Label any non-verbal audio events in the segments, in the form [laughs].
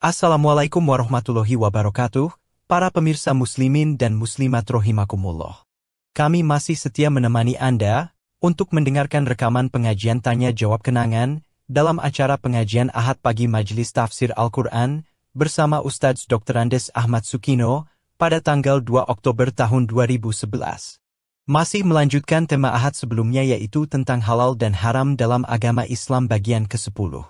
Assalamualaikum warahmatullahi wabarakatuh, para pemirsa muslimin dan muslimat rohimakumullah. Kami masih setia menemani Anda untuk mendengarkan rekaman pengajian Tanya Jawab Kenangan dalam acara pengajian Ahad pagi Majelis Tafsir Al-Quran bersama Ustadz Dr. Andes Ahmad Sukino pada tanggal 2 Oktober tahun 2011. Masih melanjutkan tema Ahad sebelumnya yaitu tentang halal dan haram dalam agama Islam bagian ke-10.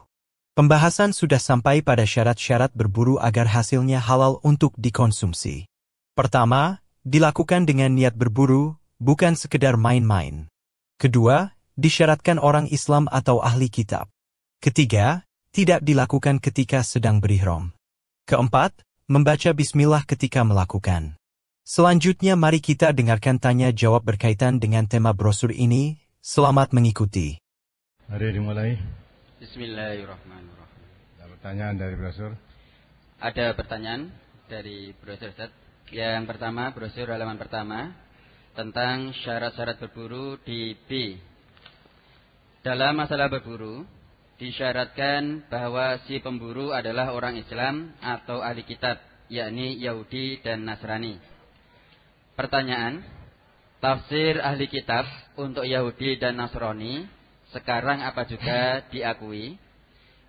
Pembahasan sudah sampai pada syarat-syarat berburu agar hasilnya halal untuk dikonsumsi. Pertama, dilakukan dengan niat berburu, bukan sekedar main-main. Kedua, disyaratkan orang Islam atau ahli kitab. Ketiga, tidak dilakukan ketika sedang berihram. Keempat, membaca bismillah ketika melakukan. Selanjutnya mari kita dengarkan tanya-jawab berkaitan dengan tema brosur ini. Selamat mengikuti. Mari dimulai. Bismillahirrahmanirrahim. Ada pertanyaan dari brosur? Ada pertanyaan dari brosur set. Yang pertama, brosur halaman pertama tentang syarat-syarat berburu di B. Dalam masalah berburu, disyaratkan bahwa si pemburu adalah orang Islam atau ahli kitab, yakni Yahudi dan Nasrani. Pertanyaan, tafsir ahli kitab untuk Yahudi dan Nasrani sekarang apa juga [laughs] diakui?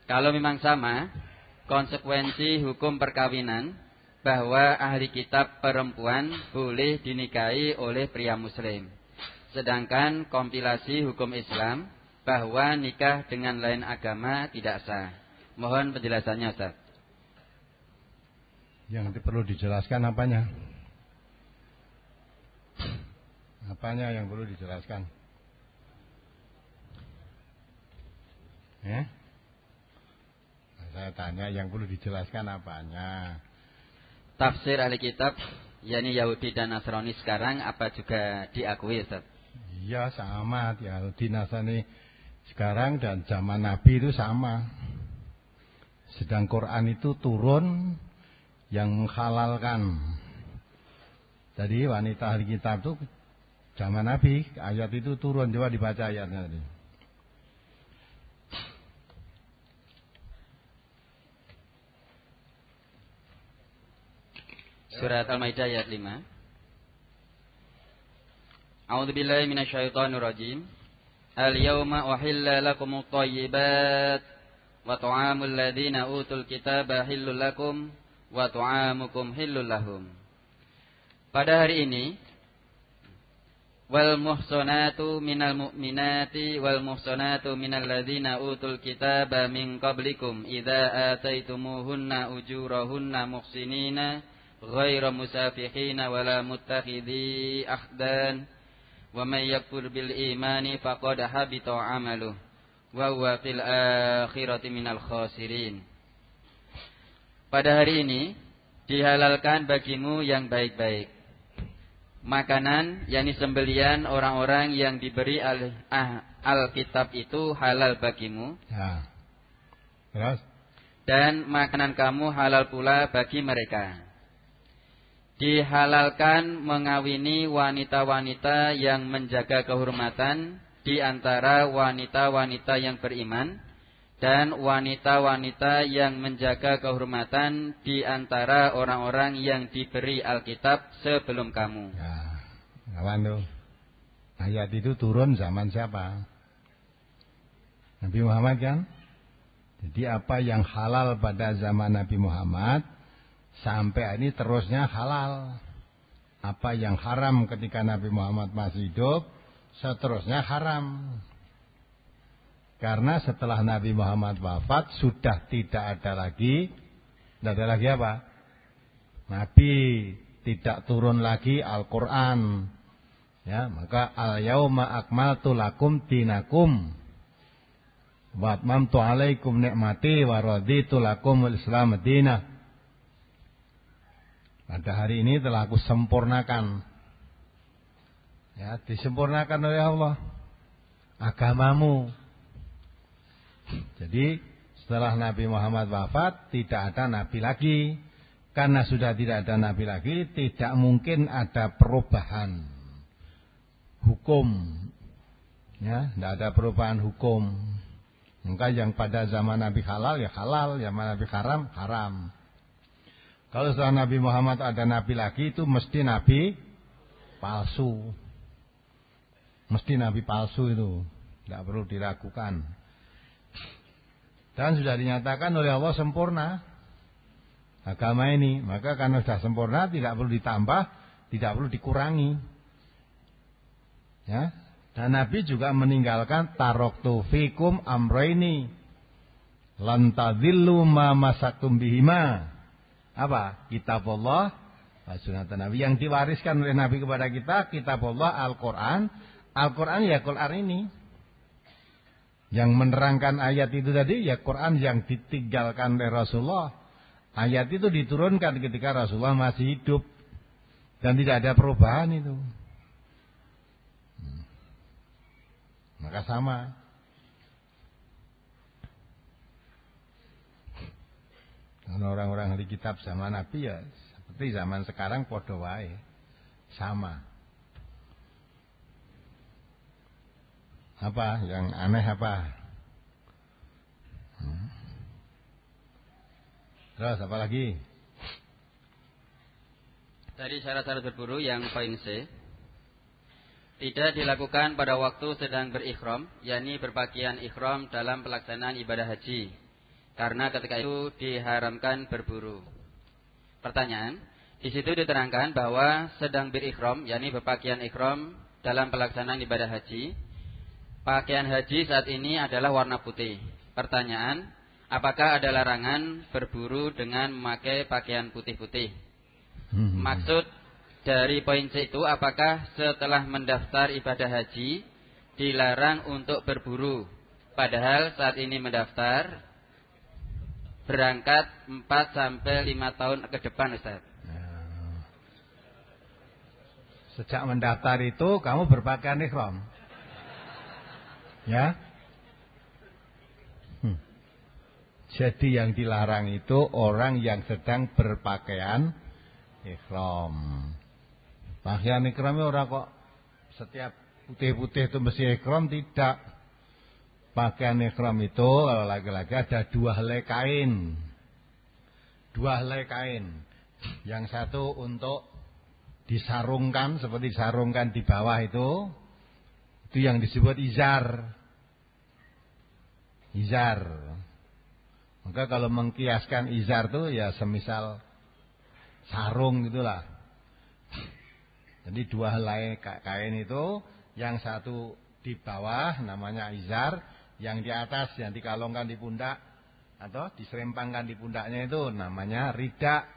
Kalau memang sama, konsekuensi hukum perkawinan bahwa ahli kitab perempuan boleh dinikahi oleh pria muslim. Sedangkan kompilasi hukum Islam bahwa nikah dengan lain agama tidak sah. Mohon penjelasannya Ustaz. Yang perlu dijelaskan apanya? Apanya yang perlu dijelaskan? Ya? Nah, saya tanya yang perlu dijelaskan apanya? Tafsir ahli kitab, yakni Yahudi dan Nasrani sekarang apa juga diakui Ustaz? Iya sama, Yahudi Nasrani sekarang dan zaman Nabi itu sama. Sedang Quran itu turun yang menghalalkan. Jadi wanita ahli kitab itu zaman Nabi ayat itu turun coba dibaca ayatnya tadi. Surat Al-Maidah ayat 5. A'udzu billahi minasyaitonir rajim. Al-yauma uhilla lakumut thayyibat wa ta'amul ladzina utul kitaba hillul lakum wa ta'amukum hillul lahum. Pada hari ini wal muhsanatu minal mu'minati wal muhsanatu minal ladzina utul kitaba min qablikum idza ataitumuhunna ujurahunna muhsinina غير مسافحين ولا متخذي أخدان ومن يكفر بالإيمان فقد حبط عمله وهو في الآخرة من الخاسرين Pada hari ini dihalalkan bagimu yang baik-baik makanan yakni sembelian orang-orang yang diberi al, ah, alkitab itu halal bagimu. Ya. Terus dan makanan kamu halal pula bagi mereka dihalalkan mengawini wanita-wanita yang menjaga kehormatan di antara wanita-wanita yang beriman dan wanita-wanita yang menjaga kehormatan di antara orang-orang yang diberi Alkitab sebelum kamu. Ya, kawan tuh. Ayat itu turun zaman siapa? Nabi Muhammad kan? Jadi apa yang halal pada zaman Nabi Muhammad sampai ini terusnya halal. Apa yang haram ketika Nabi Muhammad masih hidup, seterusnya haram. Karena setelah Nabi Muhammad wafat sudah tidak ada lagi, tidak ada lagi apa? Nabi tidak turun lagi Al-Quran. Ya, maka al-yauma akmaltu lakum dinakum wa atmamtu alaikum ni'mati wa raditu lakumul islam dinah pada hari ini telah aku sempurnakan. Ya, disempurnakan oleh Allah agamamu. Jadi setelah Nabi Muhammad wafat tidak ada nabi lagi. Karena sudah tidak ada nabi lagi, tidak mungkin ada perubahan hukum. Ya, tidak ada perubahan hukum. Maka yang pada zaman Nabi halal ya halal, zaman Nabi haram haram. Kalau setelah Nabi Muhammad ada nabi lagi itu mesti nabi palsu. Mesti nabi palsu itu. Tidak perlu diragukan. Dan sudah dinyatakan oleh Allah sempurna agama ini. Maka karena sudah sempurna tidak perlu ditambah, tidak perlu dikurangi. Ya. Dan Nabi juga meninggalkan taroktu fikum amroini lantadillu ma masakum bihima apa? Kitab Allah, sunatan Nabi. Yang diwariskan oleh Nabi kepada kita, kitab Allah, Al-Quran. Al-Quran ya Quran ini. Yang menerangkan ayat itu tadi, ya Quran yang ditinggalkan oleh Rasulullah. Ayat itu diturunkan ketika Rasulullah masih hidup. Dan tidak ada perubahan itu. Hmm. Maka sama. ahli kitab zaman Nabi ya seperti zaman sekarang podo wae. Sama. Apa yang aneh apa? Hmm. Terus apa lagi? dari syarat-syarat berburu yang poin C tidak dilakukan pada waktu sedang berikhram, yakni berpakaian ikhram dalam pelaksanaan ibadah haji karena ketika itu diharamkan berburu. Pertanyaan, di situ diterangkan bahwa sedang berikhram, yakni berpakaian ikhram dalam pelaksanaan ibadah haji. Pakaian haji saat ini adalah warna putih. Pertanyaan, apakah ada larangan berburu dengan memakai pakaian putih-putih? Hmm. Maksud dari poin C itu apakah setelah mendaftar ibadah haji dilarang untuk berburu padahal saat ini mendaftar berangkat 4 sampai 5 tahun ke depan Ustaz. Ya. Sejak mendaftar itu kamu berpakaian ikhram. Ya. Hmm. Jadi yang dilarang itu orang yang sedang berpakaian ikhram. Pakaian ikhramnya orang kok setiap putih-putih itu mesti ikhram tidak. Pakaian ihram itu kalau laki-laki ada dua helai kain. Dua helai kain. Yang satu untuk disarungkan seperti disarungkan di bawah itu. Itu yang disebut izar. Izar. Maka kalau mengkiaskan izar tuh ya semisal sarung gitulah. Jadi dua helai kain itu yang satu di bawah namanya izar, yang di atas yang dikalongkan di pundak atau diserempangkan di pundaknya itu namanya rida.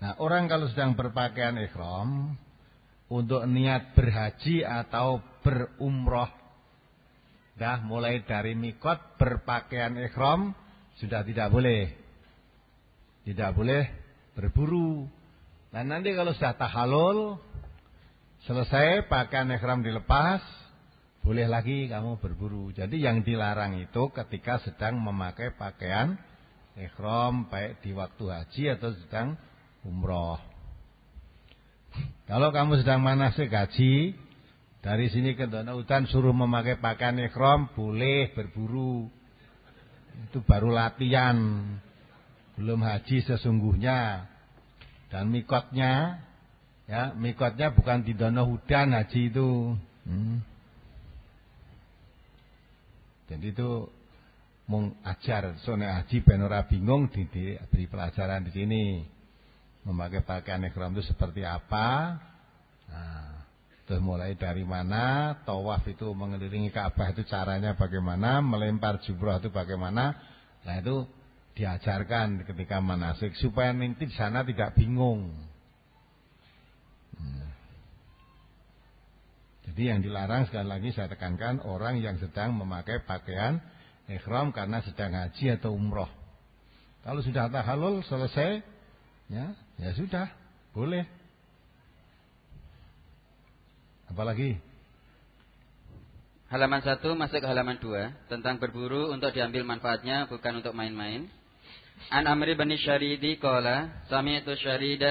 Nah, orang kalau sedang berpakaian ikhram untuk niat berhaji atau berumroh. Dah mulai dari mikot berpakaian ikhram sudah tidak boleh. Tidak boleh berburu. Nah nanti kalau sudah tahalul selesai pakaian ikhram dilepas, boleh lagi kamu berburu. Jadi yang dilarang itu ketika sedang memakai pakaian ikhram baik di waktu haji atau sedang umroh. Kalau kamu sedang manasik haji, dari sini ke Danau Hutan suruh memakai pakaian ikhram boleh berburu. Itu baru latihan. Belum haji sesungguhnya. Dan mikotnya ya mikotnya bukan di Danau Hutan haji itu. Hmm. Jadi itu mengajar sunai haji ben ora bingung diberi pelajaran di sini. Memakai pakaian ihram itu seperti apa? Nah, terus mulai dari mana? Tawaf itu mengelilingi Ka'bah itu caranya bagaimana? Melempar jumrah itu bagaimana? Nah itu diajarkan ketika manasik supaya nanti di sana tidak bingung. Jadi yang dilarang sekali lagi saya tekankan orang yang sedang memakai pakaian ihram karena sedang haji atau umroh. Kalau sudah tahalul selesai, ya, ya sudah, boleh. Apalagi? Halaman satu masuk ke halaman dua tentang berburu untuk diambil manfaatnya bukan untuk main-main. An Amri bin Syaridi itu sharida Syarida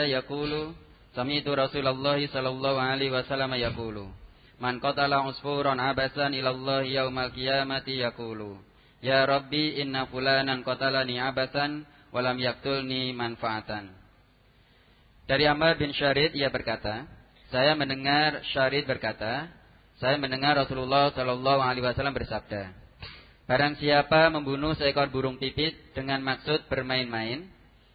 sami itu Rasulullah sallallahu alaihi wasallam yakulu. Man qatala usfuran abasan ila Allah yaumal qiyamati yaqulu Ya Rabbi inna fulanan qatalani abasan walam yaktulni manfaatan. Dari Amr bin Syarid ia berkata, saya mendengar Syarid berkata, saya mendengar Rasulullah sallallahu alaihi wasallam bersabda, barang siapa membunuh seekor burung pipit dengan maksud bermain-main,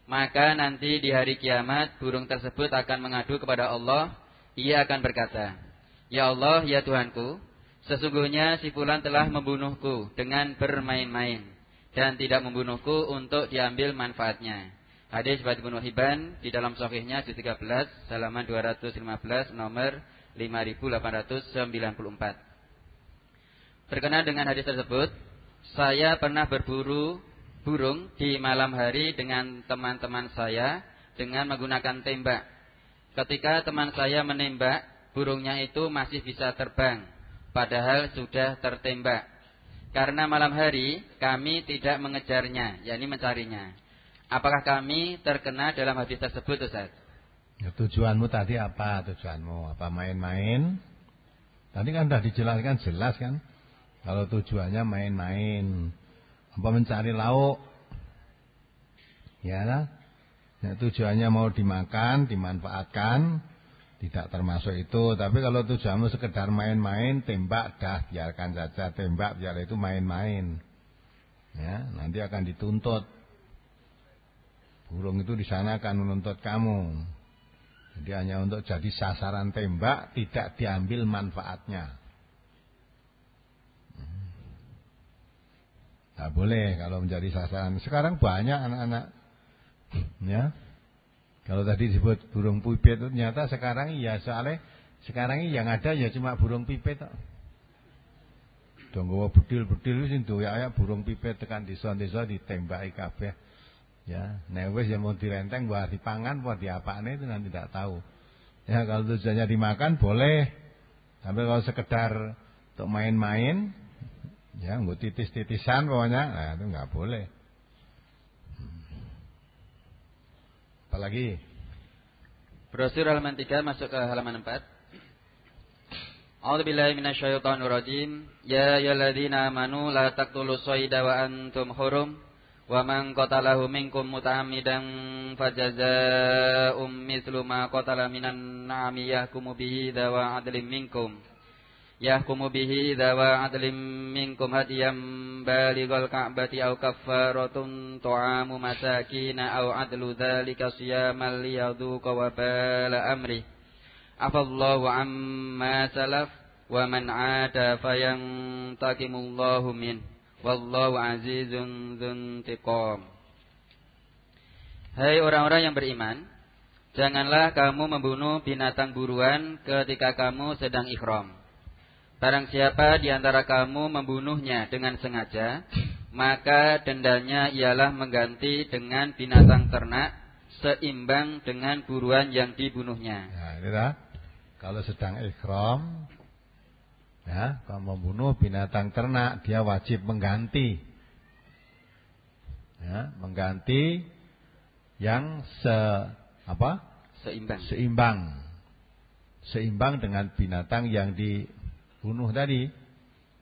maka nanti di hari kiamat burung tersebut akan mengadu kepada Allah, ia akan berkata, Ya Allah, ya Tuhanku, sesungguhnya si Fulan telah membunuhku dengan bermain-main dan tidak membunuhku untuk diambil manfaatnya. Hadis Ibnu Hibban di dalam sahihnya juz 13 halaman 215 nomor 5894. Berkenaan dengan hadis tersebut, saya pernah berburu burung di malam hari dengan teman-teman saya dengan menggunakan tembak. Ketika teman saya menembak, burungnya itu masih bisa terbang, padahal sudah tertembak. Karena malam hari kami tidak mengejarnya, yakni mencarinya. Apakah kami terkena dalam hadis tersebut, Ustaz? Ya, tujuanmu tadi apa? Tujuanmu apa main-main? Tadi kan sudah dijelaskan jelas kan? Kalau tujuannya main-main, apa mencari lauk? Ya, ya tujuannya mau dimakan, dimanfaatkan, tidak termasuk itu. Tapi kalau tujuanmu sekedar main-main, tembak dah, biarkan saja tembak, biar itu main-main. Ya, nanti akan dituntut. Burung itu di sana akan menuntut kamu. Jadi hanya untuk jadi sasaran tembak, tidak diambil manfaatnya. Hmm. Tak boleh kalau menjadi sasaran. Sekarang banyak anak-anak, ya, kalau tadi disebut burung pipit itu ternyata sekarang ya soalnya sekarang iya yang ada ya cuma burung pipit tok. Donggowo bedil-bedil wis ndoyak burung pipit tekan desa-desa ditembaki kabeh. Ya, nek wis ya mau direnteng buat dipangan buat diapakne itu nanti tidak tahu. Ya kalau tujuannya dimakan boleh. Tapi kalau sekedar untuk main-main ya nggo titis-titisan pokoknya nah itu nggak boleh. Apalagi? Brosur halaman 3 masuk ke halaman 4. A'udzu billahi minasyaitonir rajim. Ya ayyuhalladzina amanu la taqtulus sayda wa antum hurum wa man qatalahu minkum muta'ammidan fajazaa'um mithlu ma qatala minan na'ami yahkumu bihi dawa minkum. يحكم به ذوى عدل منكم هديا بالغ kabati أو كفارة طعام مساكين أو عدل ذلك صياما ليذوق وبال أمره عفى الله عما سلف ومن عاد فينتقم الله منه والله عزيز ذو انتقام Hai orang-orang yang beriman, janganlah kamu membunuh binatang buruan ketika kamu sedang ikhrom. Barang siapa di antara kamu membunuhnya dengan sengaja, maka dendanya ialah mengganti dengan binatang ternak seimbang dengan buruan yang dibunuhnya. Ya, ini dah. Kalau sedang ikhram, ya, kalau membunuh binatang ternak, dia wajib mengganti. Ya, mengganti yang se apa? Seimbang. Seimbang. Seimbang dengan binatang yang di bunuh tadi.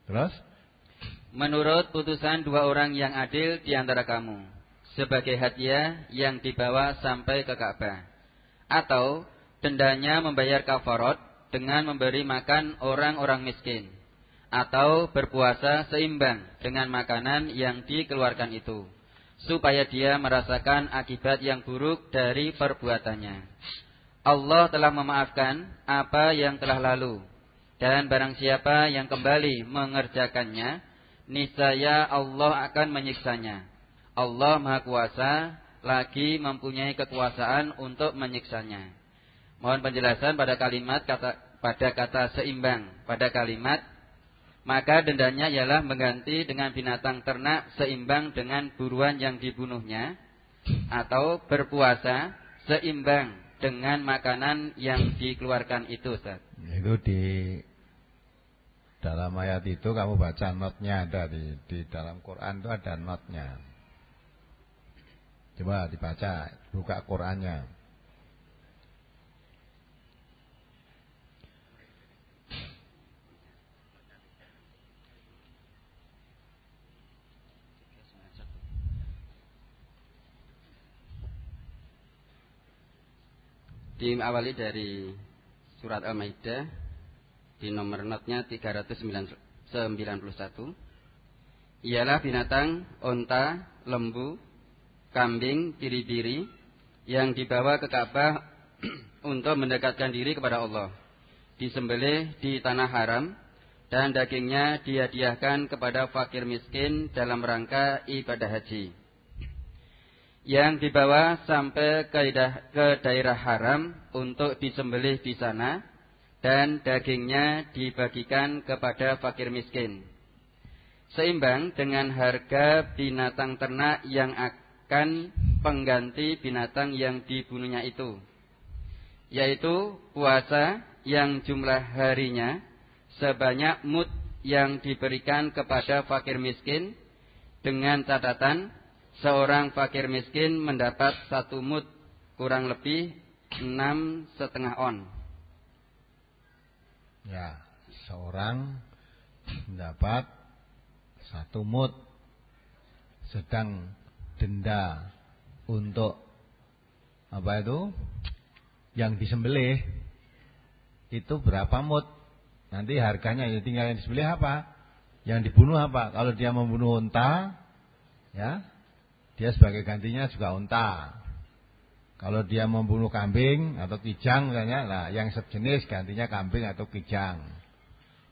Terus? Menurut putusan dua orang yang adil di antara kamu, sebagai hadiah yang dibawa sampai ke Ka'bah, atau dendanya membayar kafarot dengan memberi makan orang-orang miskin, atau berpuasa seimbang dengan makanan yang dikeluarkan itu, supaya dia merasakan akibat yang buruk dari perbuatannya. Allah telah memaafkan apa yang telah lalu dan barang siapa yang kembali mengerjakannya, niscaya Allah akan menyiksanya. Allah Maha Kuasa lagi mempunyai kekuasaan untuk menyiksanya. Mohon penjelasan pada kalimat kata pada kata seimbang, pada kalimat maka dendanya ialah mengganti dengan binatang ternak seimbang dengan buruan yang dibunuhnya atau berpuasa seimbang dengan makanan yang dikeluarkan itu Ustaz. Itu di dalam ayat itu kamu baca notnya ada di, di dalam Quran itu ada notnya. Coba dibaca, buka Qurannya. Diawali dari surat Al-Maidah di nomor notnya 391 ialah binatang onta, lembu, kambing, biri-biri yang dibawa ke Ka'bah [clears throat] untuk mendekatkan diri kepada Allah. Disembelih di tanah haram dan dagingnya dihadiahkan kepada fakir miskin dalam rangka ibadah haji. Yang dibawa sampai ke daerah haram untuk disembelih di sana dan dagingnya dibagikan kepada fakir miskin. Seimbang dengan harga binatang ternak yang akan pengganti binatang yang dibunuhnya itu, yaitu puasa yang jumlah harinya sebanyak mut yang diberikan kepada fakir miskin dengan catatan seorang fakir miskin mendapat satu mut kurang lebih enam setengah on. Ya, seorang mendapat satu mut sedang denda untuk apa itu yang disembelih itu berapa mut nanti harganya ya tinggal yang disembelih apa yang dibunuh apa kalau dia membunuh unta ya dia sebagai gantinya juga unta kalau dia membunuh kambing atau kijang misalnya, lah yang sejenis gantinya kambing atau kijang.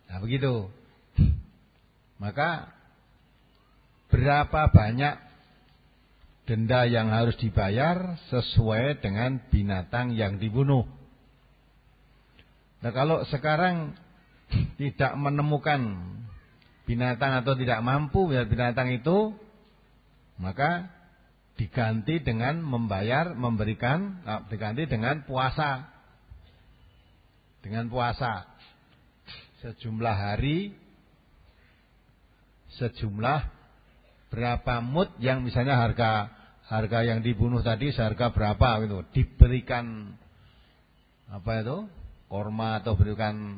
Nah begitu. [laughs] Maka berapa banyak denda yang harus dibayar sesuai dengan binatang yang dibunuh. Nah kalau sekarang [laughs] tidak menemukan binatang atau tidak mampu binatang itu, maka diganti dengan membayar, memberikan, nah, diganti dengan puasa. Dengan puasa. Sejumlah hari, sejumlah berapa mut yang misalnya harga harga yang dibunuh tadi seharga berapa gitu diberikan apa itu korma atau berikan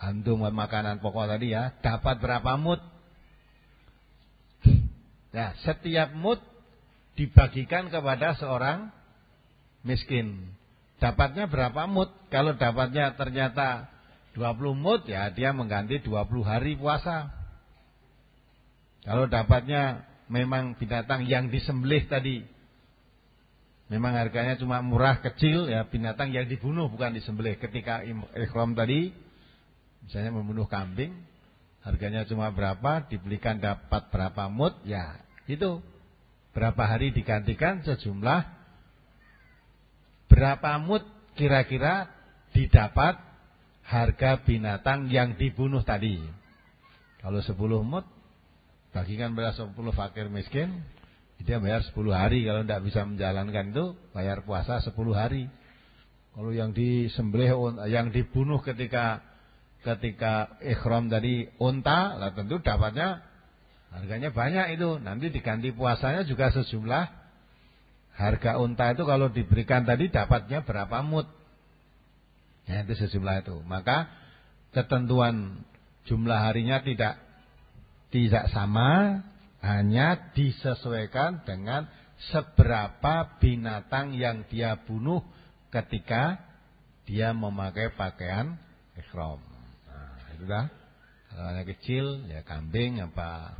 antum makanan pokok tadi ya dapat berapa mut nah setiap mut dibagikan kepada seorang miskin. Dapatnya berapa mut? Kalau dapatnya ternyata 20 mut ya dia mengganti 20 hari puasa. Kalau dapatnya memang binatang yang disembelih tadi memang harganya cuma murah kecil ya binatang yang dibunuh bukan disembelih ketika ikhram tadi misalnya membunuh kambing harganya cuma berapa dibelikan dapat berapa mut ya itu Berapa hari digantikan sejumlah berapa mut kira-kira didapat harga binatang yang dibunuh tadi. Kalau 10 mut bagikan pada 10 fakir miskin, dia bayar 10 hari kalau tidak bisa menjalankan itu bayar puasa 10 hari. Kalau yang disembelih yang dibunuh ketika ketika ikhram dari unta, lah tentu dapatnya Harganya banyak itu. Nanti diganti puasanya juga sejumlah harga unta itu kalau diberikan tadi dapatnya berapa mut. Ya, itu sejumlah itu. Maka ketentuan jumlah harinya tidak tidak sama, hanya disesuaikan dengan seberapa binatang yang dia bunuh ketika dia memakai pakaian ikhram. Nah, itu dah. Kalau kecil ya kambing apa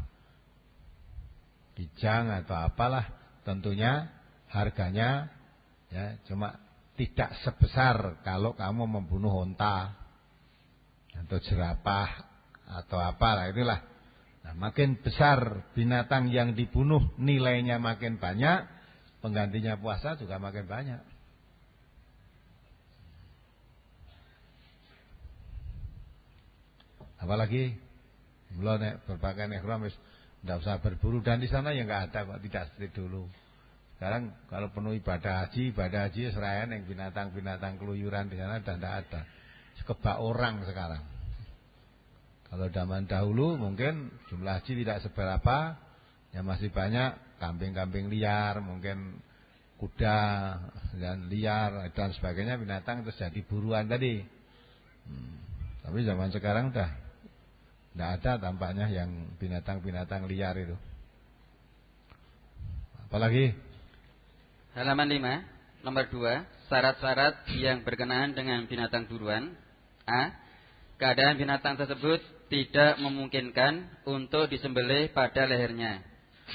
kijang atau apalah tentunya harganya ya cuma tidak sebesar kalau kamu membunuh onta atau jerapah atau apalah itulah. Nah, makin besar binatang yang dibunuh nilainya makin banyak, penggantinya puasa juga makin banyak. Apalagi belum berbagai ekonomis tidak usah berburu dan di sana ya nggak ada kok tidak seperti dulu. Sekarang kalau penuh ibadah haji, ibadah haji ya serayan yang binatang-binatang keluyuran di sana dan tidak ada. Sekebak orang sekarang. Kalau zaman dahulu mungkin jumlah haji tidak seberapa, yang masih banyak kambing-kambing liar, mungkin kuda dan liar dan sebagainya binatang terjadi buruan tadi. Hmm. Tapi zaman sekarang dah tidak ada tampaknya yang binatang-binatang liar itu. Apalagi? Halaman 5, nomor 2. Syarat-syarat yang berkenaan dengan binatang buruan. A. Keadaan binatang tersebut tidak memungkinkan untuk disembelih pada lehernya.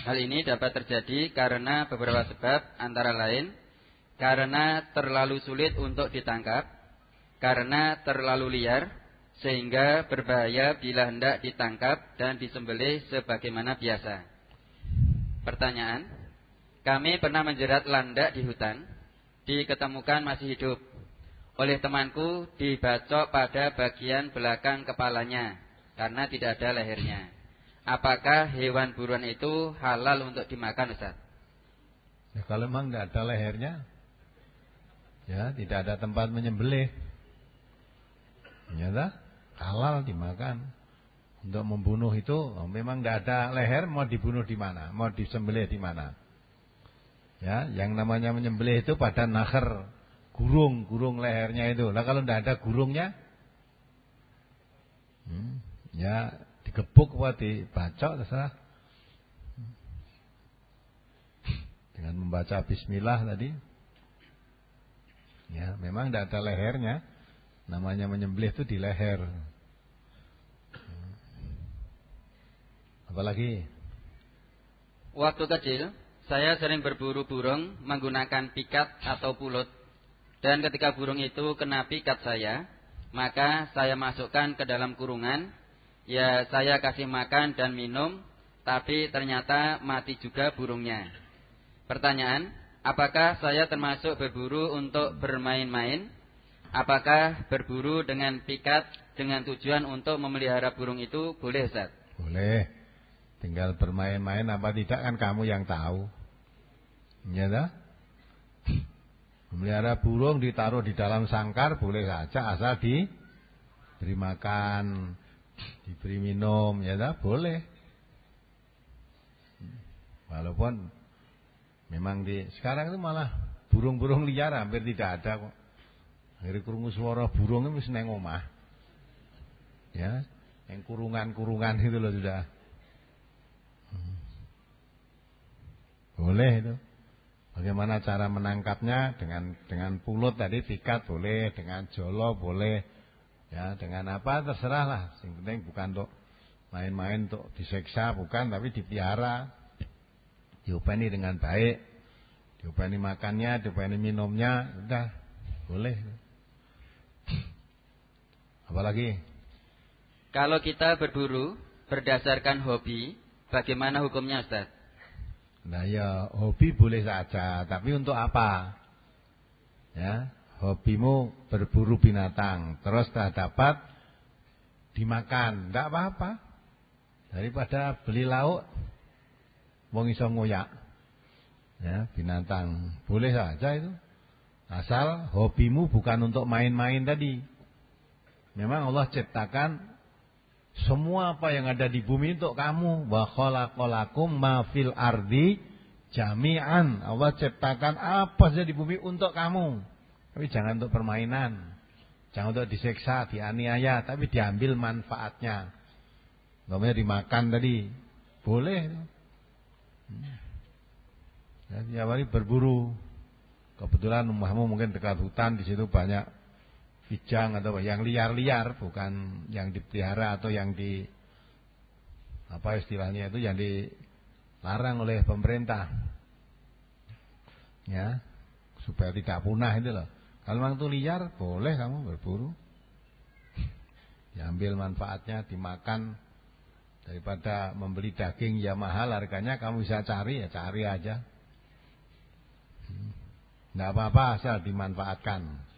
Hal ini dapat terjadi karena beberapa sebab antara lain karena terlalu sulit untuk ditangkap, karena terlalu liar, sehingga berbahaya bila hendak ditangkap dan disembelih sebagaimana biasa. Pertanyaan, kami pernah menjerat landak di hutan, diketemukan masih hidup. Oleh temanku dibacok pada bagian belakang kepalanya karena tidak ada lehernya. Apakah hewan buruan itu halal untuk dimakan Ustaz? Ya, kalau memang tidak ada lehernya, ya tidak ada tempat menyembelih. Ya, halal dimakan. Untuk membunuh itu oh, memang tidak ada leher mau dibunuh di mana, mau disembelih di mana. Ya, yang namanya menyembelih itu pada nahar gurung, gurung lehernya itu. Lah kalau tidak ada gurungnya, hmm, ya digebuk atau dibacok terserah. Dengan membaca Bismillah tadi, ya memang tidak ada lehernya. Namanya menyembelih itu di leher. Apalagi? Waktu kecil, saya sering berburu burung menggunakan pikat atau pulut. Dan ketika burung itu kena pikat saya, maka saya masukkan ke dalam kurungan. Ya, saya kasih makan dan minum, tapi ternyata mati juga burungnya. Pertanyaan, apakah saya termasuk berburu untuk bermain-main? Apakah berburu dengan pikat dengan tujuan untuk memelihara burung itu boleh, Zat. Boleh. Tinggal bermain-main apa tidak kan kamu yang tahu. Ya dah? Memelihara burung ditaruh di dalam sangkar boleh saja asal di diberi makan, diberi minum, ya dah? Boleh. Walaupun memang di sekarang itu malah burung-burung liar hampir tidak ada kok. Akhirnya kurungu suara burungnya mesti neng omah. Ya, yang kurungan-kurungan itu loh sudah. Boleh itu. Bagaimana cara menangkapnya dengan dengan pulut tadi tikat boleh, dengan jolo boleh, ya dengan apa terserahlah. Yang penting bukan untuk main-main untuk diseksa bukan, tapi dipelihara, diupeni dengan baik, diupeni makannya, diupeni minumnya, udah boleh. Apalagi kalau kita berburu berdasarkan hobi, bagaimana hukumnya Ustaz? Nah ya hobi boleh saja, tapi untuk apa? Ya, hobimu berburu binatang, terus tak dapat dimakan, enggak apa-apa. Daripada beli lauk wong iso ngoyak. Ya, binatang boleh saja itu. Asal hobimu bukan untuk main-main tadi. Memang Allah ciptakan semua apa yang ada di bumi untuk kamu. Wa khalaqalakum ma fil ardi jami'an. Allah ciptakan apa saja di bumi untuk kamu. Tapi jangan untuk permainan. Jangan untuk diseksa, dianiaya, tapi diambil manfaatnya. Namanya dimakan tadi. Boleh. Ya, tiap berburu. Kebetulan rumahmu mungkin dekat hutan, di situ banyak kijang atau apa yang liar-liar bukan yang dipelihara atau yang di apa istilahnya itu yang dilarang oleh pemerintah ya supaya tidak punah itu loh kalau memang itu liar boleh kamu berburu [laughs] diambil manfaatnya dimakan daripada membeli daging ya mahal harganya kamu bisa cari ya cari aja tidak hmm. apa-apa asal dimanfaatkan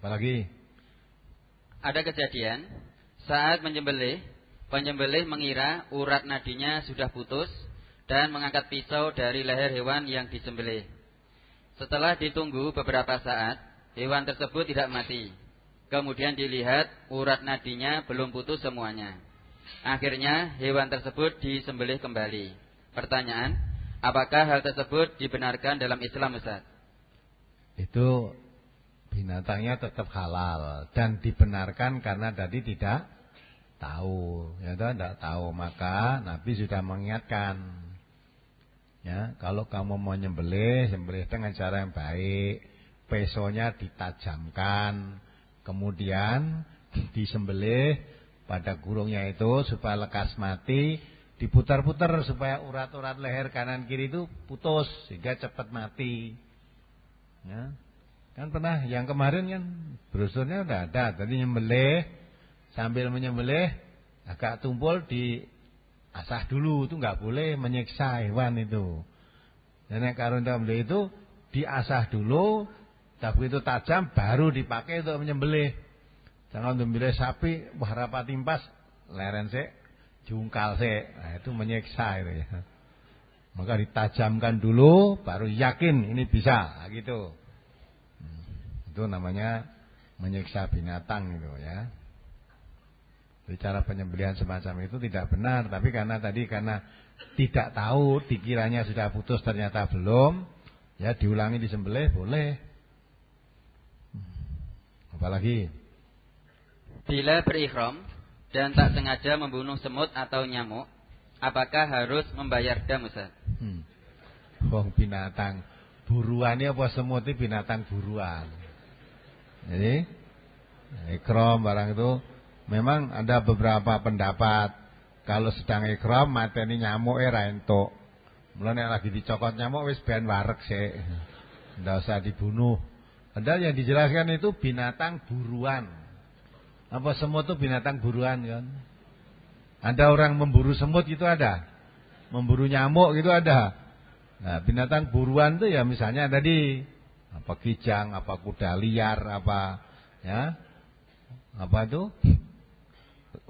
Apalagi? Ada kejadian saat menyembelih, penyembelih mengira urat nadinya sudah putus dan mengangkat pisau dari leher hewan yang disembelih. Setelah ditunggu beberapa saat, hewan tersebut tidak mati. Kemudian dilihat urat nadinya belum putus semuanya. Akhirnya hewan tersebut disembelih kembali. Pertanyaan, apakah hal tersebut dibenarkan dalam Islam Ustaz? Itu binatangnya tetap halal dan dibenarkan karena tadi tidak tahu ya tidak tahu maka Nabi sudah mengingatkan ya kalau kamu mau nyembelih nyembelih dengan cara yang baik pesonya ditajamkan kemudian disembelih pada gurungnya itu supaya lekas mati diputar-putar supaya urat-urat leher kanan kiri itu putus sehingga cepat mati ya Kan pernah yang kemarin kan brosurnya udah ada, tadi nyembelih sambil menyembelih agak tumpul di asah dulu itu nggak boleh menyiksa hewan itu. Dan yang karun beli itu diasah dulu, tapi itu tajam baru dipakai untuk menyembelih. Jangan menyembelih sapi, wah rapat timpas, leren se jungkal se Nah, itu menyiksa itu ya. Maka ditajamkan dulu baru yakin ini bisa nah, gitu. Itu namanya menyiksa binatang gitu ya. Jadi cara penyembelihan semacam itu tidak benar, tapi karena tadi karena tidak tahu dikiranya sudah putus ternyata belum, ya diulangi disembelih boleh. Hmm. Apalagi bila berikhram dan tak sengaja membunuh semut atau nyamuk, apakah harus membayar dam Ustaz? Hmm. Wong binatang buruannya apa semut binatang buruan. Jadi ikram barang itu memang ada beberapa pendapat. Kalau sedang ikram mateni nyamuk era entuk. lagi dicokot nyamuk wis ben wareg sik. Ndak usah dibunuh. Ada yang dijelaskan itu binatang buruan. Apa semut itu binatang buruan kan? Ada orang memburu semut itu ada. Memburu nyamuk itu ada. Nah, binatang buruan tuh ya misalnya tadi apa kijang, apa kuda liar, apa ya apa itu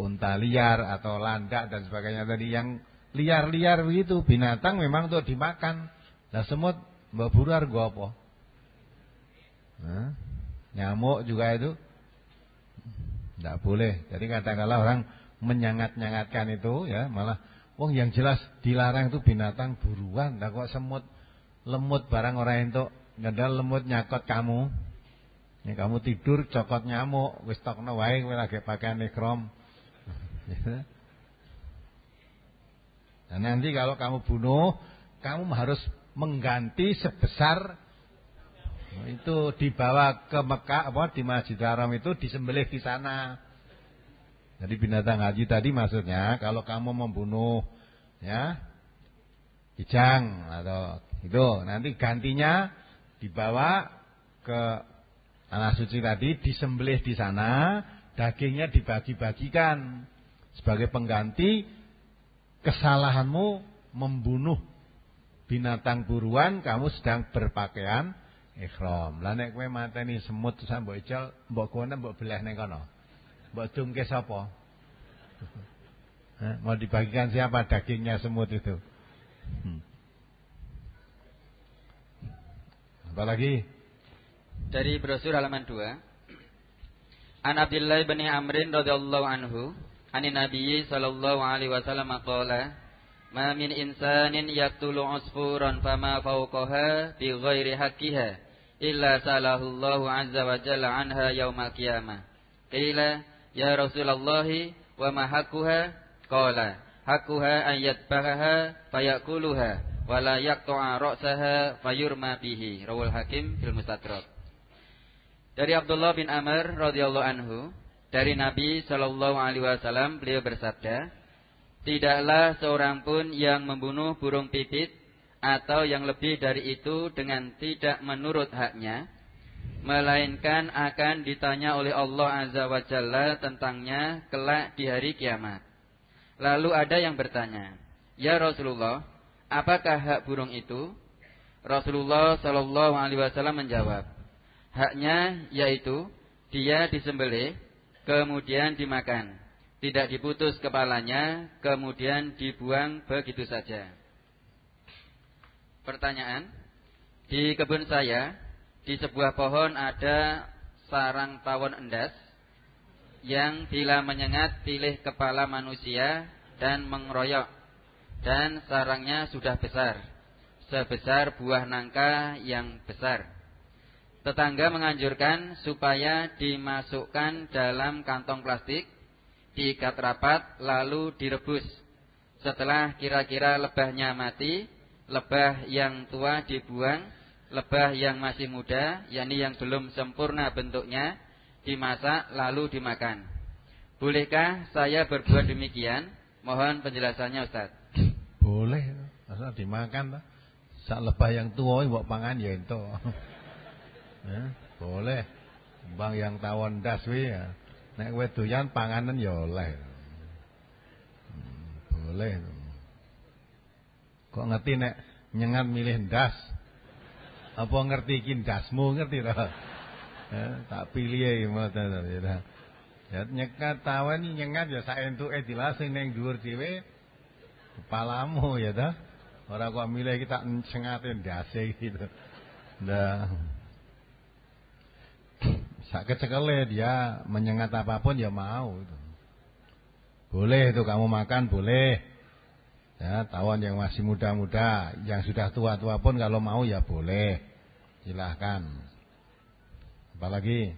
unta liar atau landak dan sebagainya tadi yang liar-liar begitu binatang memang tuh dimakan. Nah semut berburuar gua po. Nah, nyamuk juga itu tidak boleh. Jadi kadang-kala orang menyangat-nyangatkan itu ya malah wong yang jelas dilarang itu binatang buruan. Nah kok semut lemut barang orang itu Ngedal lemut nyakot kamu. Ya, kamu tidur cokot nyamuk, wis tokno wae kowe lagi pakai ikram. [laughs] Dan nanti kalau kamu bunuh, kamu harus mengganti sebesar itu dibawa ke Mekah apa di Masjid Haram itu disembelih di sana. Jadi binatang haji tadi maksudnya kalau kamu membunuh ya kijang atau itu nanti gantinya dibawa ke tanah suci tadi, disembelih di sana, dagingnya dibagi-bagikan sebagai pengganti kesalahanmu membunuh binatang buruan, kamu sedang berpakaian ikhram. Lah nek kowe mateni semut sak mbok ijol, mbok kono mbok belah ning kono. Mbok dungke sapa? [laughs] mau dibagikan siapa dagingnya semut itu? Hmm. Apalagi? Dari brosur halaman 2. An Abdillah bin Amrin radhiyallahu anhu, ani Nabi sallallahu alaihi wasallam qala, "Ma min insanin yaqtulu usfuran fama fawqaha bi ghairi haqqiha illa Allahu azza wa jalla anha yaumal qiyamah." Qila, "Ya Rasulullah, wa ma haqquha?" Qala, "Haqquha an yatbahaha fayakuluha." wala yaqta'a ra'saha fayurma bihi rawul hakim fil mustadrak dari Abdullah bin Amr radhiyallahu anhu dari Nabi sallallahu alaihi wasallam beliau bersabda tidaklah seorang pun yang membunuh burung pipit atau yang lebih dari itu dengan tidak menurut haknya melainkan akan ditanya oleh Allah azza wa jalla tentangnya kelak di hari kiamat lalu ada yang bertanya ya Rasulullah Apakah hak burung itu? Rasulullah Shallallahu Alaihi Wasallam menjawab, haknya yaitu dia disembelih, kemudian dimakan, tidak diputus kepalanya, kemudian dibuang begitu saja. Pertanyaan, di kebun saya, di sebuah pohon ada sarang tawon endas yang bila menyengat pilih kepala manusia dan mengeroyok dan sarangnya sudah besar, sebesar buah nangka yang besar. Tetangga menganjurkan supaya dimasukkan dalam kantong plastik, diikat rapat, lalu direbus. Setelah kira-kira lebahnya mati, lebah yang tua dibuang, lebah yang masih muda, yakni yang belum sempurna bentuknya, dimasak lalu dimakan. Bolehkah saya berbuat demikian? Mohon penjelasannya Ustadz boleh masa dimakan sak lebah yang tua mbok pangan ya ento [laughs] ya, boleh bang yang tawon daswi, wi ya nek kowe doyan panganan ya oleh hmm, boleh kok ngerti nek nyengat milih das apa ngerti iki dasmu ngerti ta [laughs] ya, tak pilih ya ngoten ya nyekat tawon nyengat ya saya entuke dilasing ning dhuwur dhewe kepalamu ya dah orang kok milih kita sengatin dasi gitu. dah Sakit sekali dia menyengat apapun ya mau itu. Boleh itu kamu makan boleh. Ya, tawon yang masih muda-muda, yang sudah tua-tua pun kalau mau ya boleh. Silahkan Apalagi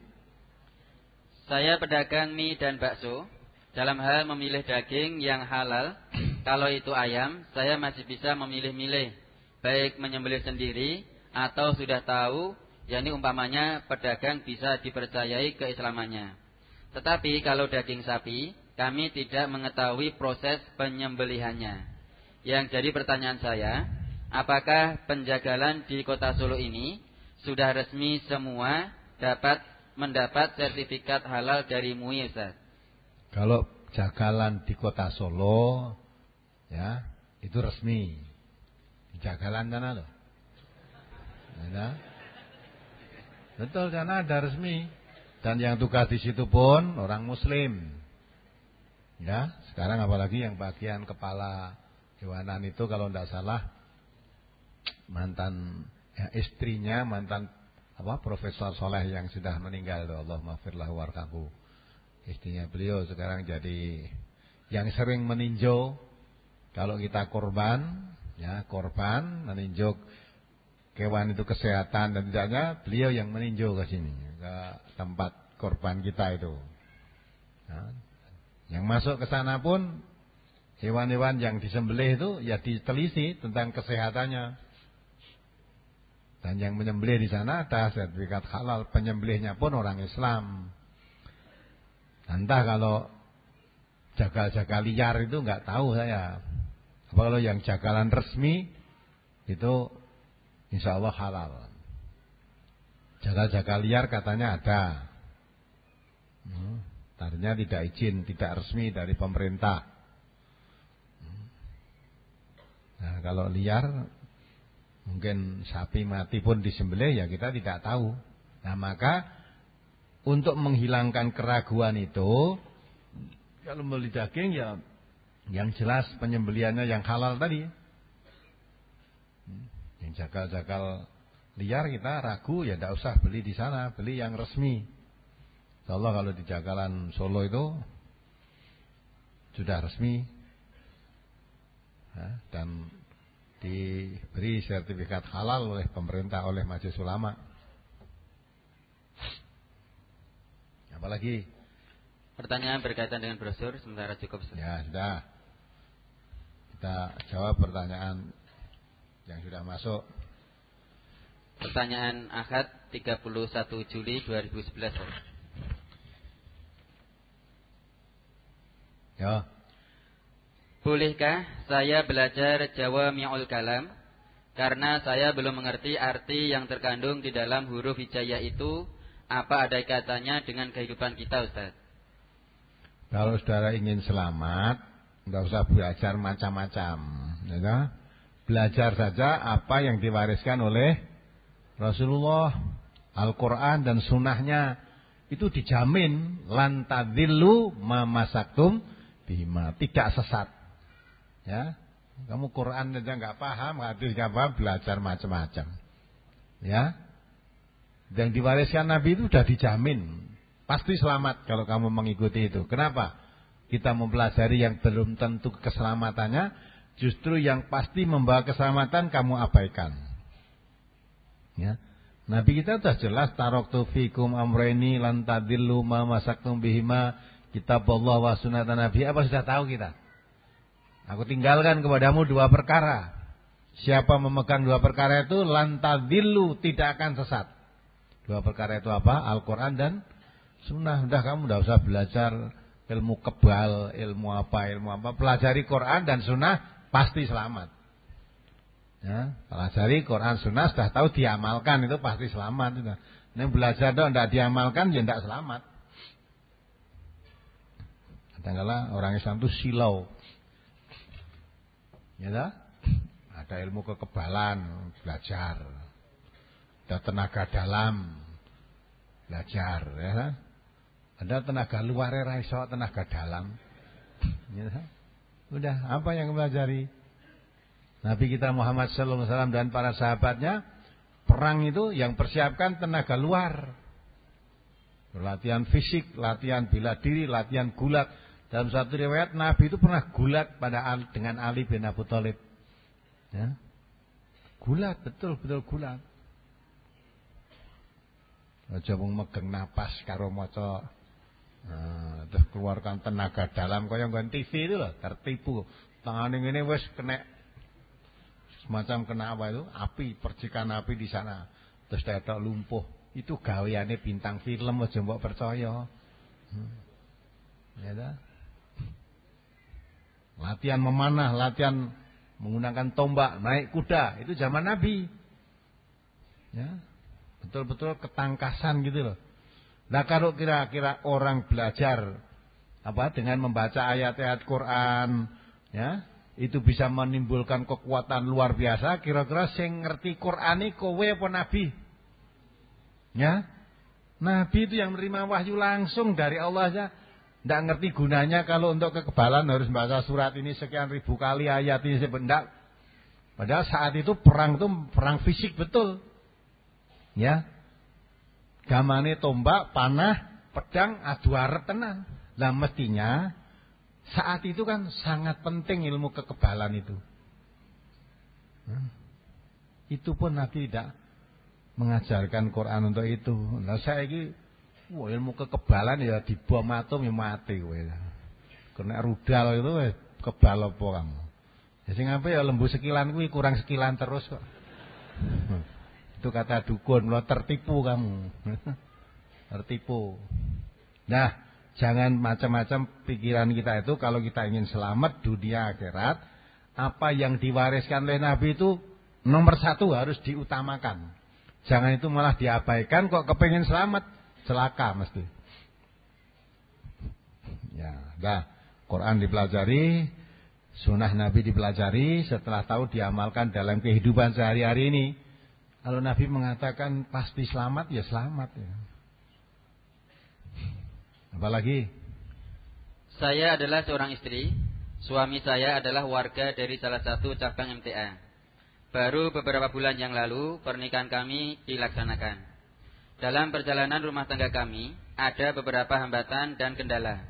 Saya pedagang mie dan bakso Dalam hal memilih daging yang halal kalau itu ayam, saya masih bisa memilih-milih. Baik menyembelih sendiri atau sudah tahu, yakni umpamanya pedagang bisa dipercayai keislamannya. Tetapi kalau daging sapi, kami tidak mengetahui proses penyembelihannya. Yang jadi pertanyaan saya, apakah penjagalan di kota Solo ini sudah resmi semua dapat mendapat sertifikat halal dari MUI Ustaz? Kalau jagalan di kota Solo Ya, itu resmi. Jagalan sana loh. Ya. Betul karena ada resmi. Dan yang tugas di situ pun orang muslim. Ya, sekarang apalagi yang bagian kepala hewanan itu kalau tidak salah mantan ya, istrinya mantan apa Profesor Soleh yang sudah meninggal loh, Allah maafirlah warkahku istrinya beliau sekarang jadi yang sering meninjau kalau kita korban, ya korban meninjau kewan itu kesehatan dan tidaknya beliau yang meninjau ke sini ke tempat korban kita itu. Ya. Yang masuk ke sana pun hewan-hewan yang disembelih itu ya diteliti tentang kesehatannya. Dan yang menyembelih di sana ada sertifikat halal, penyembelihnya pun orang Islam. Entah kalau jaga-jaga liar itu nggak tahu saya. Kalau yang jagalan resmi itu insya Allah halal. Jagal-jagal liar katanya ada. Hmm, tadinya tidak izin, tidak resmi dari pemerintah. Hmm. Nah, kalau liar mungkin sapi mati pun disembelih ya kita tidak tahu. Nah, maka untuk menghilangkan keraguan itu kalau beli daging ya yang jelas penyembeliannya yang halal tadi. Yang jagal-jagal liar kita ragu ya tidak usah beli di sana, beli yang resmi. Allah kalau di jagalan Solo itu sudah resmi ya, dan diberi sertifikat halal oleh pemerintah oleh majelis ulama. Apalagi pertanyaan berkaitan dengan brosur sementara cukup. Ya sudah kita jawab pertanyaan yang sudah masuk. Pertanyaan Ahad 31 Juli 2011. Ya. Bolehkah saya belajar Jawa Mi'ul Kalam? Karena saya belum mengerti arti yang terkandung di dalam huruf hijaya itu apa ada katanya dengan kehidupan kita Ustaz? Kalau saudara ingin selamat, nggak usah belajar macam-macam ya kan? belajar saja apa yang diwariskan oleh Rasulullah Al-Quran dan sunnahnya itu dijamin lantadilu mamasaktum bima tidak sesat ya kamu Quran aja nggak paham hadis nggak paham belajar macam-macam ya yang diwariskan Nabi itu sudah dijamin pasti selamat kalau kamu mengikuti itu kenapa kita mempelajari yang belum tentu keselamatannya, justru yang pasti membawa keselamatan kamu abaikan. Ya. Nabi kita sudah jelas tarok fikum amreni lantadilu ma masaktum bihima kitab Allah wa sunatana Nabi. Apa sudah tahu kita? Aku tinggalkan kepadamu dua perkara. Siapa memegang dua perkara itu lantadilu tidak akan sesat. Dua perkara itu apa? Al-Qur'an dan sunnah. Sudah kamu tidak usah belajar ilmu kebal, ilmu apa, ilmu apa. Pelajari Quran dan Sunnah pasti selamat. Ya, pelajari Quran Sunnah sudah tahu diamalkan itu pasti selamat. Sudah. Ini belajar dong, tidak diamalkan ya tidak selamat. Kadangkala orang Islam itu silau. Ya tak? Ada ilmu kekebalan, belajar. Ada tenaga dalam, belajar. Ya tak? Ada tenaga luar raiso tenaga dalam. [laughs] Ya, Udah, apa yang mempelajari? Nabi kita Muhammad sallallahu alaihi wasallam dan para sahabatnya perang itu yang persiapkan tenaga luar. Latihan fisik, latihan bila diri, latihan gulat. Dalam satu riwayat Nabi itu pernah gulat pada dengan Ali bin Abu Thalib. Ya. Gulat, betul-betul gulat. Aja mung nafas, napas karo maca Nah, terus keluarkan tenaga dalam kau yang TV itu loh, tertipu. Tangane ini wes kena semacam kena apa itu? Api, percikan api di sana. Terus tetok lumpuh. Itu gaweane bintang film aja mbok percaya. Hmm. Ya dah. Latihan memanah, latihan menggunakan tombak, naik kuda, itu zaman Nabi. Ya. Betul-betul ketangkasan gitu loh. Nah kalau kira-kira orang belajar apa dengan membaca ayat-ayat Quran, ya itu bisa menimbulkan kekuatan luar biasa. Kira-kira sing ngerti Quran ini kowe apa Nabi? Ya, Nabi itu yang menerima wahyu langsung dari Allah ya. Tidak ngerti gunanya kalau untuk kekebalan harus baca surat ini sekian ribu kali ayat ini sebentar Padahal saat itu perang itu perang fisik betul. Ya, gamane tombak, panah, pedang, adu tenan. Lah mestinya saat itu kan sangat penting ilmu kekebalan itu. Itu pun Nabi tidak mengajarkan Quran untuk itu. Nah saya ini, wah ilmu kekebalan ya dibom atom ya mati. Wah. Kena rudal itu wah, kebal apa kamu. Ya sehingga apa ya lembu sekilan kuih, kurang sekilan terus kok. Itu kata dukun, lo tertipu kamu. [laughs] tertipu. Nah, jangan macam-macam pikiran kita itu kalau kita ingin selamat dunia akhirat, apa yang diwariskan oleh Nabi itu nomor satu harus diutamakan. Jangan itu malah diabaikan kok kepengen selamat, celaka mesti. Ya, dah. Quran dipelajari, sunnah Nabi dipelajari, setelah tahu diamalkan dalam kehidupan sehari-hari ini. Kalau Nabi mengatakan pasti selamat, ya selamat. Ya. Apalagi? Saya adalah seorang istri. Suami saya adalah warga dari salah satu cabang MTA. Baru beberapa bulan yang lalu, pernikahan kami dilaksanakan. Dalam perjalanan rumah tangga kami, ada beberapa hambatan dan kendala.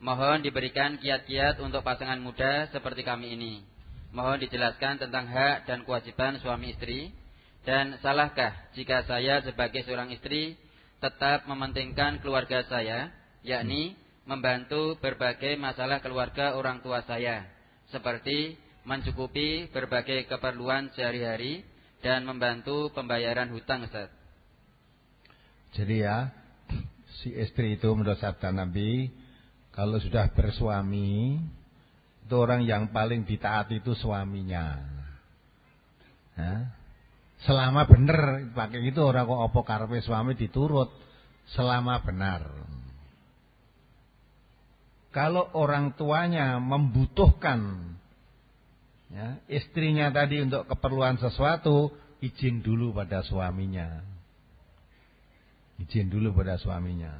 Mohon diberikan kiat-kiat untuk pasangan muda seperti kami ini. Mohon dijelaskan tentang hak dan kewajiban suami istri dan salahkah jika saya sebagai seorang istri tetap mementingkan keluarga saya, yakni membantu berbagai masalah keluarga orang tua saya, seperti mencukupi berbagai keperluan sehari-hari dan membantu pembayaran hutang Ustaz. Jadi ya, si istri itu menurut sabda Nabi, kalau sudah bersuami, itu orang yang paling ditaati itu suaminya. Ya, Selama bener pakai itu orang kok opo karpe suami diturut, selama benar. Kalau orang tuanya membutuhkan ya, istrinya tadi untuk keperluan sesuatu, izin dulu pada suaminya. Izin dulu pada suaminya.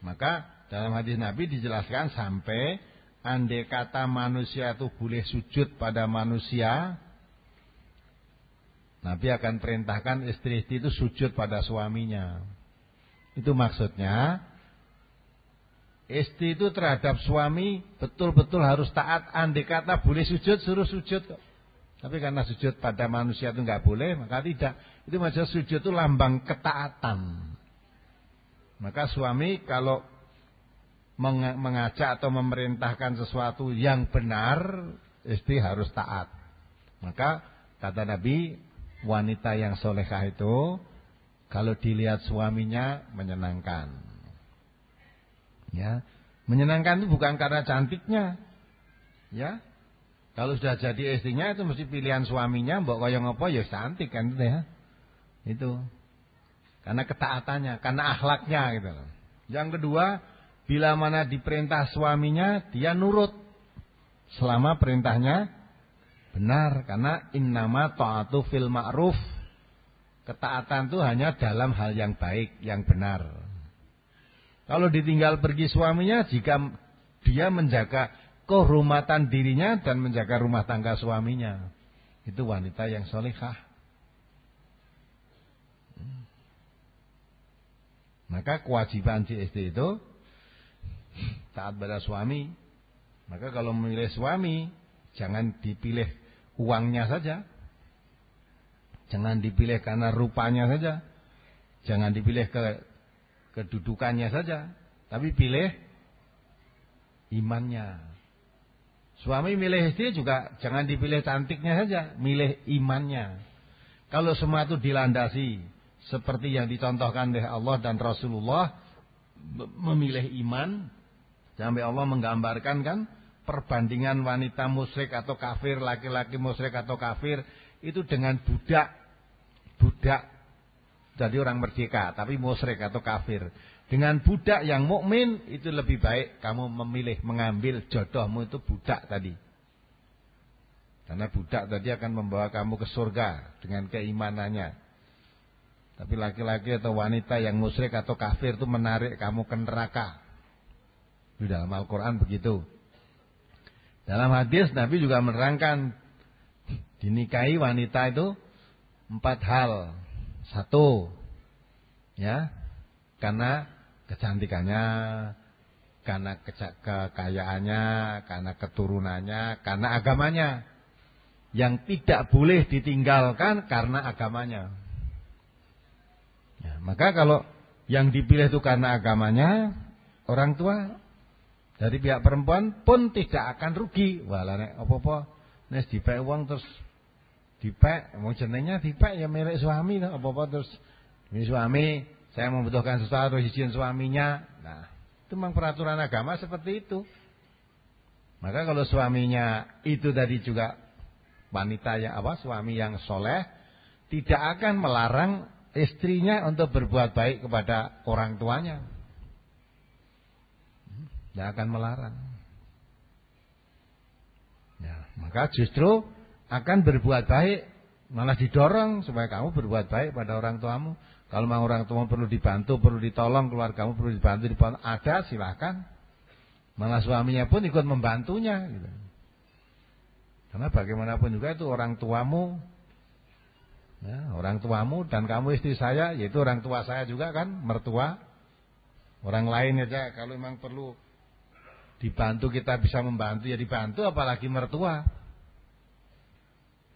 Maka dalam hadis Nabi dijelaskan sampai andai kata manusia itu boleh sujud pada manusia, Nabi akan perintahkan istri-istri itu sujud pada suaminya. Itu maksudnya istri itu terhadap suami betul-betul harus taat. Andai kata boleh sujud, suruh sujud Tapi karena sujud pada manusia itu nggak boleh, maka tidak. Itu maksud sujud itu lambang ketaatan. Maka suami kalau mengajak atau memerintahkan sesuatu yang benar, istri harus taat. Maka kata Nabi, wanita yang solehah itu kalau dilihat suaminya menyenangkan. Ya, menyenangkan itu bukan karena cantiknya. Ya. Kalau sudah jadi istrinya itu mesti pilihan suaminya mbok kaya ngapa ya cantik kan itu ya. Itu. Karena ketaatannya, karena akhlaknya gitu loh. Yang kedua, bila mana diperintah suaminya dia nurut selama perintahnya Benar, karena innama ta'atu fil ma'ruf. Ketaatan itu hanya dalam hal yang baik, yang benar. Kalau ditinggal pergi suaminya, jika dia menjaga kehormatan dirinya dan menjaga rumah tangga suaminya. Itu wanita yang solehah. Maka kewajiban si istri itu taat pada suami. Maka kalau memilih suami, jangan dipilih uangnya saja. Jangan dipilih karena rupanya saja. Jangan dipilih ke kedudukannya saja, tapi pilih imannya. Suami milih istri juga jangan dipilih cantiknya saja, milih imannya. Kalau semua itu dilandasi seperti yang dicontohkan oleh Allah dan Rasulullah memilih iman sampai Allah menggambarkan kan perbandingan wanita musyrik atau kafir, laki-laki musyrik atau kafir itu dengan budak. Budak jadi orang merdeka tapi musyrik atau kafir. Dengan budak yang mukmin itu lebih baik kamu memilih mengambil jodohmu itu budak tadi. Karena budak tadi akan membawa kamu ke surga dengan keimanannya. Tapi laki-laki atau wanita yang musyrik atau kafir itu menarik kamu ke neraka. Di dalam Al-Qur'an begitu. Dalam hadis Nabi juga menerangkan dinikahi wanita itu empat hal. Satu, ya, karena kecantikannya, karena kekayaannya, karena keturunannya, karena agamanya. Yang tidak boleh ditinggalkan karena agamanya. Ya, maka kalau yang dipilih itu karena agamanya, orang tua dari pihak perempuan pun tidak akan rugi. Walah nek apa-apa nek dipek uang terus dipek wong jenengnya dipek ya milik suami apa-apa terus ini suami saya membutuhkan sesuatu izin suaminya. Nah, itu memang peraturan agama seperti itu. Maka kalau suaminya itu tadi juga wanita yang apa suami yang soleh tidak akan melarang istrinya untuk berbuat baik kepada orang tuanya. Tidak akan melarang. Ya, maka justru akan berbuat baik, malah didorong supaya kamu berbuat baik pada orang tuamu. Kalau memang orang tuamu perlu dibantu, perlu ditolong, keluargamu perlu dibantu, dibantu ada silahkan. Malah suaminya pun ikut membantunya. Gitu. Karena bagaimanapun juga itu orang tuamu, ya, orang tuamu dan kamu istri saya, yaitu orang tua saya juga kan, mertua. Orang lain aja kalau memang perlu dibantu kita bisa membantu ya dibantu apalagi mertua.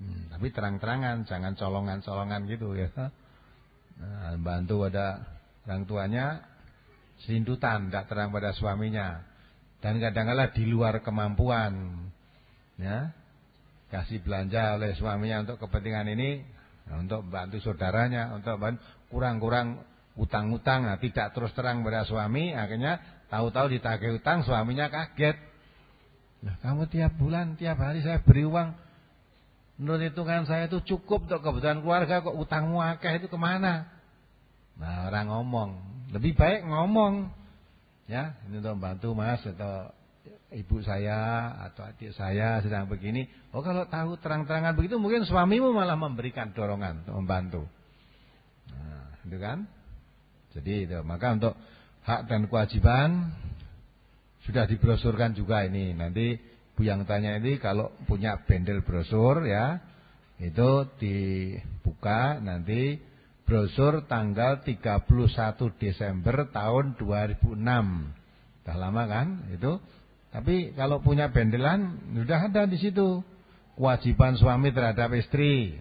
Hmm, tapi terang-terangan, jangan colongan-colongan gitu ya. Nah, bantu pada orang tuanya sindutan, tidak terang pada suaminya. Dan kadang-kala di luar kemampuan. Ya. Kasih belanja oleh suaminya untuk kepentingan ini, nah, untuk bantu saudaranya, untuk kurang-kurang utang-utang, nah, tidak terus terang pada suami, akhirnya Tahu-tahu ditagih utang suaminya kaget. Nah, kamu tiap bulan, tiap hari saya beri uang. Menurut hitungan saya itu cukup untuk kebutuhan keluarga kok utangmu akeh itu kemana? Nah orang ngomong, lebih baik ngomong, ya ini untuk bantu mas atau ibu saya atau adik saya sedang begini. Oh kalau tahu terang-terangan begitu mungkin suamimu malah memberikan dorongan untuk membantu. Nah, itu kan? Jadi itu maka untuk hak dan kewajiban sudah dibrosurkan juga ini. Nanti Bu yang tanya ini kalau punya bendel brosur ya, itu dibuka nanti brosur tanggal 31 Desember tahun 2006. Sudah lama kan itu. Tapi kalau punya bendelan sudah ada di situ kewajiban suami terhadap istri.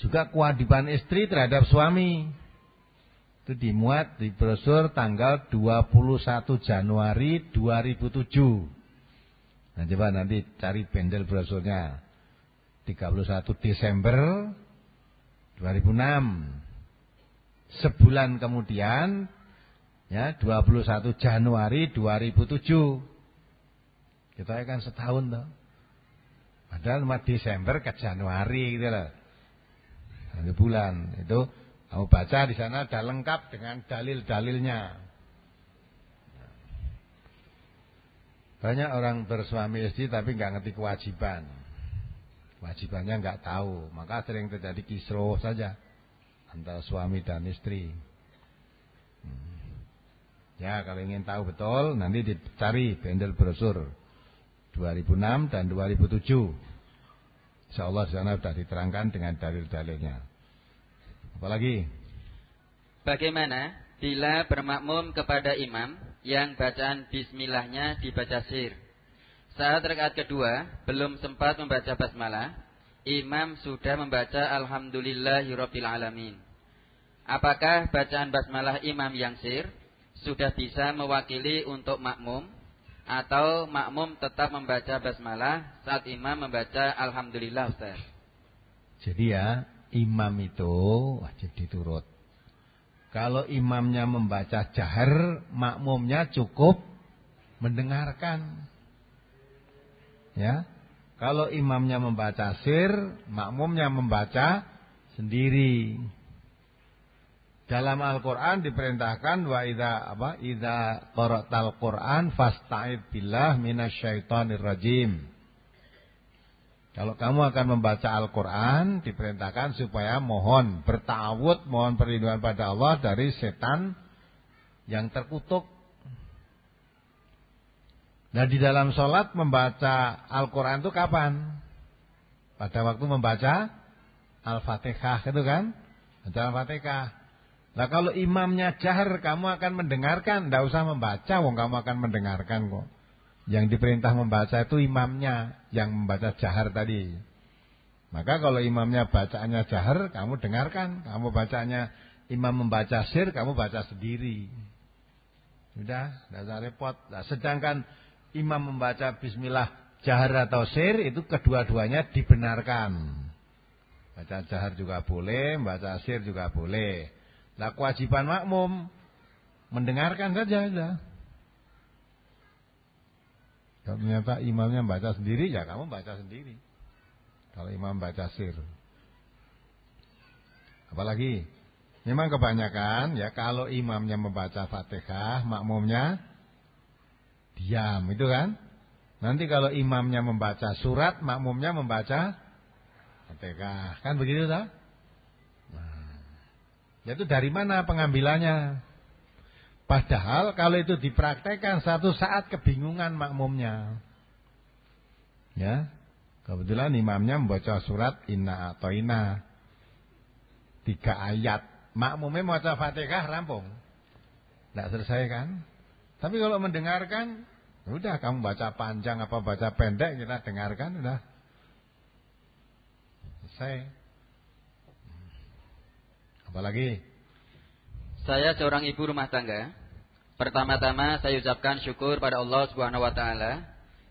Juga kewajiban istri terhadap suami itu dimuat di brosur tanggal 21 Januari 2007. Nah, coba nanti cari bendel brosurnya. 31 Desember 2006. Sebulan kemudian ya 21 Januari 2007. Kita akan setahun toh. Padahal mah Desember ke Januari gitu loh. Satu bulan itu kamu baca di sana ada lengkap dengan dalil-dalilnya. Banyak orang bersuami istri tapi nggak ngerti kewajiban. Kewajibannya nggak tahu, maka sering terjadi kisruh saja antara suami dan istri. Hmm. Ya, kalau ingin tahu betul nanti dicari pendel brosur 2006 dan 2007. Insya di sana sudah diterangkan dengan dalil-dalilnya. Apalagi? Bagaimana bila bermakmum kepada imam yang bacaan bismillahnya dibaca sir? Saat rakaat kedua belum sempat membaca basmalah, imam sudah membaca alhamdulillahirabbil alamin. Apakah bacaan basmalah imam yang sir sudah bisa mewakili untuk makmum atau makmum tetap membaca basmalah saat imam membaca alhamdulillah Ustaz? Jadi ya, imam itu wajib diturut. Kalau imamnya membaca jahar, makmumnya cukup mendengarkan. Ya. Kalau imamnya membaca sir, makmumnya membaca sendiri. Dalam Al-Qur'an diperintahkan wa idza apa? Idza qara'tal Qur'an fasta'id billah minasyaitonir rajim. Kalau kamu akan membaca Al-Quran, diperintahkan supaya mohon, bertawud, mohon perlindungan pada Allah dari setan yang terkutuk. Nah di dalam sholat membaca Al-Quran itu kapan? Pada waktu membaca Al-Fatihah itu kan? Baca Al-Fatihah. Nah kalau imamnya jahar kamu akan mendengarkan, tidak usah membaca, wong kamu akan mendengarkan kok. Yang diperintah membaca itu imamnya yang membaca jahar tadi. Maka kalau imamnya bacaannya jahar, kamu dengarkan. Kamu bacanya imam membaca sir, kamu baca sendiri. Sudah, tidak usah repot. Nah, sedangkan imam membaca bismillah jahar atau sir itu kedua-duanya dibenarkan. Baca jahar juga boleh, baca sir juga boleh. Nah, kewajiban makmum mendengarkan saja sudah. Kalau ternyata imamnya baca sendiri, ya kamu baca sendiri. Kalau imam baca sir. Apalagi, memang kebanyakan ya kalau imamnya membaca fatihah, makmumnya diam, itu kan? Nanti kalau imamnya membaca surat, makmumnya membaca fatihah. Kan begitu tak? Nah, ya itu dari mana pengambilannya? Padahal kalau itu dipraktekkan satu saat kebingungan makmumnya. Ya. Kebetulan imamnya membaca surat Inna atau Inna. Tiga ayat. Makmumnya membaca Fatihah rampung. Tidak selesai kan? Tapi kalau mendengarkan, ya udah kamu baca panjang apa baca pendek kita dengarkan udah. Selesai. Apalagi? Saya seorang ibu rumah tangga Pertama-tama saya ucapkan syukur pada Allah Subhanahu wa taala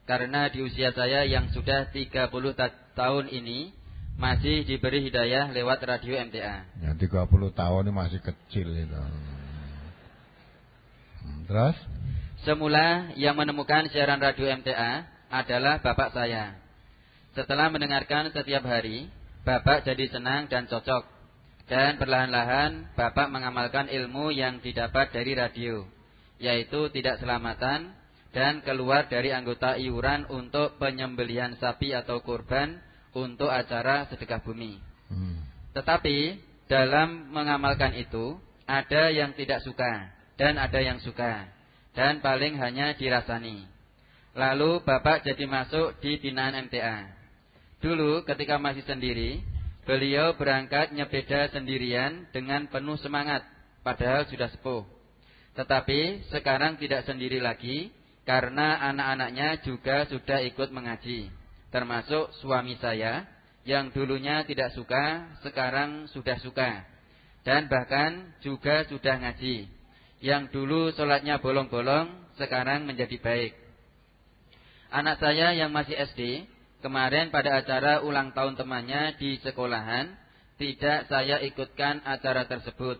karena di usia saya yang sudah 30 ta tahun ini masih diberi hidayah lewat radio MTA. Ya 30 tahun ini masih kecil itu. Hmm, terus? Semula yang menemukan siaran radio MTA adalah bapak saya. Setelah mendengarkan setiap hari, bapak jadi senang dan cocok. Dan perlahan-lahan bapak mengamalkan ilmu yang didapat dari radio yaitu tidak selamatan dan keluar dari anggota iuran untuk penyembelian sapi atau kurban untuk acara sedekah bumi. Hmm. Tetapi dalam mengamalkan itu ada yang tidak suka dan ada yang suka dan paling hanya dirasani. Lalu Bapak jadi masuk di binaan MTA. Dulu ketika masih sendiri, beliau berangkat nyepeda sendirian dengan penuh semangat padahal sudah sepuh. Tetapi sekarang tidak sendiri lagi karena anak-anaknya juga sudah ikut mengaji. Termasuk suami saya yang dulunya tidak suka, sekarang sudah suka. Dan bahkan juga sudah ngaji. Yang dulu sholatnya bolong-bolong, sekarang menjadi baik. Anak saya yang masih SD, kemarin pada acara ulang tahun temannya di sekolahan, tidak saya ikutkan acara tersebut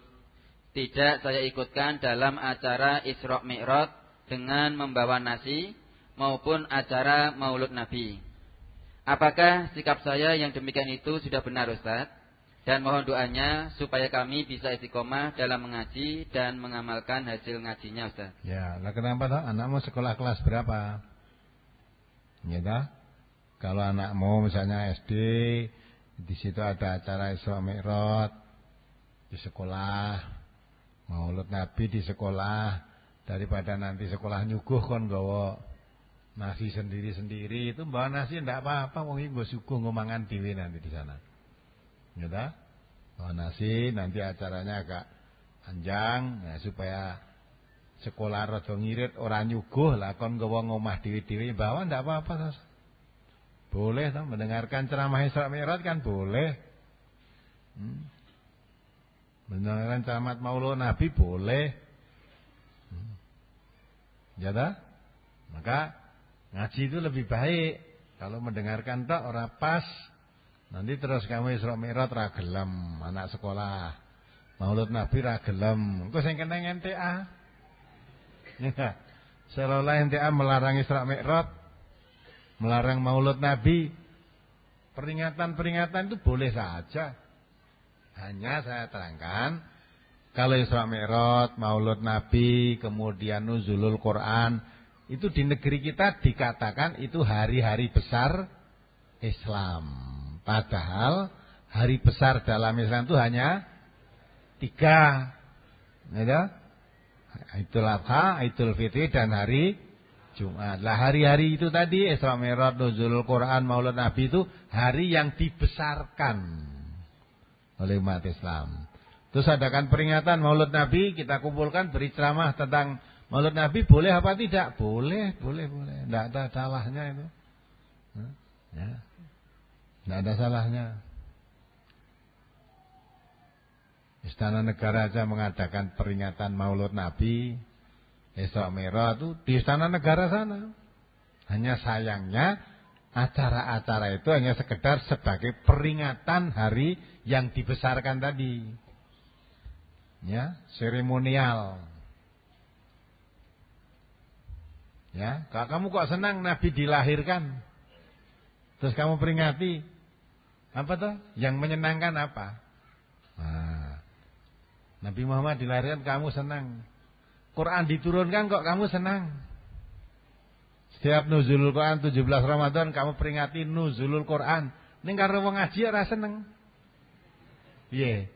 tidak saya ikutkan dalam acara Isra Mi'raj dengan membawa nasi maupun acara Maulud Nabi. Apakah sikap saya yang demikian itu sudah benar Ustaz? Dan mohon doanya supaya kami bisa istiqomah dalam mengaji dan mengamalkan hasil ngajinya Ustaz. Ya, lah kenapa toh anakmu sekolah kelas berapa? Ya toh? Kalau anakmu misalnya SD, di situ ada acara Isra Mi'raj di sekolah Maulud Nabi di sekolah daripada nanti sekolah nyuguh kon gawa nasi sendiri-sendiri itu bawa nasi ndak apa-apa wong iki syukur syukuh ngomangan dhewe nanti di sana. Ngerti gitu ta? Bawa nasi nanti acaranya agak panjang ya, supaya sekolah rada ngirit ora nyuguh lah kon gawa ngomah dhewe-dhewe ya, bawa ndak apa-apa Boleh ta mendengarkan ceramah Isra Mi'raj kan boleh. Hmm. Mendengarkan camat maulud Nabi boleh. Hmm. Ya Maka ngaji itu lebih baik. Kalau mendengarkan tak orang pas. Nanti terus kamu Isra Mi'raj ragelam. anak sekolah. Maulud Nabi ragelam. Kau Engko kena NTA. Ya. seolah NTA melarang Isra Mi'raj, melarang Maulud Nabi. Peringatan-peringatan itu boleh saja. Hanya saya terangkan kalau Isra Mi'raj, Maulud Nabi, kemudian nuzulul Quran, itu di negeri kita dikatakan itu hari-hari besar Islam. Padahal hari besar dalam Islam itu hanya tiga. Ya, Idul Adha, Idul Fitri dan hari Jumat. Lah hari-hari itu tadi Isra Mi'raj, nuzulul Quran, Maulud Nabi itu hari yang dibesarkan oleh umat Islam. Terus adakan peringatan Maulud Nabi, kita kumpulkan beri ceramah tentang Maulud Nabi boleh apa tidak? Boleh, boleh, boleh. Tidak ada salahnya itu. Ya. Tidak ada salahnya. Istana Negara saja mengadakan peringatan Maulud Nabi esok Merah itu di Istana Negara sana. Hanya sayangnya acara-acara itu hanya sekedar sebagai peringatan hari yang dibesarkan tadi. Ya, seremonial. Ya, kalau kamu kok senang Nabi dilahirkan. Terus kamu peringati apa tuh? Yang menyenangkan apa? Nah, Nabi Muhammad dilahirkan kamu senang. Quran diturunkan kok kamu senang. Setiap nuzulul Quran 17 Ramadan kamu peringati nuzulul Quran. Ini karena mau ngaji rasa seneng. Iya,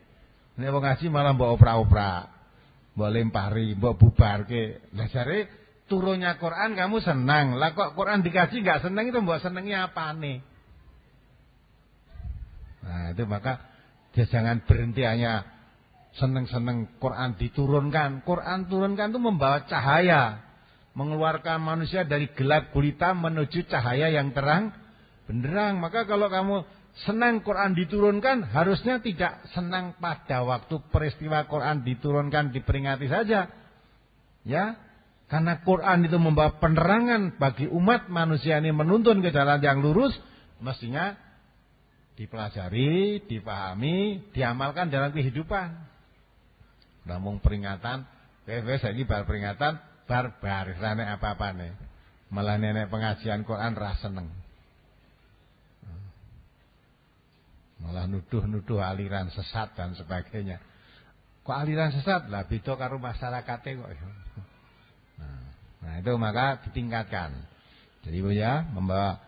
Nek wong ngaji malah mbok opera-opera, Mbok lempari, bubar. bubarke. Nah, jadi turunnya Quran kamu senang. Lah kok Quran dikasih enggak senang itu senangnya apa nih? Nah, itu maka dia jangan berhenti hanya senang-senang Quran diturunkan. Quran turunkan itu membawa cahaya, mengeluarkan manusia dari gelap gulita menuju cahaya yang terang benderang. Maka kalau kamu senang Quran diturunkan harusnya tidak senang pada waktu peristiwa Quran diturunkan diperingati saja. Ya, karena Quran itu membawa penerangan bagi umat manusia ini menuntun ke jalan yang lurus, mestinya dipelajari, dipahami, diamalkan dalam kehidupan. Namun peringatan, eh, saya ini bar peringatan bar bar, apa-apa nih. Malah nenek pengajian Quran rasa seneng. Malah nuduh-nuduh aliran sesat dan sebagainya. Kok aliran sesat? Lah beda karo masyarakatnya kok. [laughs] Nah, nah, itu maka ditingkatkan. Jadi Bu ya, membawa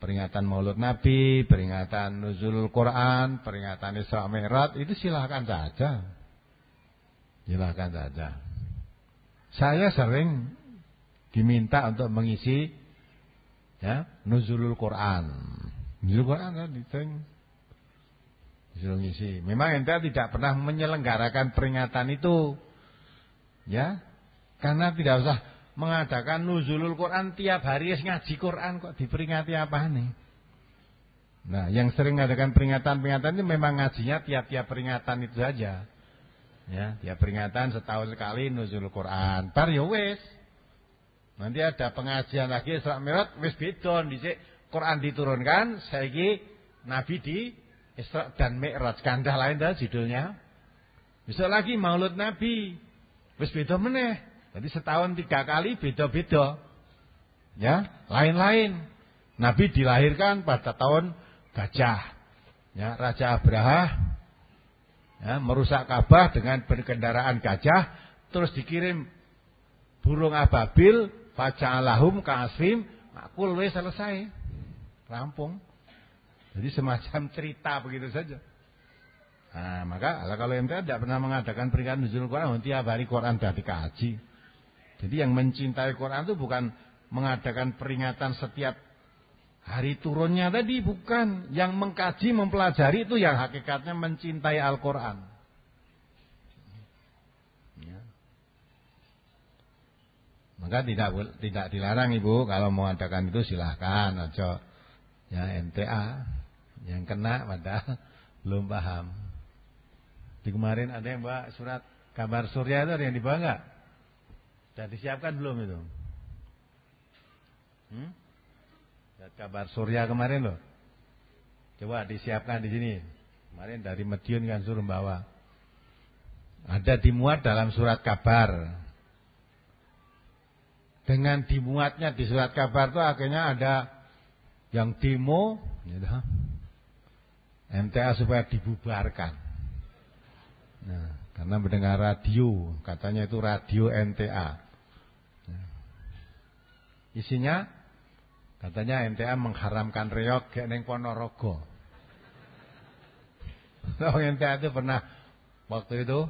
peringatan Maulud Nabi, peringatan Nuzul Quran, peringatan Isra Mi'raj itu silahkan saja. Silahkan saja. Saya sering diminta untuk mengisi ya, Nuzulul Quran. Nuzulul Quran kan Disuruh ngisi. Memang ente tidak pernah menyelenggarakan peringatan itu. Ya. Karena tidak usah mengadakan nuzulul Quran tiap hari ngaji Quran kok diperingati apa nih? Nah, yang sering mengadakan peringatan-peringatan itu memang ngajinya tiap-tiap peringatan itu saja. Ya, tiap peringatan setahun sekali nuzulul Quran. Bar ya wis. Nanti ada pengajian lagi Isra Mi'raj wis beda dhisik Quran diturunkan, saiki nabi di Isra dan Mi'raj. Kandah lain dah judulnya. Besok lagi Maulud Nabi. Wis beda meneh. Jadi setahun tiga kali beda-beda. Ya, lain-lain. Nabi dilahirkan pada tahun gajah. Ya, Raja Abraham ya, merusak Ka'bah dengan berkendaraan gajah, terus dikirim burung ababil, ke ka'asrim, makul selesai. Rampung. Jadi semacam cerita begitu saja. Nah, maka kalau MTA tidak pernah mengadakan peringatan nuzul Quran, tiap hari Quran sudah dikaji. Jadi yang mencintai Quran itu bukan mengadakan peringatan setiap hari turunnya tadi, bukan. Yang mengkaji, mempelajari itu yang hakikatnya mencintai Al-Quran. Ya. Maka tidak tidak dilarang ibu kalau mau adakan itu silahkan aja ya MTA yang kena padahal [laughs] belum paham. Di kemarin ada yang bawa surat kabar surya itu ada yang dibawa enggak? Sudah disiapkan belum itu? Hmm? Surat kabar surya kemarin loh. Coba disiapkan di sini. Kemarin dari Medion kan suruh bawa. Ada dimuat dalam surat kabar. Dengan dimuatnya di surat kabar itu akhirnya ada yang demo, gitu. MTA supaya dibubarkan. Nah, karena mendengar radio, katanya itu radio NTA, nah, isinya katanya MTA mengharamkan reok kayak neng Ponorogo. [laughs] Nah, MTA itu pernah waktu itu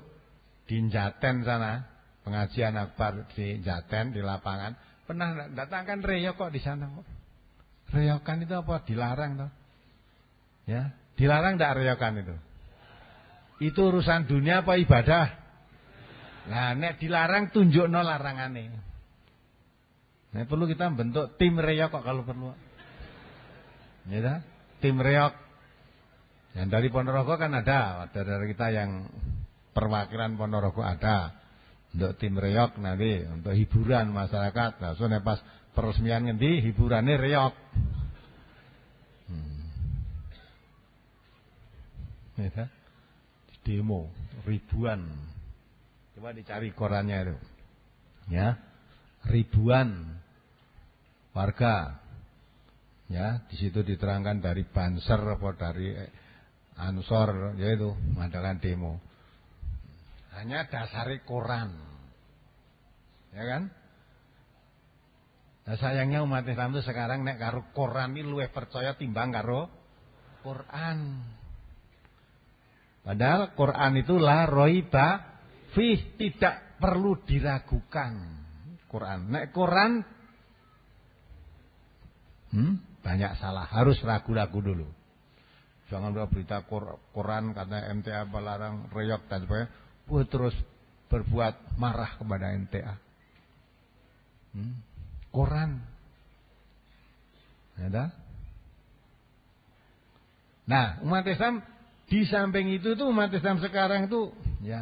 di Jaten sana pengajian akbar di Jaten di lapangan pernah datangkan reok kok di sana kok reokan itu apa dilarang toh ya Dilarang tidak reyokan itu? Itu urusan dunia apa ibadah? Nah, nek dilarang tunjuk no ini. Nah, perlu kita bentuk tim reyok kok kalau perlu. Ya, dah? tim reyok. Yang dari Ponorogo kan ada, dari kita yang perwakilan Ponorogo ada untuk tim reyok nanti untuk hiburan masyarakat. Nah, soalnya pas peresmian nanti hiburannya reyok. ya, demo ribuan coba dicari korannya itu ya ribuan warga ya di situ diterangkan dari Banser atau dari eh, Ansor yaitu mengadakan demo hanya dasari koran ya kan nah, sayangnya umat Islam itu sekarang nek karo koran ini luwe percaya timbang karo Quran Padahal Quran itu la roiba fih tidak perlu diragukan. Quran. Nek Quran hmm, banyak salah, harus ragu-ragu dulu. Jangan udah berita Quran karena MTA melarang reyok dan sebagainya. buat terus berbuat marah kepada MTA. Hmm? Quran. Ada? Ya nah, umat Islam di samping itu tuh umat Islam sekarang tuh ya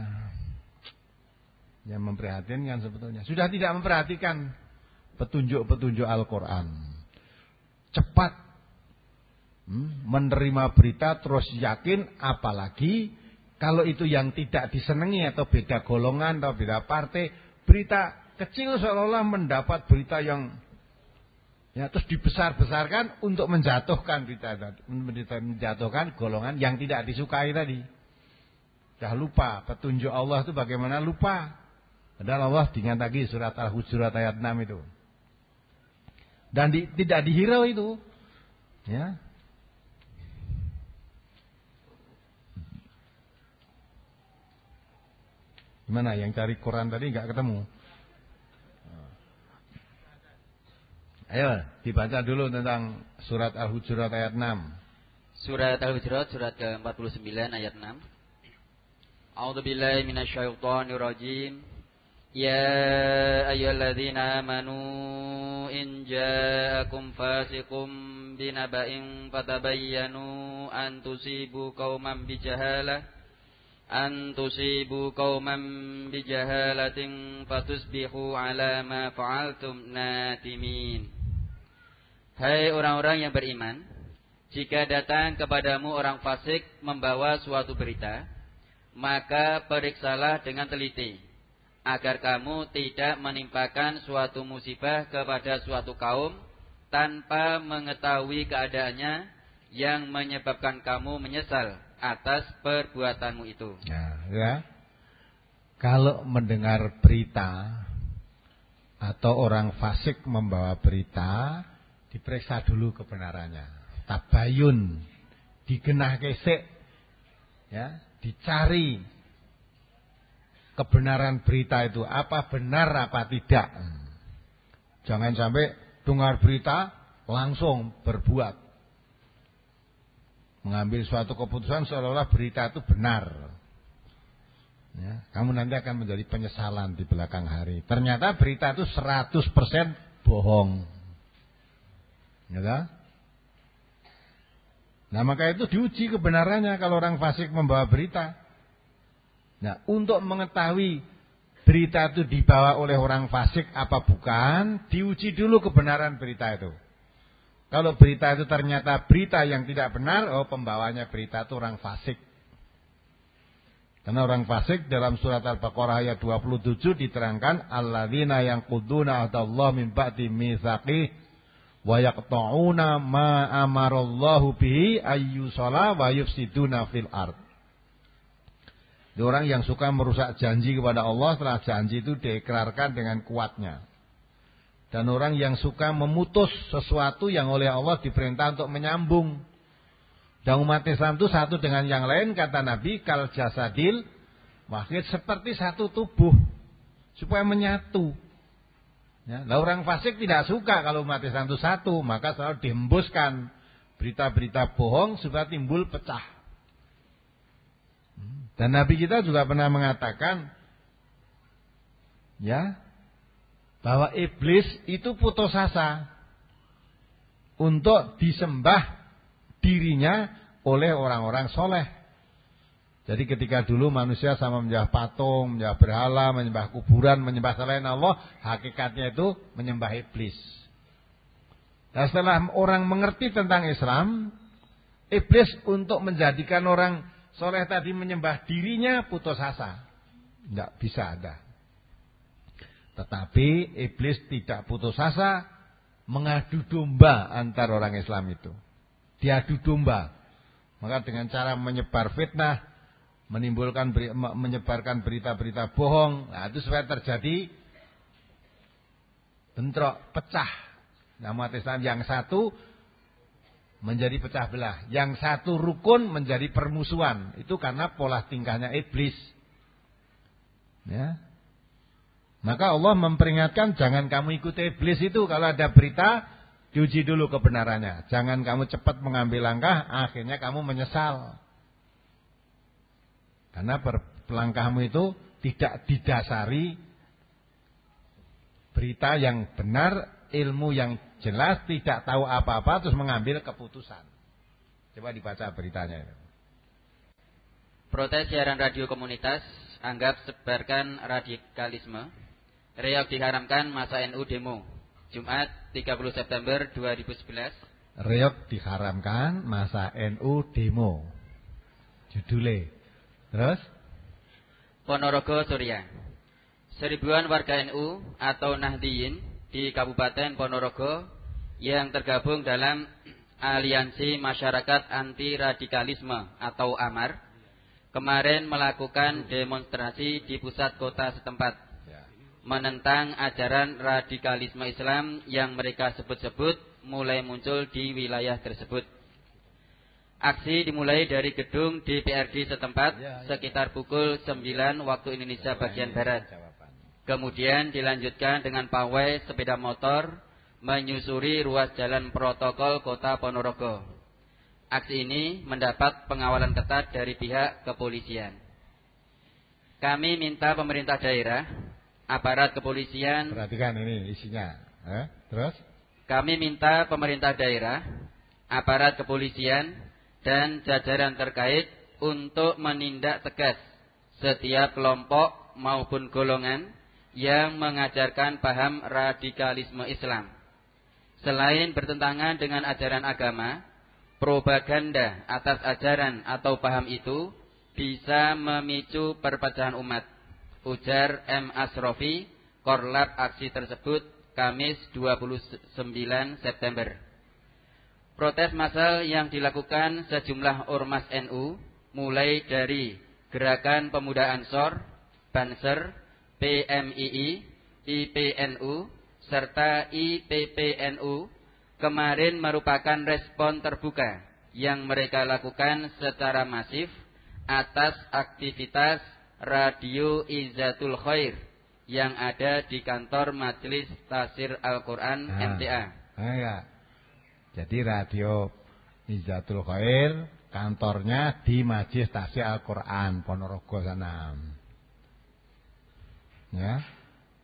yang memprihatinkan sebetulnya. Sudah tidak memperhatikan petunjuk-petunjuk Al-Qur'an. Cepat hmm, menerima berita terus yakin apalagi kalau itu yang tidak disenangi atau beda golongan atau beda partai, berita kecil seolah-olah mendapat berita yang Ya, terus dibesar-besarkan untuk menjatuhkan kita menjatuhkan golongan yang tidak disukai tadi. Dah lupa petunjuk Allah itu bagaimana lupa. Padahal Allah lagi surat Al-Hujurat ayat 6 itu. Dan di, tidak dihirau itu. Ya. Gimana yang cari Quran tadi nggak ketemu? Ayo dibaca dulu tentang surat Al-Hujurat ayat 6. Surat Al-Hujurat surat ke-49 ayat 6. A'udzu billahi minasyaitonir rajim. Ya ayyuhalladzina amanu in ja'akum fasiqum binaba'in fatabayyanu an tusibu qauman bijahalah Antusibu تصيبوا قوما بجهالة فتصبحوا على ما Hai orang-orang yang beriman, jika datang kepadamu orang fasik membawa suatu berita, maka periksalah dengan teliti, agar kamu tidak menimpakan suatu musibah kepada suatu kaum tanpa mengetahui keadaannya yang menyebabkan kamu menyesal atas perbuatanmu itu. Ya, ya. Kalau mendengar berita atau orang fasik membawa berita, diperiksa dulu kebenarannya. Tabayun, digenah kesek, ya, dicari kebenaran berita itu apa benar apa tidak. Jangan sampai dengar berita langsung berbuat mengambil suatu keputusan seolah-olah berita itu benar. Ya, kamu nanti akan menjadi penyesalan di belakang hari. Ternyata berita itu 100% bohong. Ya, tak? nah maka itu diuji kebenarannya kalau orang fasik membawa berita. Nah untuk mengetahui berita itu dibawa oleh orang fasik apa bukan, diuji dulu kebenaran berita itu. Kalau berita itu ternyata berita yang tidak benar, oh pembawanya berita itu orang fasik. Karena orang fasik dalam surat Al-Baqarah ayat 27 diterangkan alladzina yang quduna Allah min ba'di mitsaqi wa yaqta'una ma amarallahu bihi ayyusala wa yufsiduna fil ard. orang yang suka merusak janji kepada Allah setelah janji itu diklarkan dengan kuatnya. Dan orang yang suka memutus sesuatu yang oleh Allah diperintah untuk menyambung. Dan umat Islam itu satu dengan yang lain kata Nabi kal jasadil wahid seperti satu tubuh supaya menyatu. Ya, nah, orang fasik tidak suka kalau umat Islam itu satu, maka selalu dihembuskan berita-berita bohong supaya timbul pecah. Hmm. Dan Nabi kita juga pernah mengatakan, ya, bahwa iblis itu putus asa untuk disembah dirinya oleh orang-orang soleh. Jadi ketika dulu manusia sama menyembah patung, menyembah berhala, menyembah kuburan, menyembah selain Allah, hakikatnya itu menyembah iblis. Nah setelah orang mengerti tentang Islam, iblis untuk menjadikan orang soleh tadi menyembah dirinya putus asa. Tidak bisa ada. Tetapi iblis tidak putus asa mengadu domba antar orang Islam itu. Diadu domba. Maka dengan cara menyebar fitnah, menimbulkan menyebarkan berita-berita bohong, nah itu supaya terjadi bentrok, pecah. nama Islam yang satu menjadi pecah belah, yang satu rukun menjadi permusuhan. Itu karena pola tingkahnya iblis. Ya, maka Allah memperingatkan jangan kamu ikuti iblis itu kalau ada berita diuji dulu kebenarannya. Jangan kamu cepat mengambil langkah akhirnya kamu menyesal. Karena langkahmu itu tidak didasari berita yang benar, ilmu yang jelas, tidak tahu apa-apa terus mengambil keputusan. Coba dibaca beritanya. Protes siaran radio komunitas anggap sebarkan radikalisme Riau diharamkan masa NU demo. Jumat 30 September 2011. Reok diharamkan masa NU demo. Judule. Terus? Ponorogo Surya. Seribuan warga NU atau Nahdiyin di Kabupaten Ponorogo yang tergabung dalam Aliansi Masyarakat Anti Radikalisme atau AMAR kemarin melakukan demonstrasi di pusat kota setempat menentang ajaran radikalisme Islam yang mereka sebut-sebut mulai muncul di wilayah tersebut. Aksi dimulai dari gedung DPRD setempat ya, ya. sekitar pukul 9 waktu Indonesia bagian Barat. Kemudian dilanjutkan dengan pawai sepeda motor menyusuri ruas jalan protokol kota Ponorogo. Aksi ini mendapat pengawalan ketat dari pihak kepolisian. Kami minta pemerintah daerah aparat kepolisian. Perhatikan ini isinya. Eh, terus? Kami minta pemerintah daerah, aparat kepolisian, dan jajaran terkait untuk menindak tegas setiap kelompok maupun golongan yang mengajarkan paham radikalisme Islam. Selain bertentangan dengan ajaran agama, propaganda atas ajaran atau paham itu bisa memicu perpecahan umat Ujar M. Asrofi, korlap aksi tersebut Kamis 29 September. Protes massal yang dilakukan sejumlah ormas NU mulai dari Gerakan Pemuda Ansor, Banser, PMII, IPNU, serta IPPNU kemarin merupakan respon terbuka yang mereka lakukan secara masif atas aktivitas Radio Izzatul Khair yang ada di kantor Majelis Tasir Al-Qur'an nah, MTA. Ah, iya. Jadi Radio Izzatul Khair kantornya di Majelis Tasir Al-Qur'an Ponorogo sana. Ya.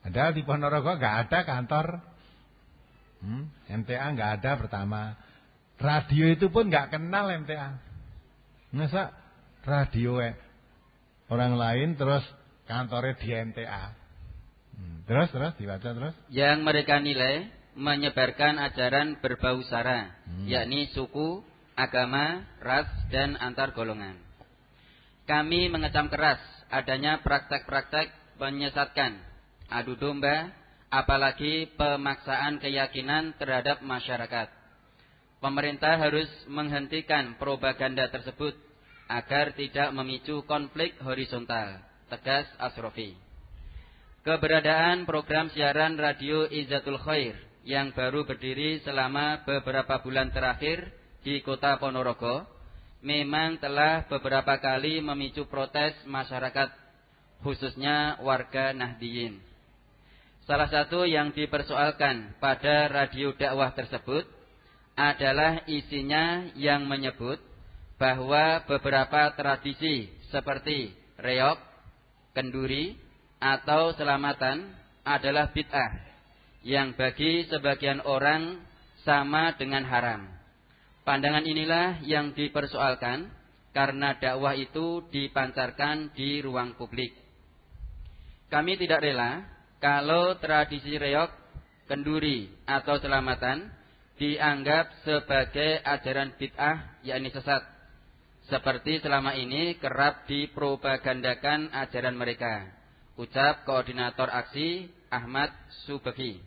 Ada di Ponorogo enggak ada kantor hmm, MTA enggak ada pertama. Radio itu pun enggak kenal MTA. Masa radio e orang lain terus kantornya di MTA. Hmm, terus terus dibaca terus. Yang mereka nilai menyebarkan ajaran berbau sara, hmm. yakni suku, agama, ras dan antar golongan. Kami mengecam keras adanya praktek-praktek menyesatkan, adu domba, apalagi pemaksaan keyakinan terhadap masyarakat. Pemerintah harus menghentikan propaganda tersebut agar tidak memicu konflik horizontal. Tegas Asrofi. Keberadaan program siaran radio Izzatul Khair yang baru berdiri selama beberapa bulan terakhir di kota Ponorogo memang telah beberapa kali memicu protes masyarakat khususnya warga Nahdiyin. Salah satu yang dipersoalkan pada radio dakwah tersebut adalah isinya yang menyebut bahwa beberapa tradisi seperti reok, kenduri, atau selamatan adalah bid'ah yang bagi sebagian orang sama dengan haram. Pandangan inilah yang dipersoalkan karena dakwah itu dipancarkan di ruang publik. Kami tidak rela kalau tradisi reok, kenduri, atau selamatan dianggap sebagai ajaran bid'ah yakni sesat seperti selama ini kerap dipropagandakan ajaran mereka. Ucap koordinator aksi Ahmad Subahi.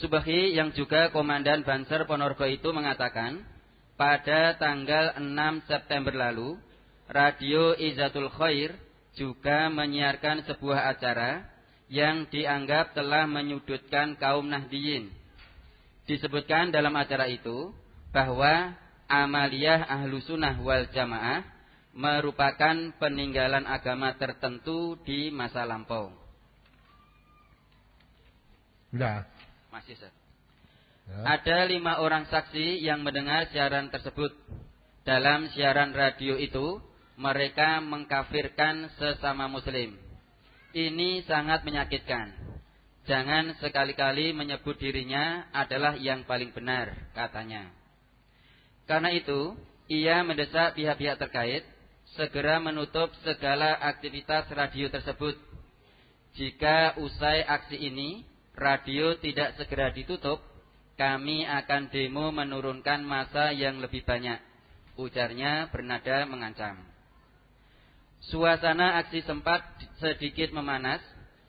Subahi yang juga komandan Banser Ponorogo itu mengatakan, pada tanggal 6 September lalu, Radio Izzatul Khair juga menyiarkan sebuah acara yang dianggap telah menyudutkan kaum Nahdiyin. Disebutkan dalam acara itu bahwa amaliyah ahlu sunnah wal jamaah merupakan peninggalan agama tertentu di masa lampau. Nah. Masih, Ya. Ada lima orang saksi yang mendengar siaran tersebut. Dalam siaran radio itu, mereka mengkafirkan sesama muslim. Ini sangat menyakitkan. Jangan sekali-kali menyebut dirinya adalah yang paling benar, katanya. Karena itu, ia mendesak pihak-pihak terkait segera menutup segala aktivitas radio tersebut. Jika usai aksi ini radio tidak segera ditutup, kami akan demo menurunkan masa yang lebih banyak. Ujarnya bernada mengancam. Suasana aksi sempat sedikit memanas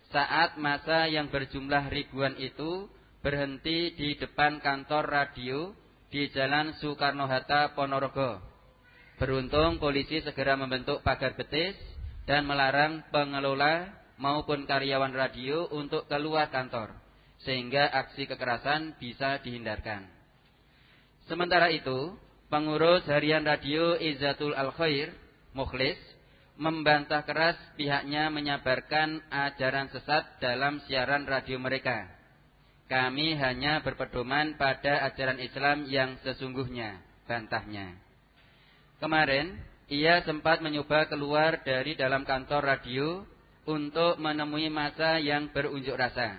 saat masa yang berjumlah ribuan itu berhenti di depan kantor radio di Jalan Soekarno-Hatta Ponorogo. Beruntung polisi segera membentuk pagar betis dan melarang pengelola maupun karyawan radio untuk keluar kantor sehingga aksi kekerasan bisa dihindarkan. Sementara itu, pengurus harian radio Izzatul Al-Khair, Mukhlis, membantah keras pihaknya menyabarkan ajaran sesat dalam siaran radio mereka kami hanya berpedoman pada ajaran Islam yang sesungguhnya, bantahnya. Kemarin, ia sempat mencoba keluar dari dalam kantor radio untuk menemui masa yang berunjuk rasa.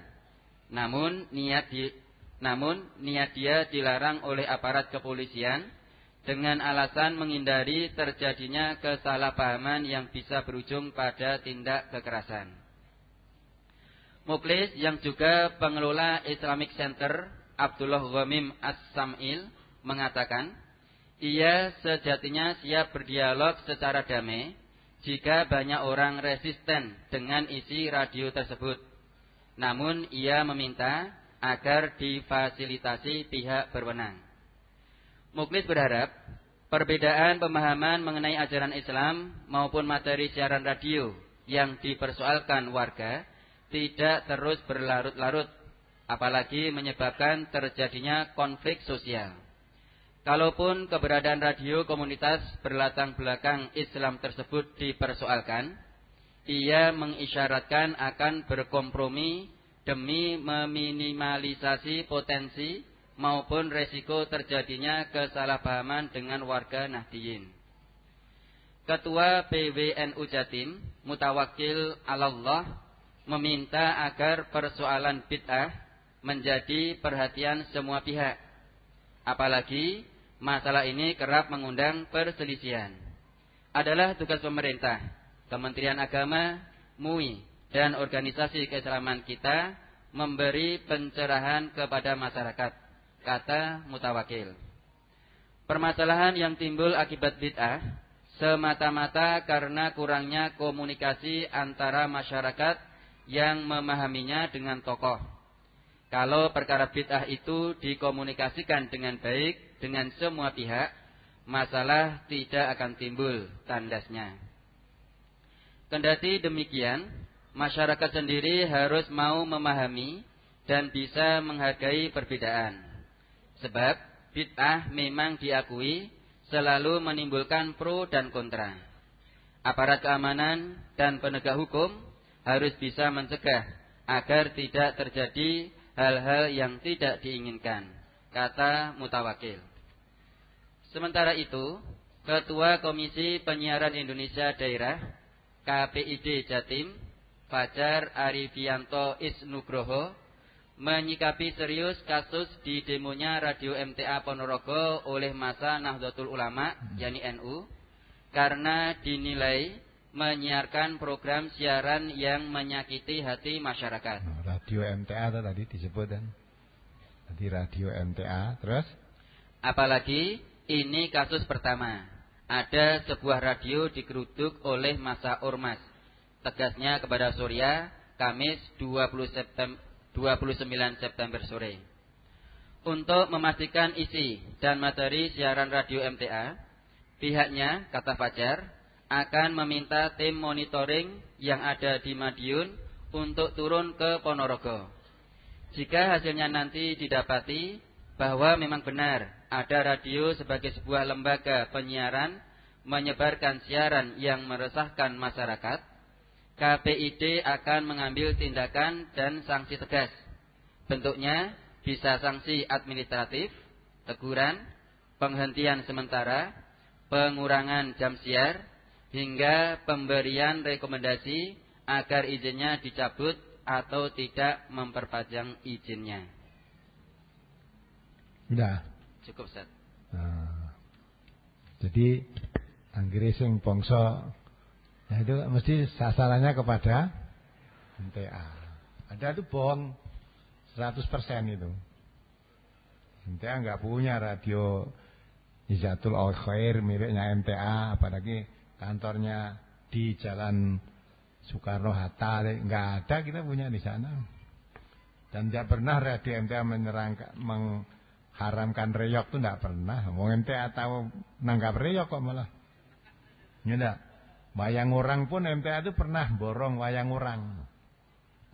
Namun niat di, namun niat dia dilarang oleh aparat kepolisian dengan alasan menghindari terjadinya kesalahpahaman yang bisa berujung pada tindak kekerasan. Muklis yang juga pengelola Islamic Center Abdullah Ghamim As-Sam'il mengatakan, ia sejatinya siap berdialog secara damai jika banyak orang resisten dengan isi radio tersebut. Namun ia meminta agar difasilitasi pihak berwenang. Muklis berharap perbedaan pemahaman mengenai ajaran Islam maupun materi siaran radio yang dipersoalkan warga tidak terus berlarut-larut, apalagi menyebabkan terjadinya konflik sosial. Kalaupun keberadaan radio komunitas berlatang belakang Islam tersebut dipersoalkan, ia mengisyaratkan akan berkompromi demi meminimalisasi potensi maupun resiko terjadinya kesalahpahaman dengan warga Nahdiyin. Ketua PWNU Jatim, Mutawakil Allah, meminta agar persoalan bid'ah menjadi perhatian semua pihak. Apalagi masalah ini kerap mengundang perselisihan. Adalah tugas pemerintah, Kementerian Agama, MUI, dan organisasi keislaman kita memberi pencerahan kepada masyarakat, kata Mutawakil. Permasalahan yang timbul akibat bid'ah semata-mata karena kurangnya komunikasi antara masyarakat yang memahaminya dengan tokoh. Kalau perkara bid'ah itu dikomunikasikan dengan baik dengan semua pihak, masalah tidak akan timbul tandasnya. Kendati demikian, masyarakat sendiri harus mau memahami dan bisa menghargai perbedaan. Sebab bid'ah memang diakui selalu menimbulkan pro dan kontra. Aparat keamanan dan penegak hukum harus bisa mencegah agar tidak terjadi hal-hal yang tidak diinginkan, kata Mutawakil. Sementara itu, Ketua Komisi Penyiaran Indonesia Daerah KPID Jatim, Fajar Arifianto Isnugroho, menyikapi serius kasus di demonya Radio MTA Ponorogo oleh masa Nahdlatul Ulama, hmm. yakni NU, karena dinilai menyiarkan program siaran yang menyakiti hati masyarakat. Nah, radio MTA itu tadi disebut kan? Tadi radio MTA, terus? Apalagi ini kasus pertama. Ada sebuah radio dikeruduk oleh masa ormas. Tegasnya kepada Surya, Kamis 20 September, 29 September sore. Untuk memastikan isi dan materi siaran radio MTA, pihaknya, kata Fajar, akan meminta tim monitoring yang ada di Madiun untuk turun ke Ponorogo. Jika hasilnya nanti didapati bahwa memang benar ada radio sebagai sebuah lembaga penyiaran menyebarkan siaran yang meresahkan masyarakat, KPID akan mengambil tindakan dan sanksi tegas. Bentuknya bisa sanksi administratif, teguran, penghentian sementara, pengurangan jam siar, hingga pemberian rekomendasi agar izinnya dicabut atau tidak memperpanjang izinnya. Sudah. Cukup, set. Nah, jadi anggere sing ya itu mesti sasarannya kepada MTA. Ada itu bohong 100% itu. MTA nggak punya radio Izatul Al Khair miliknya MTA apalagi kantornya di Jalan Soekarno Hatta nggak ada kita punya di sana dan tidak pernah Radio MTA mengharamkan reyok itu tidak pernah Wong MTA tahu nanggap reyok kok malah ya wayang orang pun MTA itu pernah borong wayang orang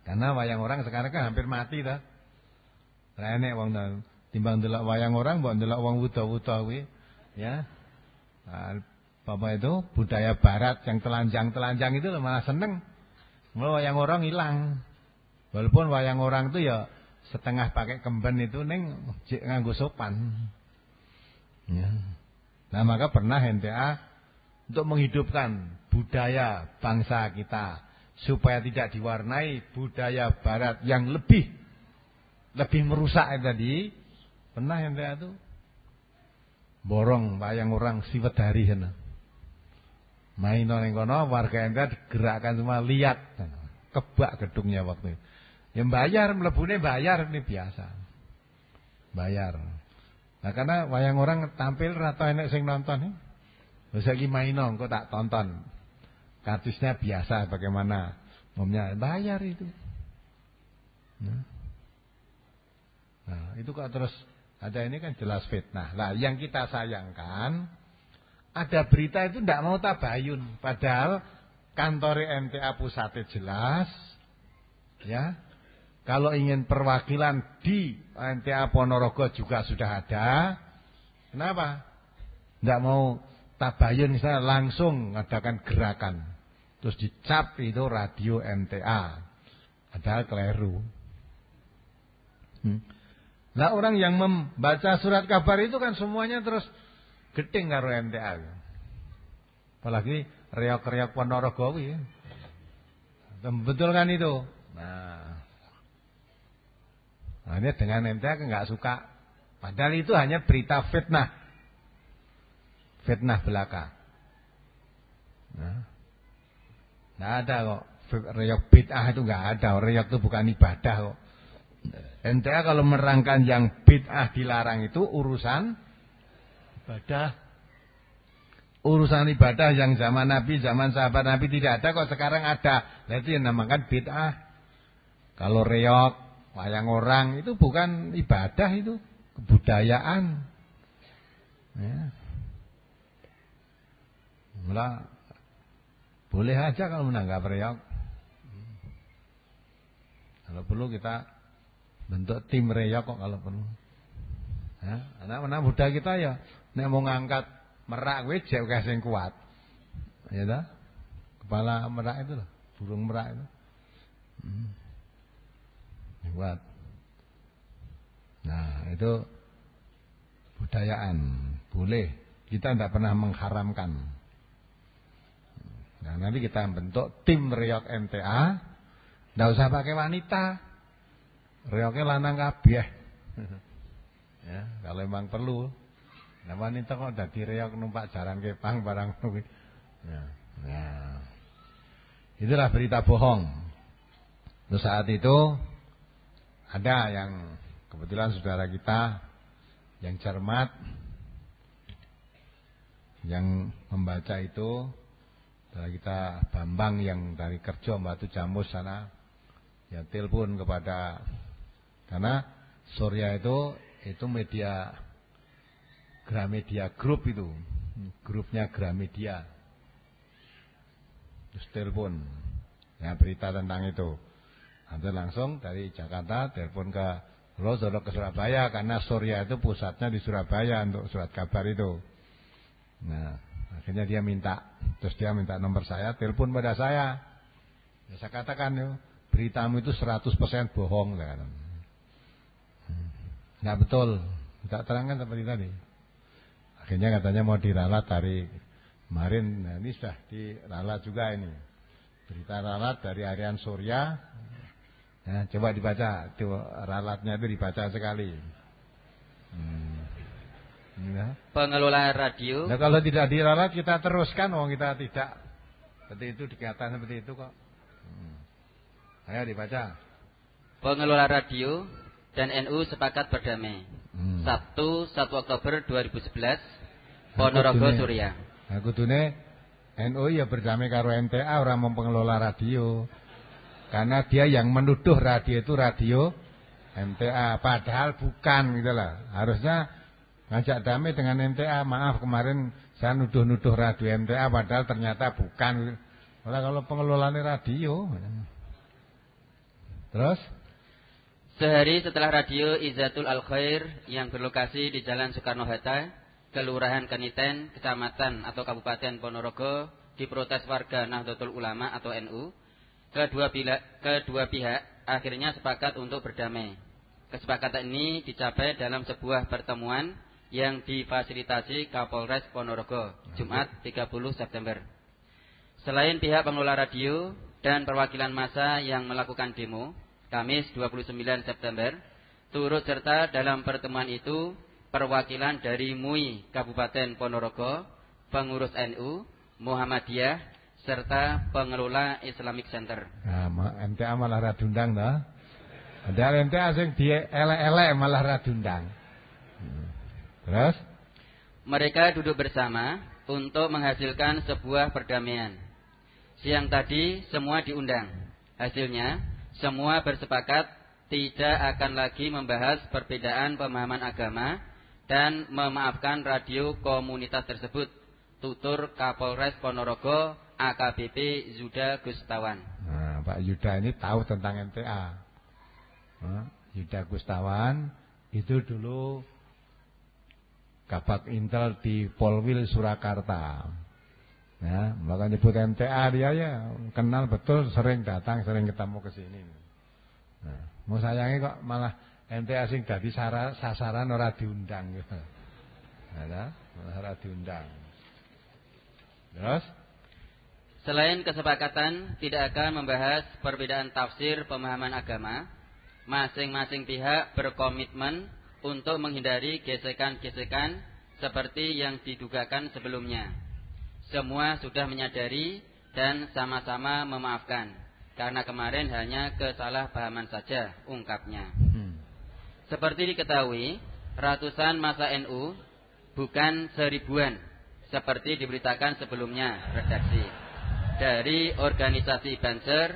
karena wayang orang sekarang kan hampir mati dah Rene wong timbang delok wayang orang mbok delok wong wuda-wuda ya nah, apa itu budaya barat yang telanjang-telanjang itu malah seneng. Mulai wayang orang hilang. Walaupun wayang orang itu ya setengah pakai kemben itu neng nganggo sopan. Ya. Nah, maka pernah NTA ah, untuk menghidupkan budaya bangsa kita supaya tidak diwarnai budaya barat yang lebih lebih merusak tadi. Pernah NTA ah, itu borong wayang orang siwet hari sana. Ya, main ning kono warga MK digerakkan semua lihat kebak gedungnya waktu itu. Yang bayar melebune bayar ini biasa. Bayar. Nah karena wayang orang tampil rata enak sing nonton. nih eh. Wis iki maino kok tak tonton. kartisnya biasa bagaimana umumnya bayar itu. Nah. nah. itu kok terus ada ini kan jelas fitnah. lah yang kita sayangkan ada berita itu tidak mau tabayun. Padahal kantor MTA pusatnya jelas, ya. Kalau ingin perwakilan di MTA Ponorogo juga sudah ada. Kenapa? Tidak mau tabayun misalnya langsung mengadakan gerakan. Terus dicap itu radio MTA. Padahal keliru. Hmm. Nah orang yang membaca surat kabar itu kan semuanya terus gedeng karo MTA. Apalagi reok-reok Ponorogo kuwi. Betul kan itu? Nah. nah ini dengan MTA nggak suka. Padahal itu hanya berita fitnah. Fitnah belaka. Nah. Nggak ada kok. Reok bid'ah itu nggak ada. Reok itu bukan ibadah kok. MTA kalau merangkan yang bid'ah dilarang itu urusan ibadah urusan ibadah yang zaman Nabi, zaman sahabat Nabi tidak ada kok sekarang ada. berarti yang namakan bid'ah. Kalau reok, wayang orang itu bukan ibadah itu kebudayaan. Ya. Mula boleh aja kalau menanggap reok. Kalau perlu kita bentuk tim reok kok kalau perlu. Ya, anak-anak muda kita ya Nek mau ngangkat merak kowe jek sing kuat. Ya ta? Kepala merak itu loh, burung merak itu. Hmm. Kuat. Nah, itu budayaan. Boleh. Kita tidak pernah mengharamkan. Nah, nanti kita bentuk tim Reok MTA. Tidak usah pakai wanita. Reoknya lanang kabeh. [laughs] ya, kalau memang perlu namanya wanita kok dadi reok numpak jaran kepang barang kuwi. Ya. ya. Itulah berita bohong. Terus saat itu ada yang kebetulan saudara kita yang cermat yang membaca itu saudara kita Bambang yang dari Kerjo Batu Jamus sana ya telepon kepada karena Surya itu itu media Gramedia Group itu. Grupnya Gramedia. Terus telepon. Ya, berita tentang itu. Hampir langsung dari Jakarta telepon ke Lozorok ke Surabaya. Karena Surya itu pusatnya di Surabaya untuk surat kabar itu. Nah, akhirnya dia minta. Terus dia minta nomor saya, telepon pada saya. Ya, saya katakan, yo, beritamu itu 100% bohong. lah kan. Nah betul. Tidak terangkan seperti tadi akhirnya katanya mau diralat dari kemarin nah ini sudah diralat juga ini berita ralat dari Aryan Surya nah, coba dibaca itu ralatnya itu dibaca sekali hmm. ya. pengelola radio nah kalau tidak diralat kita teruskan wong oh, kita tidak seperti itu dikatakan seperti itu kok hmm. ayo dibaca pengelola radio dan NU sepakat berdamai hmm. Sabtu 1 Oktober 2011 Ponorogo Surya. Nah kudune NU ya berdamai karo MTA orang mempengelola radio. Karena dia yang menuduh radio itu radio MTA padahal bukan gitu lah. Harusnya ngajak damai dengan MTA. Maaf kemarin saya nuduh-nuduh radio MTA padahal ternyata bukan. Malah kalau pengelolaannya radio. Terus? Sehari setelah radio Izatul Al Khair yang berlokasi di Jalan Soekarno Hatta Kelurahan Keniten, Kecamatan atau Kabupaten Ponorogo diprotes warga Nahdlatul Ulama atau NU. Kedua, bila, kedua pihak akhirnya sepakat untuk berdamai. Kesepakatan ini dicapai dalam sebuah pertemuan yang difasilitasi Kapolres Ponorogo, Jumat 30 September. Selain pihak pengelola radio dan perwakilan massa yang melakukan demo, Kamis 29 September, turut serta dalam pertemuan itu perwakilan dari MUI Kabupaten Ponorogo, pengurus NU, Muhammadiyah, serta pengelola Islamic Center. Nah, MTA ah malah radundang dah. Ada ah MTA sing di elek-elek malah radundang. Hmm. Terus? Mereka duduk bersama untuk menghasilkan sebuah perdamaian. Siang tadi semua diundang. Hasilnya, semua bersepakat tidak akan lagi membahas perbedaan pemahaman agama dan memaafkan radio komunitas tersebut. Tutur Kapolres Ponorogo AKBP Yuda Gustawan. Nah, Pak Yuda ini tahu tentang MTA. Nah, Yuda Gustawan itu dulu Kabak Intel di Polwil Surakarta. Ya, maka nyebut MTA dia ya kenal betul, sering datang, sering ketemu ke sini. Nah, mau sayangi kok malah ente asing dadi sasaran ora diundang. Ana ora diundang. Terus Selain kesepakatan tidak akan membahas perbedaan tafsir pemahaman agama, masing-masing pihak berkomitmen untuk menghindari gesekan-gesekan seperti yang didugakan sebelumnya. Semua sudah menyadari dan sama-sama memaafkan karena kemarin hanya kesalahpahaman saja ungkapnya. Seperti diketahui, ratusan masa NU bukan seribuan seperti diberitakan sebelumnya redaksi dari organisasi Banser,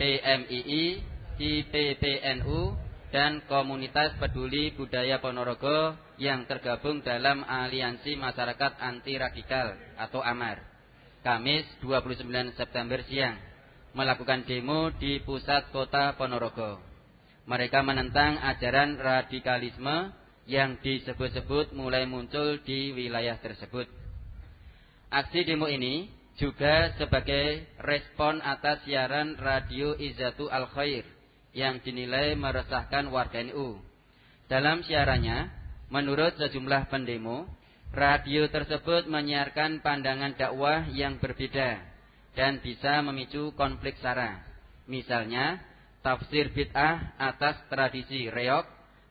PMII, IPPNU dan komunitas peduli budaya Ponorogo yang tergabung dalam aliansi masyarakat anti radikal atau AMAR. Kamis 29 September siang melakukan demo di pusat kota Ponorogo. Mereka menentang ajaran radikalisme yang disebut-sebut mulai muncul di wilayah tersebut. Aksi demo ini juga sebagai respon atas siaran radio Izzatu Al Khair yang dinilai meresahkan warga NU. Dalam siarannya, menurut sejumlah pendemo, radio tersebut menyiarkan pandangan dakwah yang berbeda dan bisa memicu konflik sara. Misalnya, tafsir bid'ah atas tradisi reok,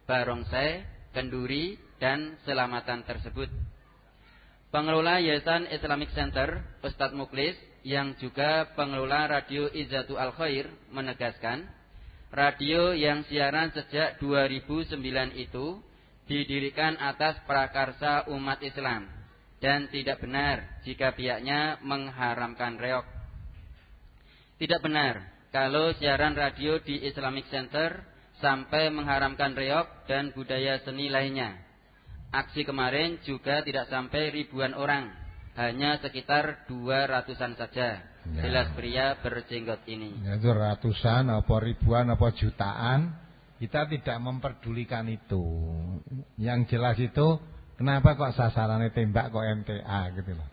barongsai, kenduri, dan selamatan tersebut. Pengelola Yayasan Islamic Center, Ustadz Muklis, yang juga pengelola Radio Izzatu Al Khair, menegaskan, radio yang siaran sejak 2009 itu didirikan atas prakarsa umat Islam dan tidak benar jika pihaknya mengharamkan reok. Tidak benar kalau siaran radio di Islamic Center sampai mengharamkan reok dan budaya seni lainnya. Aksi kemarin juga tidak sampai ribuan orang, hanya sekitar dua ratusan saja. Ya. Jelas pria berjenggot ini. Ya, itu ratusan, apa ribuan, apa jutaan, kita tidak memperdulikan itu. Yang jelas itu, kenapa kok sasarannya tembak kok MTA gitu loh.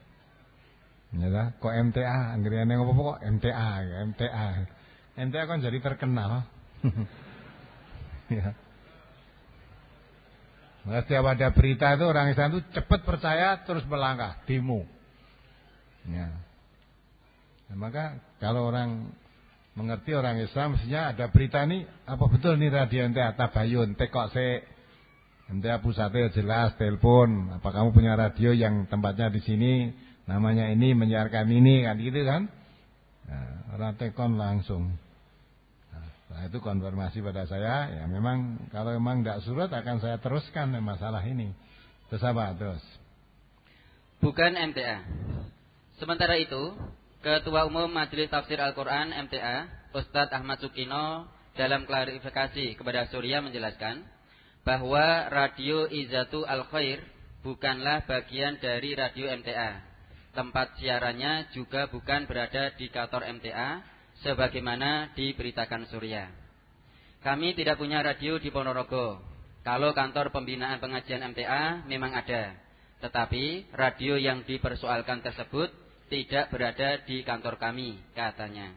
Ya, kok MTA, anggriannya apa kok MTA, ya, MTA. Ente akan jadi terkenal. [laughs] ya. Nah, setiap ada berita itu orang Islam itu cepat percaya terus melangkah, demo. Ya. Nah, maka kalau orang mengerti orang Islam mestinya ada berita ini apa betul nih radio ente tabayun tekok se ente pusatnya jelas telepon apa kamu punya radio yang tempatnya di sini namanya ini menyiarkan ini kan gitu kan nah, orang tekon langsung Nah, itu konfirmasi pada saya, ya memang kalau memang tidak surut akan saya teruskan masalah ini. Terus apa? Terus. Bukan MTA. Sementara itu, Ketua Umum Majelis Tafsir Al-Quran MTA, Ustadz Ahmad Sukino, dalam klarifikasi kepada Surya menjelaskan bahwa Radio Izatu Al-Khair bukanlah bagian dari Radio MTA. Tempat siarannya juga bukan berada di kantor MTA, sebagaimana diberitakan Surya. Kami tidak punya radio di Ponorogo. Kalau kantor pembinaan pengajian MTA memang ada, tetapi radio yang dipersoalkan tersebut tidak berada di kantor kami, katanya.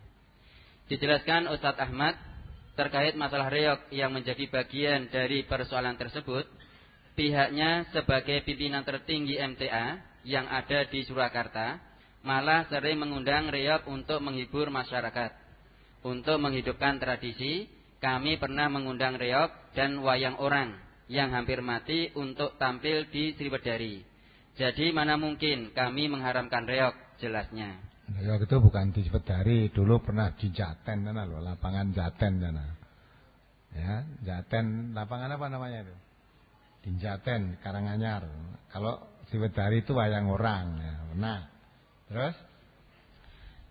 Dijelaskan Ustadz Ahmad terkait masalah reok yang menjadi bagian dari persoalan tersebut, pihaknya sebagai pimpinan tertinggi MTA yang ada di Surakarta malah sering mengundang reok untuk menghibur masyarakat. Untuk menghidupkan tradisi, kami pernah mengundang reok dan wayang orang yang hampir mati untuk tampil di Sriwedari. Jadi mana mungkin kami mengharamkan reok jelasnya. Reok itu bukan di Sriwedari, dulu pernah di Jaten sana loh, lapangan Jaten sana. Ya, Jaten, lapangan apa namanya itu? Di Jaten, Karanganyar. Kalau Sriwedari itu wayang orang ya. Nah, Terus?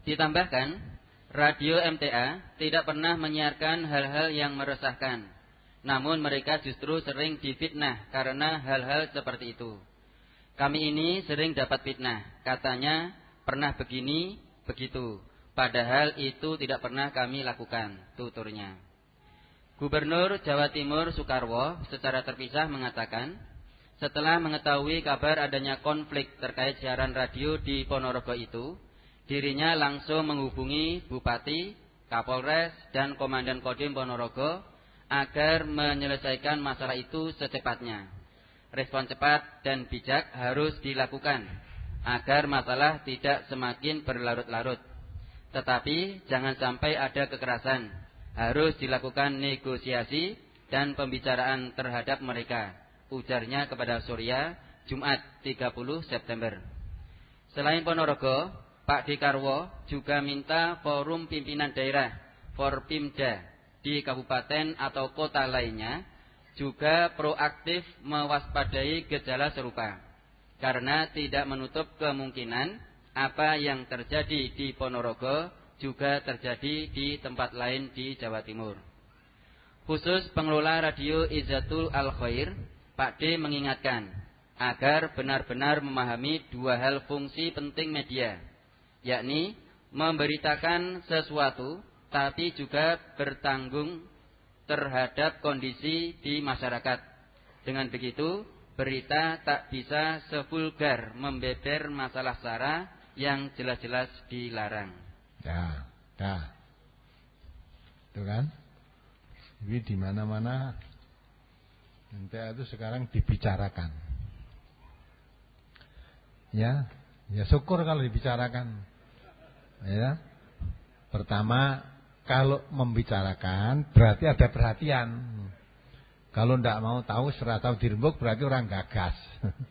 Ditambahkan, radio MTA tidak pernah menyiarkan hal-hal yang meresahkan. Namun mereka justru sering difitnah karena hal-hal seperti itu. Kami ini sering dapat fitnah, katanya pernah begini, begitu. Padahal itu tidak pernah kami lakukan, tuturnya. Gubernur Jawa Timur Soekarwo secara terpisah mengatakan, setelah mengetahui kabar adanya konflik terkait siaran radio di Ponorogo itu, dirinya langsung menghubungi Bupati, Kapolres, dan Komandan Kodim Ponorogo agar menyelesaikan masalah itu secepatnya. Respon cepat dan bijak harus dilakukan agar masalah tidak semakin berlarut-larut. Tetapi jangan sampai ada kekerasan. Harus dilakukan negosiasi dan pembicaraan terhadap mereka ujarnya kepada Surya Jumat 30 September. Selain Ponorogo, Pak Dikarwo juga minta forum pimpinan daerah Forpimda di kabupaten atau kota lainnya juga proaktif mewaspadai gejala serupa karena tidak menutup kemungkinan apa yang terjadi di Ponorogo juga terjadi di tempat lain di Jawa Timur. Khusus pengelola radio Izatul Al Khair Pak D mengingatkan agar benar-benar memahami dua hal fungsi penting media, yakni memberitakan sesuatu tapi juga bertanggung terhadap kondisi di masyarakat. Dengan begitu, berita tak bisa sevulgar membeber masalah sara yang jelas-jelas dilarang. Ya, ya. Itu kan? Jadi di mana-mana Indah itu sekarang dibicarakan. Ya, ya syukur kalau dibicarakan. Ya. Pertama, kalau membicarakan berarti ada perhatian. Kalau tidak mau tahu serata tahu dirembuk berarti orang gagas. [laughs]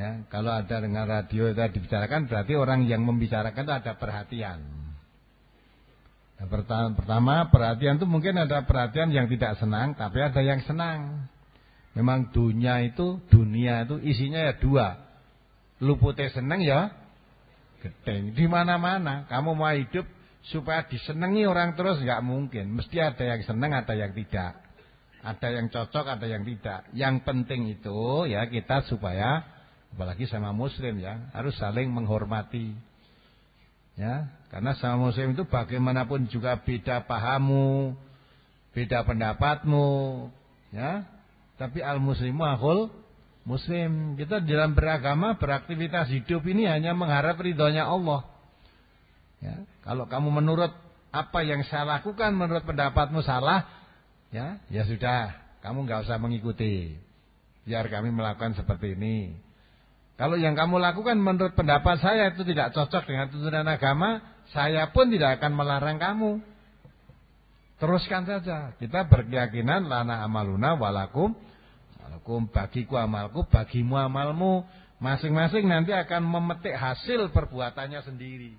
ya, kalau ada dengan radio itu dibicarakan berarti orang yang membicarakan itu ada perhatian. Nah, pertama, perhatian itu mungkin ada perhatian yang tidak senang, tapi ada yang senang. Memang dunia itu, dunia itu isinya ya dua. Lupute seneng ya, geteng. Di mana-mana, kamu mau hidup supaya disenangi orang terus nggak mungkin. Mesti ada yang seneng, ada yang tidak. Ada yang cocok, ada yang tidak. Yang penting itu ya kita supaya, apalagi sama muslim ya, harus saling menghormati. Ya, karena sama muslim itu bagaimanapun juga beda pahamu, beda pendapatmu, ya tapi al-muslimu akul muslim. Kita dalam beragama, beraktivitas hidup ini hanya mengharap ridhonya Allah. Ya, kalau kamu menurut apa yang saya lakukan menurut pendapatmu salah, ya, ya sudah, kamu nggak usah mengikuti. Biar kami melakukan seperti ini. Kalau yang kamu lakukan menurut pendapat saya itu tidak cocok dengan tuntunan agama, saya pun tidak akan melarang kamu. Teruskan saja. Kita berkeyakinan lana amaluna walakum walakum bagiku amalku, bagimu amalmu. Masing-masing nanti akan memetik hasil perbuatannya sendiri.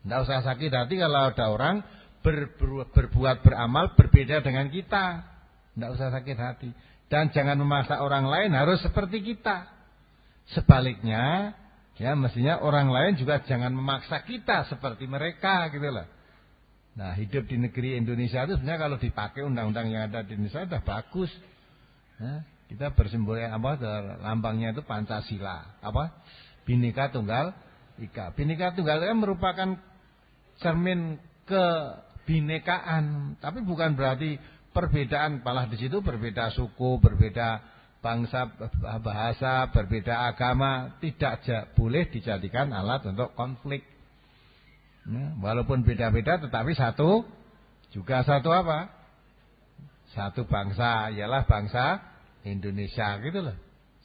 Tidak usah sakit hati kalau ada orang ber, ber, berbuat beramal berbeda dengan kita. Tidak usah sakit hati. Dan jangan memaksa orang lain harus seperti kita. Sebaliknya, ya mestinya orang lain juga jangan memaksa kita seperti mereka gitu loh. Nah hidup di negeri Indonesia itu sebenarnya kalau dipakai undang-undang yang ada di Indonesia sudah bagus. Nah, kita bersimbolnya yang apa? Lambangnya itu Pancasila, apa? Bhinneka Tunggal Ika. Bhinneka Tunggal Ika merupakan cermin kebinekaan, tapi bukan berarti perbedaan. Malah di situ berbeda suku, berbeda bangsa, bahasa, berbeda agama tidak boleh dijadikan alat untuk konflik. Ya, walaupun beda-beda tetapi satu juga satu apa? Satu bangsa ialah bangsa Indonesia gitu loh.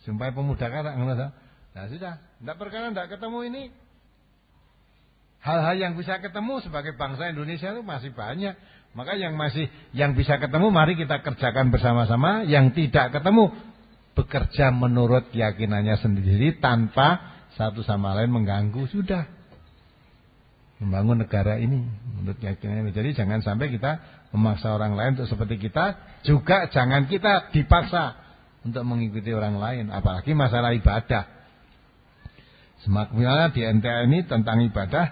Sumpah pemuda kata Nah sudah, tidak perkara tidak ketemu ini. Hal-hal yang bisa ketemu sebagai bangsa Indonesia itu masih banyak. Maka yang masih yang bisa ketemu mari kita kerjakan bersama-sama, yang tidak ketemu bekerja menurut keyakinannya sendiri tanpa satu sama lain mengganggu sudah membangun negara ini menurut keyakinan Jadi jangan sampai kita memaksa orang lain untuk seperti kita, juga jangan kita dipaksa untuk mengikuti orang lain, apalagi masalah ibadah. semakmilah di NTA ini tentang ibadah,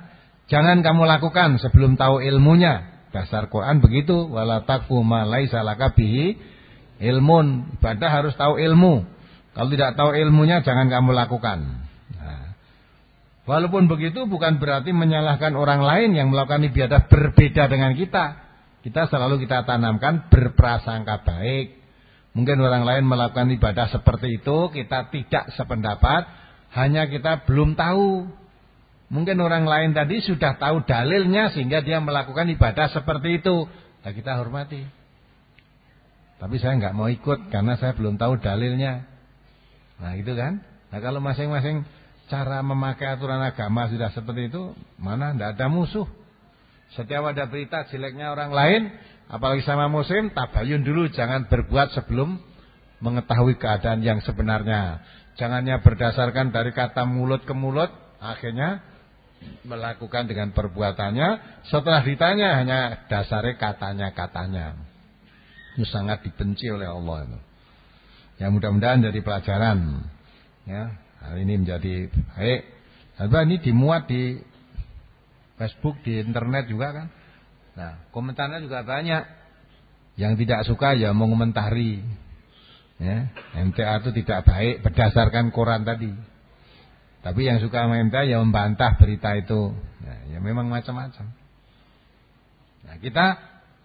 jangan kamu lakukan sebelum tahu ilmunya. Dasar Quran begitu, wala takfu ma laisa laka bihi ilmun. Ibadah harus tahu ilmu. Kalau tidak tahu ilmunya jangan kamu lakukan. Walaupun begitu bukan berarti menyalahkan orang lain yang melakukan ibadah berbeda dengan kita. Kita selalu kita tanamkan berprasangka baik. Mungkin orang lain melakukan ibadah seperti itu, kita tidak sependapat, hanya kita belum tahu. Mungkin orang lain tadi sudah tahu dalilnya sehingga dia melakukan ibadah seperti itu. Nah, kita hormati. Tapi saya nggak mau ikut karena saya belum tahu dalilnya. Nah, itu kan. Nah, kalau masing-masing cara memakai aturan agama sudah seperti itu, mana tidak ada musuh. Setiap ada berita jeleknya orang lain, apalagi sama muslim, tabayun dulu jangan berbuat sebelum mengetahui keadaan yang sebenarnya. Jangannya berdasarkan dari kata mulut ke mulut, akhirnya melakukan dengan perbuatannya, setelah ditanya hanya dasarnya katanya-katanya. Itu sangat dibenci oleh Allah. Ya mudah-mudahan dari pelajaran. Ya, Hal ini menjadi baik. Nah, ini dimuat di Facebook, di internet juga kan. Nah, komentarnya juga banyak. Yang tidak suka ya mau komentari. Ya, MTA itu tidak baik berdasarkan koran tadi. Tapi yang suka sama MTA ya membantah berita itu. Nah, ya memang macam-macam. Nah, kita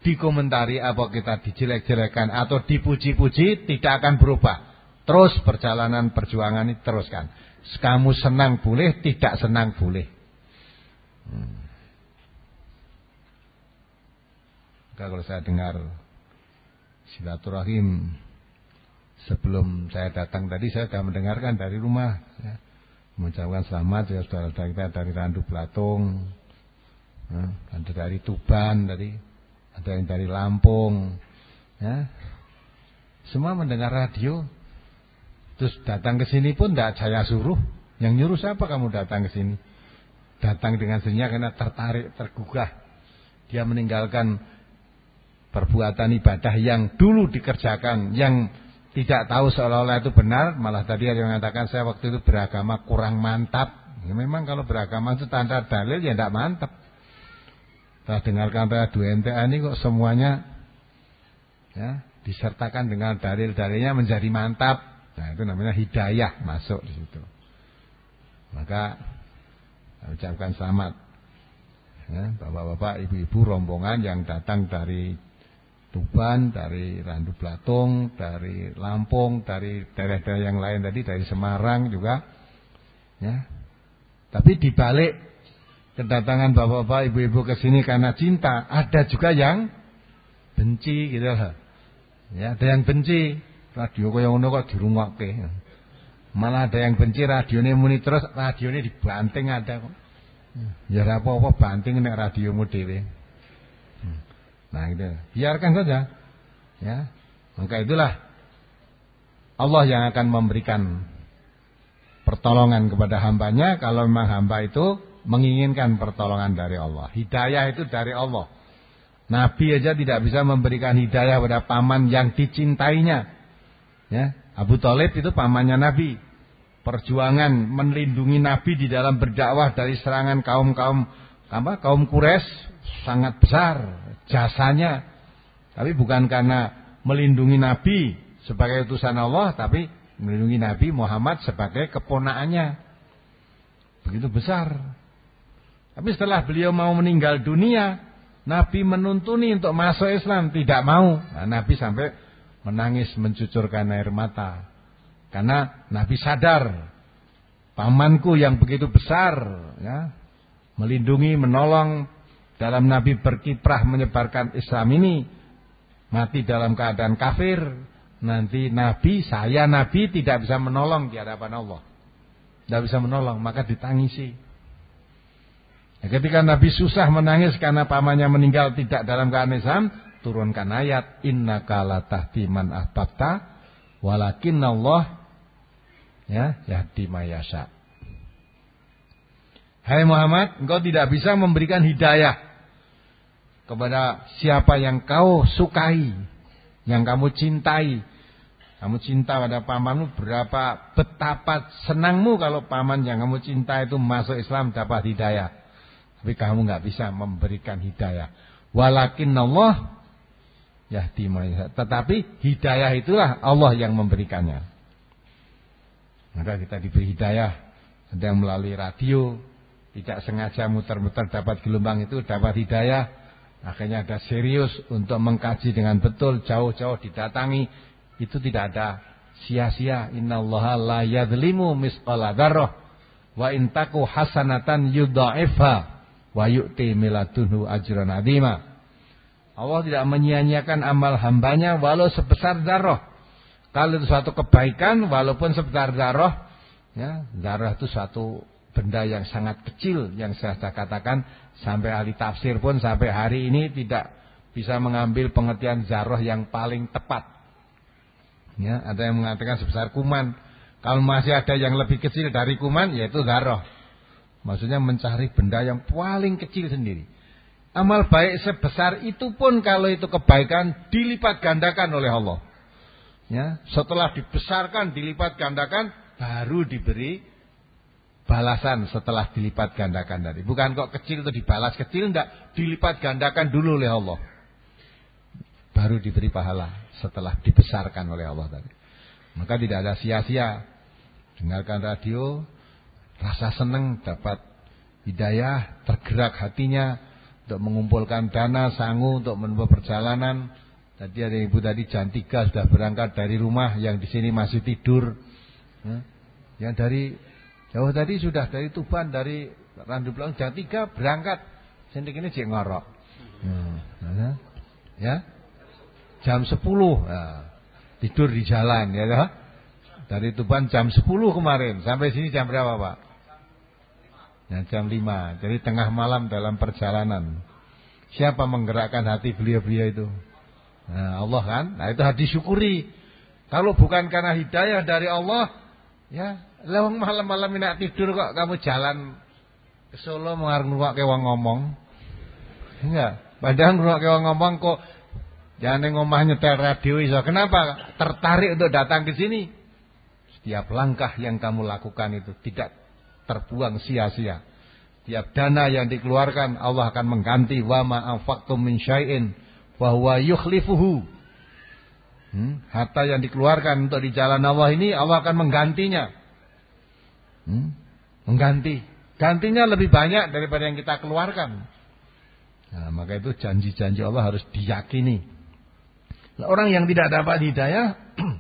dikomentari apa kita dijelek-jelekan atau dipuji-puji tidak akan berubah. Terus perjalanan perjuangan ini teruskan. Kamu senang boleh, tidak senang boleh. Hmm. kalau saya dengar silaturahim sebelum saya datang tadi saya sudah mendengarkan dari rumah ya. mengucapkan selamat ya saudara kita dari Randu Belatung, ya. ada dari Tuban, dari ada yang dari Lampung, ya. semua mendengar radio Terus datang ke sini pun tidak saya suruh. Yang nyuruh siapa kamu datang ke sini? Datang dengan senyap karena tertarik, tergugah. Dia meninggalkan perbuatan ibadah yang dulu dikerjakan, yang tidak tahu seolah-olah itu benar. Malah tadi ada yang mengatakan saya waktu itu beragama kurang mantap. Ya, memang kalau beragama itu tanpa dalil ya tidak mantap. Setelah dengarkan dua MTA ini kok semuanya ya, disertakan dengan dalil-dalilnya menjadi mantap Nah itu namanya hidayah masuk di situ. Maka ucapkan selamat ya, bapak-bapak, ibu-ibu rombongan yang datang dari Tuban, dari Randu Blatung, dari Lampung, dari daerah-daerah yang lain tadi, dari Semarang juga. Ya. Tapi dibalik kedatangan bapak-bapak, ibu-ibu ke sini karena cinta, ada juga yang benci gitu loh. Ya, ada yang benci radio kaya ngono kok dirungokke. Malah ada yang benci radione muni terus radione dibanting ada kok. Ya ora apa-apa banting nek radiomu dhewe. Nah itu Biarkan saja. Ya. Maka itulah Allah yang akan memberikan pertolongan kepada hambanya kalau memang hamba itu menginginkan pertolongan dari Allah. Hidayah itu dari Allah. Nabi aja tidak bisa memberikan hidayah pada paman yang dicintainya. Ya, Abu Talib itu pamannya Nabi. Perjuangan melindungi Nabi di dalam berdakwah dari serangan kaum-kaum apa kaum Quraisy sangat besar jasanya. Tapi bukan karena melindungi Nabi sebagai utusan Allah, tapi melindungi Nabi Muhammad sebagai keponaannya. Begitu besar. Tapi setelah beliau mau meninggal dunia, Nabi menuntuni untuk masuk Islam, tidak mau. Nah, Nabi sampai menangis mencucurkan air mata. Karena Nabi sadar pamanku yang begitu besar ya, melindungi, menolong dalam Nabi berkiprah menyebarkan Islam ini mati dalam keadaan kafir, nanti Nabi, saya Nabi tidak bisa menolong di hadapan Allah. Tidak bisa menolong, maka ditangisi. Ya, ketika Nabi susah menangis karena pamannya meninggal tidak dalam keadaan Islam, Turunkan ayat innaka tahdi man walakin Allah ya yahdi mayasa. Hai Muhammad, engkau tidak bisa memberikan hidayah kepada siapa yang kau sukai, yang kamu cintai. Kamu cinta pada pamanmu berapa betapa senangmu kalau paman yang kamu cinta itu masuk Islam dapat hidayah. Tapi kamu nggak bisa memberikan hidayah. Walakin Allah Yahdi Tetapi hidayah itulah Allah yang memberikannya. Maka kita diberi hidayah. Ada yang melalui radio. Tidak sengaja muter-muter dapat gelombang itu. Dapat hidayah. Akhirnya ada serius untuk mengkaji dengan betul. Jauh-jauh didatangi. Itu tidak ada sia-sia. Inna allaha la yadlimu misqala darroh. Wa intaku hasanatan yudha'ifha. Wa yu'ti miladunhu ajran adhimah. Allah tidak menyia-nyiakan amal hambanya walau sebesar darah. Kalau itu suatu kebaikan walaupun sebesar darah, ya, darah itu suatu benda yang sangat kecil yang saya sudah katakan sampai ahli tafsir pun sampai hari ini tidak bisa mengambil pengertian zarah yang paling tepat. Ya, ada yang mengatakan sebesar kuman. Kalau masih ada yang lebih kecil dari kuman yaitu zarah. Maksudnya mencari benda yang paling kecil sendiri. Amal baik sebesar itu pun kalau itu kebaikan dilipat gandakan oleh Allah. Ya, setelah dibesarkan dilipat gandakan baru diberi balasan setelah dilipat gandakan tadi. Bukan kok kecil itu dibalas kecil enggak, dilipat gandakan dulu oleh Allah. Baru diberi pahala setelah dibesarkan oleh Allah tadi. Maka tidak ada sia-sia. Dengarkan radio, rasa senang dapat hidayah, tergerak hatinya, untuk mengumpulkan dana sanggup untuk menempuh perjalanan. Tadi ada ibu tadi jam 3 sudah berangkat dari rumah yang di sini masih tidur. Ya. Yang dari jauh tadi sudah dari Tuban dari Randu Pelang jam 3 berangkat. Sendik ini cek ngorok. Ya, ya. ya. Jam sepuluh tidur di jalan ya Dari Tuban jam sepuluh kemarin sampai sini jam berapa, Pak? ya, jam 5. Jadi tengah malam dalam perjalanan. Siapa menggerakkan hati beliau-beliau itu? Nah, Allah kan? Nah, itu hati syukuri. Kalau bukan karena hidayah dari Allah, ya, lewat malam-malam ini tidur kok kamu jalan ke Solo mengarung kewang wong ngomong. Enggak. Iya. Padahal ngrungok kewang ngomong kok jangan ngomah nyetel radio iso. Kenapa? Tertarik untuk datang ke sini. Setiap langkah yang kamu lakukan itu tidak terbuang sia-sia. Tiap dana yang dikeluarkan Allah akan mengganti wa ma min syai'in bahwa yukhlifuhu. Hmm? Harta yang dikeluarkan untuk di jalan Allah ini Allah akan menggantinya. Hmm? Mengganti. Gantinya lebih banyak daripada yang kita keluarkan. Nah, maka itu janji-janji Allah harus diyakini. Nah, orang yang tidak dapat hidayah [clears throat]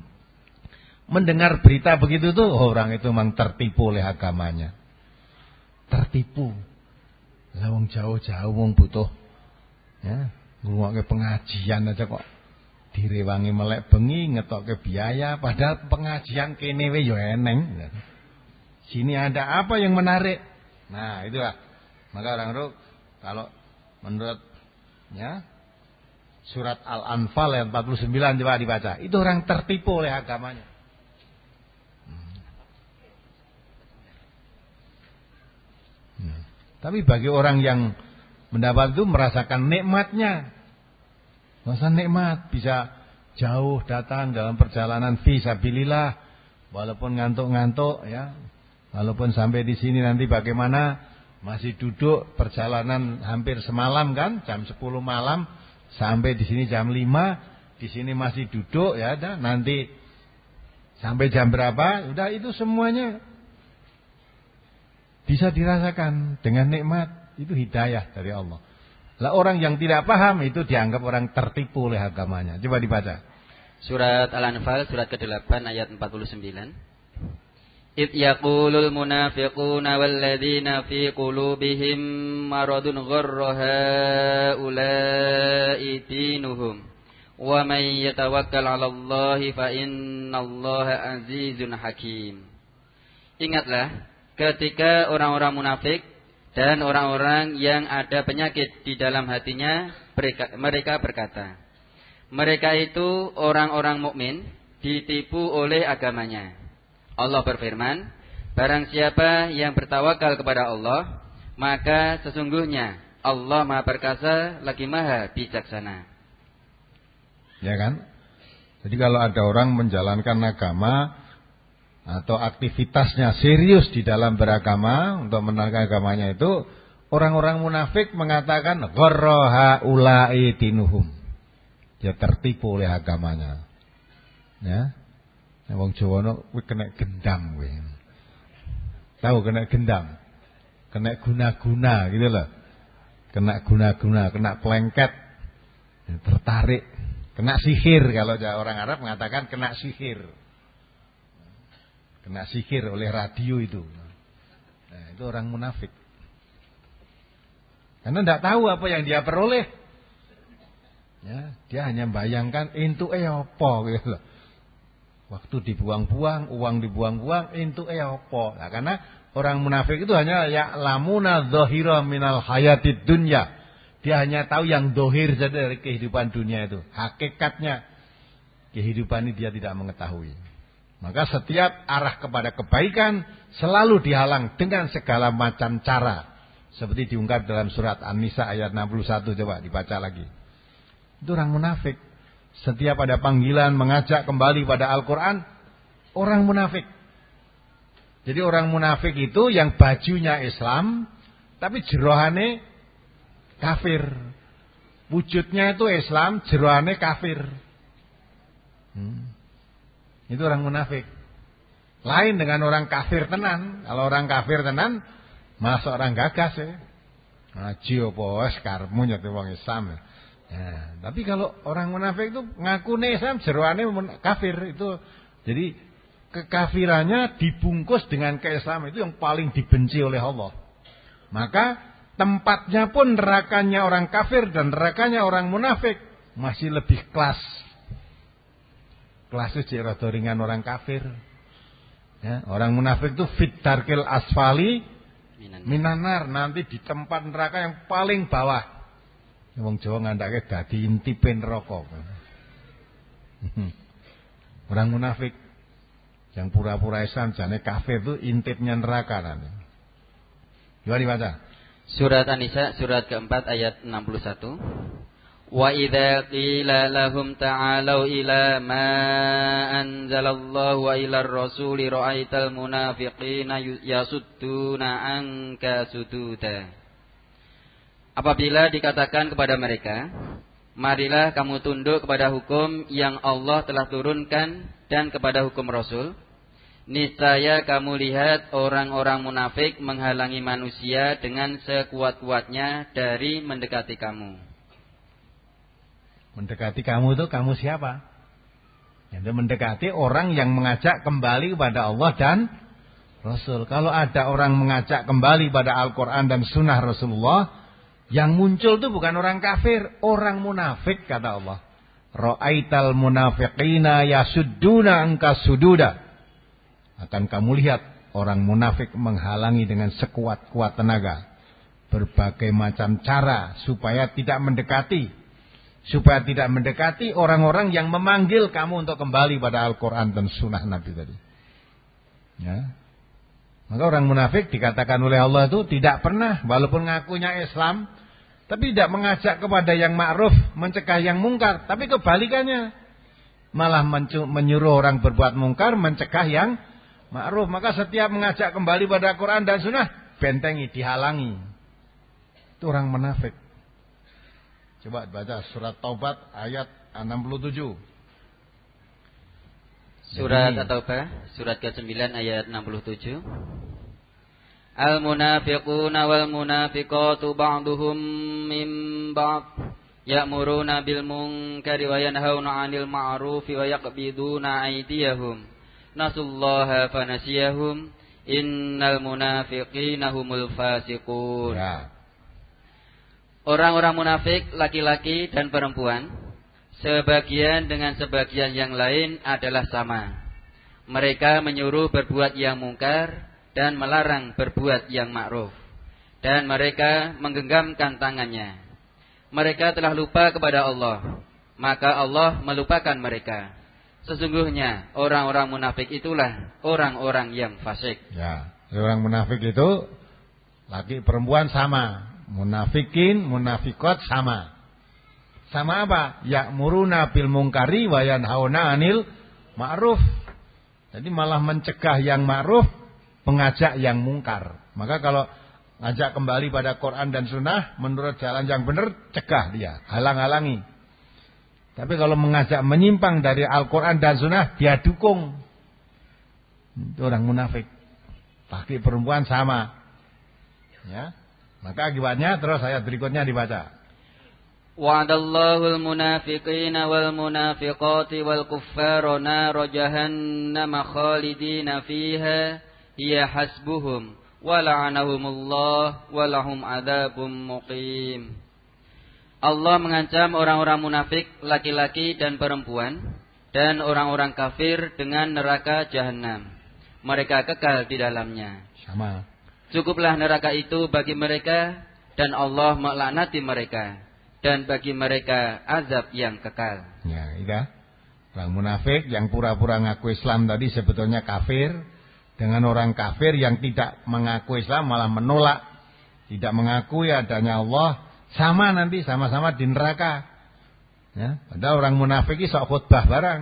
mendengar berita begitu tuh orang itu memang tertipu oleh agamanya tertipu. lawang jauh-jauh wong butuh ya, ngrungokke pengajian aja kok direwangi melek bengi ngetokke biaya padahal pengajian kene wae ya eneng. Sini ada apa yang menarik? Nah, itulah. Maka orang ruk kalau menurut ya surat Al-Anfal ayat 49 coba dibaca. Itu orang tertipu oleh agamanya. Tapi bagi orang yang mendapat itu merasakan nikmatnya. Masa nikmat bisa jauh datang dalam perjalanan visabilillah walaupun ngantuk-ngantuk ya. Walaupun sampai di sini nanti bagaimana masih duduk perjalanan hampir semalam kan jam 10 malam sampai di sini jam 5 di sini masih duduk ya dan nanti sampai jam berapa udah itu semuanya bisa dirasakan dengan nikmat itu hidayah dari Allah. Lah orang yang tidak paham itu dianggap orang tertipu oleh agamanya. Coba dibaca. Surat Al-Anfal surat ke-8 ayat 49. Id yaqulul munafiquna walladzina fi qulubihim maradun gharraha ulai tinuhum wa may yatawakkal 'alallahi fa innallaha azizun hakim. Ingatlah ketika orang-orang munafik dan orang-orang yang ada penyakit di dalam hatinya mereka, berkata mereka itu orang-orang mukmin ditipu oleh agamanya Allah berfirman barang siapa yang bertawakal kepada Allah maka sesungguhnya Allah Maha Perkasa lagi Maha Bijaksana ya kan jadi kalau ada orang menjalankan agama atau aktivitasnya serius di dalam beragama untuk menegakkan agamanya itu orang-orang munafik mengatakan gharraha ulai tinuhum dia ya, tertipu oleh agamanya ya, ya wong Jawa no kena gendam kowe tahu kena gendam kena guna-guna gitu loh kena guna-guna kena pelengket tertarik kena sihir kalau orang Arab mengatakan kena sihir Kena sihir oleh radio itu. Nah, itu orang munafik. Karena tidak tahu apa yang dia peroleh. Ya, dia hanya bayangkan itu eh apa gitu Waktu dibuang-buang, uang dibuang-buang, itu eh apa. Nah, karena orang munafik itu hanya ya lamuna dhahira minal hayati dunya. Dia hanya tahu yang dohir saja dari kehidupan dunia itu. Hakikatnya kehidupan ini dia tidak mengetahui. Maka setiap arah kepada kebaikan selalu dihalang dengan segala macam cara. Seperti diungkap dalam surat An-Nisa ayat 61 coba dibaca lagi. Itu orang munafik. Setiap ada panggilan mengajak kembali pada Al-Quran, orang munafik. Jadi orang munafik itu yang bajunya Islam, tapi jerohane kafir. Wujudnya itu Islam, jerohane kafir. Hmm. Itu orang munafik. Lain dengan orang kafir tenan. Kalau orang kafir tenan, masuk orang gagas ya. Ngaji apa wes karmu wong Islam. Ya. Nah, tapi kalau orang munafik itu ngaku Islam jeruane kafir itu. Jadi kekafirannya dibungkus dengan keislam itu yang paling dibenci oleh Allah. Maka tempatnya pun nerakanya orang kafir dan nerakanya orang munafik masih lebih kelas kelasnya cik rada ringan orang kafir. Ya, orang munafik itu fit fitarkil asfali minanar. nanti di tempat neraka yang paling bawah. Wong Jawa ngandake dadi intipe neraka. [laughs] orang munafik yang pura-pura esan, jane kafir itu intipnya neraka nanti. Gimana dibaca? Surat An-Nisa surat keempat ayat 61. وإذا قيل لهم تعالوا إلى ما أنزل الله وإلى الرسول رأيت المنافقين يسدون عنك سدودا Apabila dikatakan kepada mereka, marilah kamu tunduk kepada hukum yang Allah telah turunkan dan kepada hukum Rasul. Niscaya kamu lihat orang-orang munafik menghalangi manusia dengan sekuat-kuatnya dari mendekati kamu. Mendekati kamu itu kamu siapa? Itu mendekati orang yang mengajak kembali kepada Allah dan Rasul. Kalau ada orang mengajak kembali pada Al-Quran dan Sunnah Rasulullah, yang muncul itu bukan orang kafir, orang munafik kata Allah. Ra'aital munafiqina yasudduna angka sududa. Akan kamu lihat orang munafik menghalangi dengan sekuat-kuat tenaga. Berbagai macam cara supaya tidak mendekati supaya tidak mendekati orang-orang yang memanggil kamu untuk kembali pada Al-Quran dan Sunnah Nabi tadi. Ya. Maka orang munafik dikatakan oleh Allah itu tidak pernah, walaupun ngakunya Islam, tapi tidak mengajak kepada yang ma'ruf, mencegah yang mungkar. Tapi kebalikannya, malah menyuruh orang berbuat mungkar, mencegah yang ma'ruf. Maka setiap mengajak kembali pada Al-Quran dan Sunnah, bentengi, dihalangi. Itu orang munafik. Coba baca surat Taubat ayat 67. Surat At-Taubah surat ke-9 ayat 67. Al-munafiquna wal munafiqatu ba'duhum min ba'd ya'muruna bil munkari wa yanhauna 'anil ma'rufi wa yaqbiduna aydiyahum nasullaha fanasiyahum innal munafiqina humul fasiqun. Ya. Orang-orang munafik, laki-laki dan perempuan, sebagian dengan sebagian yang lain adalah sama. Mereka menyuruh berbuat yang mungkar dan melarang berbuat yang ma'ruf. Dan mereka menggenggamkan tangannya. Mereka telah lupa kepada Allah, maka Allah melupakan mereka. Sesungguhnya orang-orang munafik itulah orang-orang yang fasik. Ya, orang munafik itu laki perempuan sama. Munafikin, munafikot sama. Sama apa? muruna bil mungkari wayan yanhauna 'anil ma'ruf. Jadi malah mencegah yang ma'ruf, mengajak yang mungkar. Maka kalau ngajak kembali pada Quran dan Sunnah menurut jalan yang benar, cegah dia, halang-halangi. Tapi kalau mengajak menyimpang dari Al-Quran dan Sunnah, dia dukung. Itu orang munafik. Laki perempuan sama. Ya. Maka akibatnya terus ayat berikutnya dibaca. Wa'adallahu al-munafiqina wal-munafiqati wal-kuffaru nara jahannama khalidina fiha hiya hasbuhum wal'anahumullah walahum adabun muqim. Allah mengancam orang-orang munafik, laki-laki dan perempuan, dan orang-orang kafir dengan neraka jahannam. Mereka kekal di dalamnya. Syamal. Cukuplah neraka itu bagi mereka dan Allah melaknati mereka dan bagi mereka azab yang kekal. Ya, itu. Orang munafik yang pura-pura ngaku Islam tadi sebetulnya kafir dengan orang kafir yang tidak mengaku Islam malah menolak, tidak mengakui adanya Allah, sama nanti sama-sama di neraka. Ya, padahal orang munafik itu sok khutbah barang.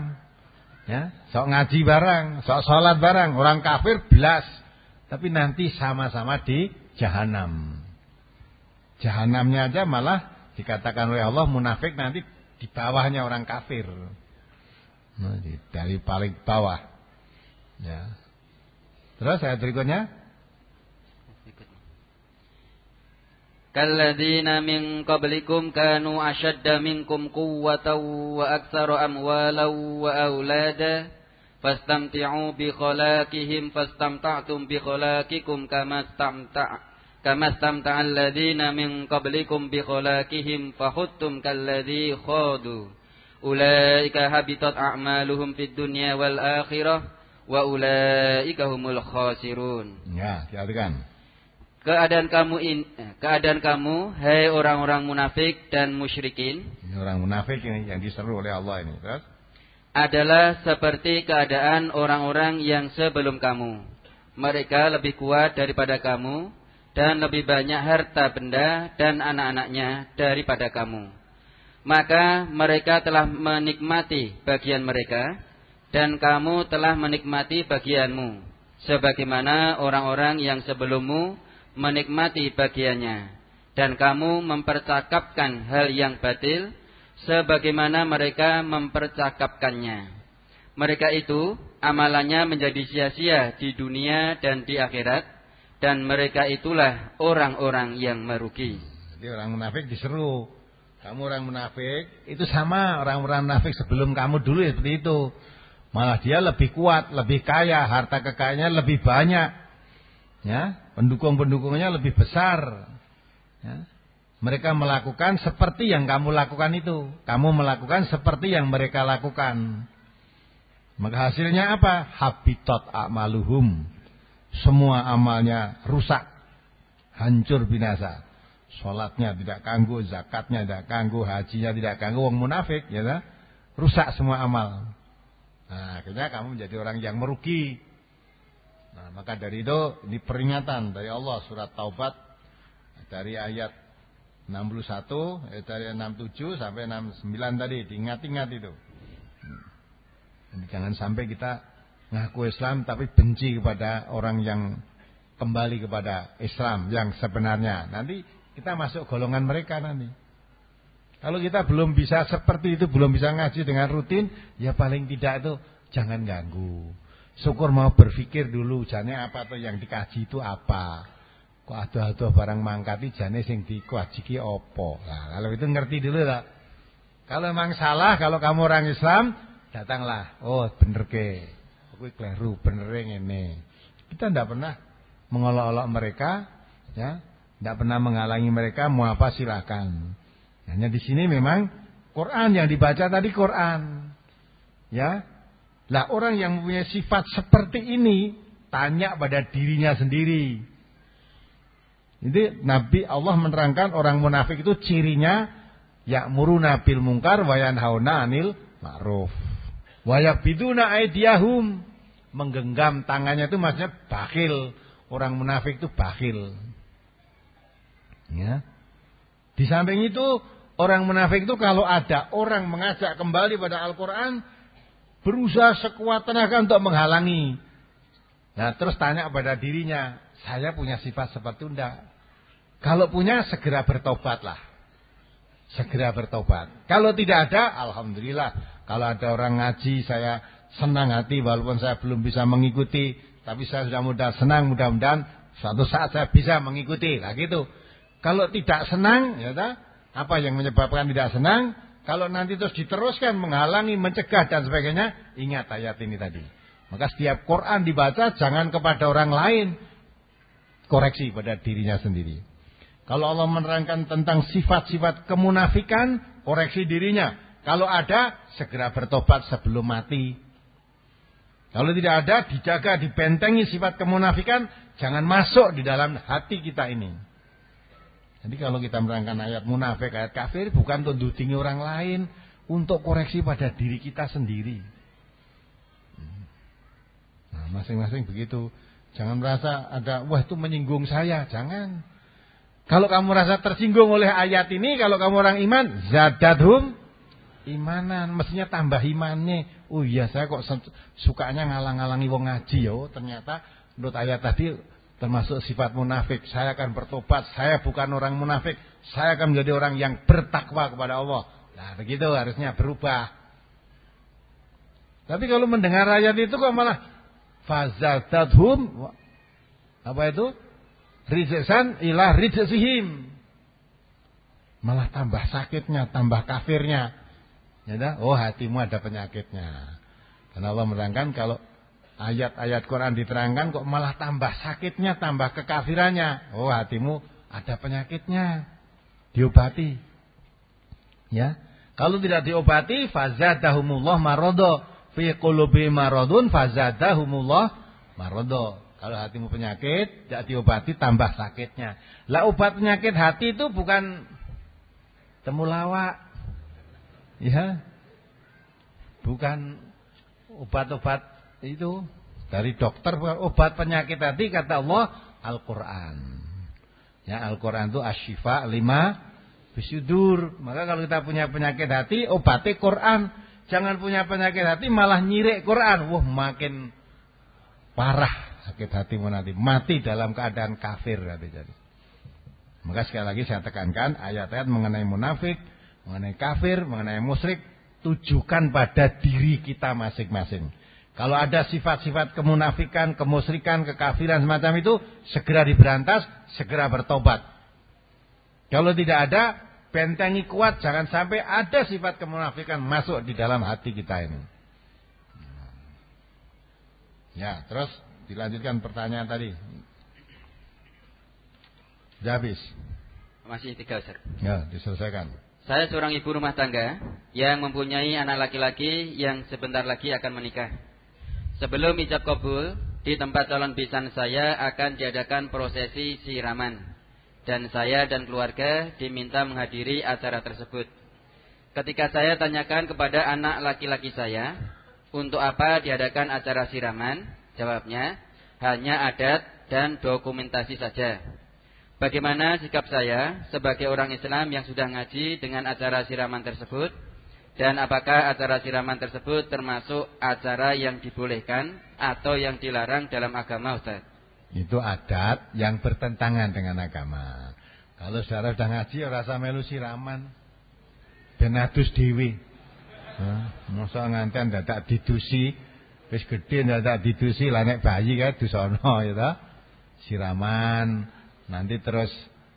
Ya, sok ngaji barang, sok salat barang, orang kafir blas. Tapi nanti sama-sama di jahanam. Jahanamnya aja malah dikatakan oleh Allah munafik nanti di bawahnya orang kafir. Nah, dari paling bawah. Ya. Terus ayat berikutnya qablikum kanu قبلكم minkum أشد wa قوة وأكثر wa وأولادا Fastamti'u bi khalaqihim fastamta'tum bi khalaqikum kama istamta' kama istamta'a alladziina min qablikum bi khalaqihim fahuttum kalladzi khadu ulaika habitat a'maluhum fid dunya wal akhirah wa ulaika humul khasirun. Ya, diartikan. Keadaan kamu in, keadaan kamu hai hey orang-orang munafik dan musyrikin. Ini orang munafik ini yang diseru oleh Allah ini, terus adalah seperti keadaan orang-orang yang sebelum kamu. Mereka lebih kuat daripada kamu dan lebih banyak harta benda dan anak-anaknya daripada kamu. Maka mereka telah menikmati bagian mereka dan kamu telah menikmati bagianmu sebagaimana orang-orang yang sebelummu menikmati bagiannya dan kamu mempercakapkan hal yang batil sebagaimana mereka mempercakapkannya. Mereka itu amalannya menjadi sia-sia di dunia dan di akhirat dan mereka itulah orang-orang yang merugi. Jadi orang munafik diseru, kamu orang munafik itu sama orang-orang munafik sebelum kamu dulu ya seperti itu. Malah dia lebih kuat, lebih kaya, harta kekayaannya lebih banyak. Ya, pendukung-pendukungnya lebih besar. Ya. Mereka melakukan seperti yang kamu lakukan itu. Kamu melakukan seperti yang mereka lakukan. Maka hasilnya apa? Habitat amaluhum. Semua amalnya rusak. Hancur binasa. Sholatnya tidak kanggu, zakatnya tidak kanggu, hajinya tidak kanggu, Wong munafik, ya tak? Rusak semua amal. Nah, akhirnya kamu menjadi orang yang merugi. Nah, maka dari itu ini peringatan dari Allah surat Taubat dari ayat 61 dari 67 sampai 69 tadi diingat-ingat itu. Hmm. jangan sampai kita ngaku Islam tapi benci kepada orang yang kembali kepada Islam yang sebenarnya. Nanti kita masuk golongan mereka nanti. Kalau kita belum bisa seperti itu, belum bisa ngaji dengan rutin, ya paling tidak itu jangan ganggu. Syukur mau berpikir dulu, jangan apa atau yang dikaji itu apa kok aduh aduh barang mangkati jane sing dikwajiki apa. Nah, kalau itu ngerti dulu tak. Kalau memang salah, kalau kamu orang Islam, datanglah. Oh, bener ke. Aku keliru, bener ini. Kita ndak pernah mengolok-olok mereka, ya. ndak pernah menghalangi mereka mau apa silakan. Hanya di sini memang Quran yang dibaca tadi Quran. Ya. Lah orang yang punya sifat seperti ini tanya pada dirinya sendiri. Jadi Nabi Allah menerangkan orang munafik itu cirinya ya muruna bil mungkar wa yanhauna 'anil ma'ruf. Wa yaqbiduna aydiyahum. Menggenggam tangannya itu maksudnya bakhil Orang munafik itu bakhil. Ya. Di samping itu orang munafik itu kalau ada orang mengajak kembali pada Al-Qur'an berusaha sekuat tenaga untuk menghalangi. Nah, terus tanya pada dirinya, saya punya sifat seperti undang. Kalau punya segera bertobatlah. Segera bertobat. Kalau tidak ada, alhamdulillah. Kalau ada orang ngaji, saya senang hati walaupun saya belum bisa mengikuti, tapi saya sudah mudah senang mudah-mudahan suatu saat saya bisa mengikuti. Lah gitu. Kalau tidak senang, ya ta, apa yang menyebabkan tidak senang? Kalau nanti terus diteruskan menghalangi, mencegah dan sebagainya, ingat ayat ini tadi. Maka setiap Quran dibaca jangan kepada orang lain, koreksi pada dirinya sendiri. Kalau Allah menerangkan tentang sifat-sifat kemunafikan, koreksi dirinya. Kalau ada, segera bertobat sebelum mati. Kalau tidak ada, dijaga, dibentengi sifat kemunafikan, jangan masuk di dalam hati kita ini. Jadi kalau kita menerangkan ayat munafik, ayat kafir, bukan untuk dudingi orang lain, untuk koreksi pada diri kita sendiri. Hmm. Nah, masing-masing begitu. Jangan merasa ada, wah itu menyinggung saya. Jangan. Kalau kamu merasa tersinggung oleh ayat ini, kalau kamu orang iman, zadadhum imanan. Mestinya tambah imannya. Oh iya, saya kok sukanya ngalang-ngalangi wong ngaji ya. Oh, ternyata menurut ayat tadi termasuk sifat munafik. Saya akan bertobat, saya bukan orang munafik. Saya akan menjadi orang yang bertakwa kepada Allah. Nah begitu harusnya berubah. Tapi kalau mendengar ayat itu kok malah Fazatadhum apa itu? Rijesan ilah rijesihim. Malah tambah sakitnya, tambah kafirnya. Ya, oh hatimu ada penyakitnya. Dan Allah menerangkan kalau ayat-ayat Quran diterangkan kok malah tambah sakitnya, tambah kekafirannya. Oh hatimu ada penyakitnya. Diobati. Ya. Kalau tidak diobati, fazadahumullah marodoh fi qulubi maradun fazadahumullah marada. Kalau hatimu penyakit, tidak diobati tambah sakitnya. Lah obat penyakit hati itu bukan temulawak. Ya. Bukan obat-obat itu dari dokter obat penyakit hati kata Allah Al-Qur'an. Ya Al-Qur'an itu asyifa lima bisudur. Maka kalau kita punya penyakit hati, obati Qur'an jangan punya penyakit hati malah nyirik Quran. Wah, makin parah sakit hatimu nanti. Mati dalam keadaan kafir nanti jadi. Maka sekali lagi saya tekankan ayat-ayat mengenai munafik, mengenai kafir, mengenai musrik, tujukan pada diri kita masing-masing. Kalau ada sifat-sifat kemunafikan, kemusrikan, kekafiran semacam itu, segera diberantas, segera bertobat. Kalau tidak ada, bentengi kuat jangan sampai ada sifat kemunafikan masuk di dalam hati kita ini. Ya, terus dilanjutkan pertanyaan tadi. Jabis. Masih tiga, Ustaz. Ya, diselesaikan. Saya seorang ibu rumah tangga yang mempunyai anak laki-laki yang sebentar lagi akan menikah. Sebelum ijab kabul, di tempat calon pisan saya akan diadakan prosesi siraman dan saya dan keluarga diminta menghadiri acara tersebut. Ketika saya tanyakan kepada anak laki-laki saya, untuk apa diadakan acara siraman? Jawabnya, hanya adat dan dokumentasi saja. Bagaimana sikap saya sebagai orang Islam yang sudah ngaji dengan acara siraman tersebut? Dan apakah acara siraman tersebut termasuk acara yang dibolehkan atau yang dilarang dalam agama Ustaz? Itu adat yang bertentangan dengan agama. Kalau saudara sudah ngaji ya rasa melu siraman. Benadus dewi. Masa nganten tidak didusi. Wis tidak dadak didusi lanek bayi kan dusono [laughs] ya Siraman. Nanti terus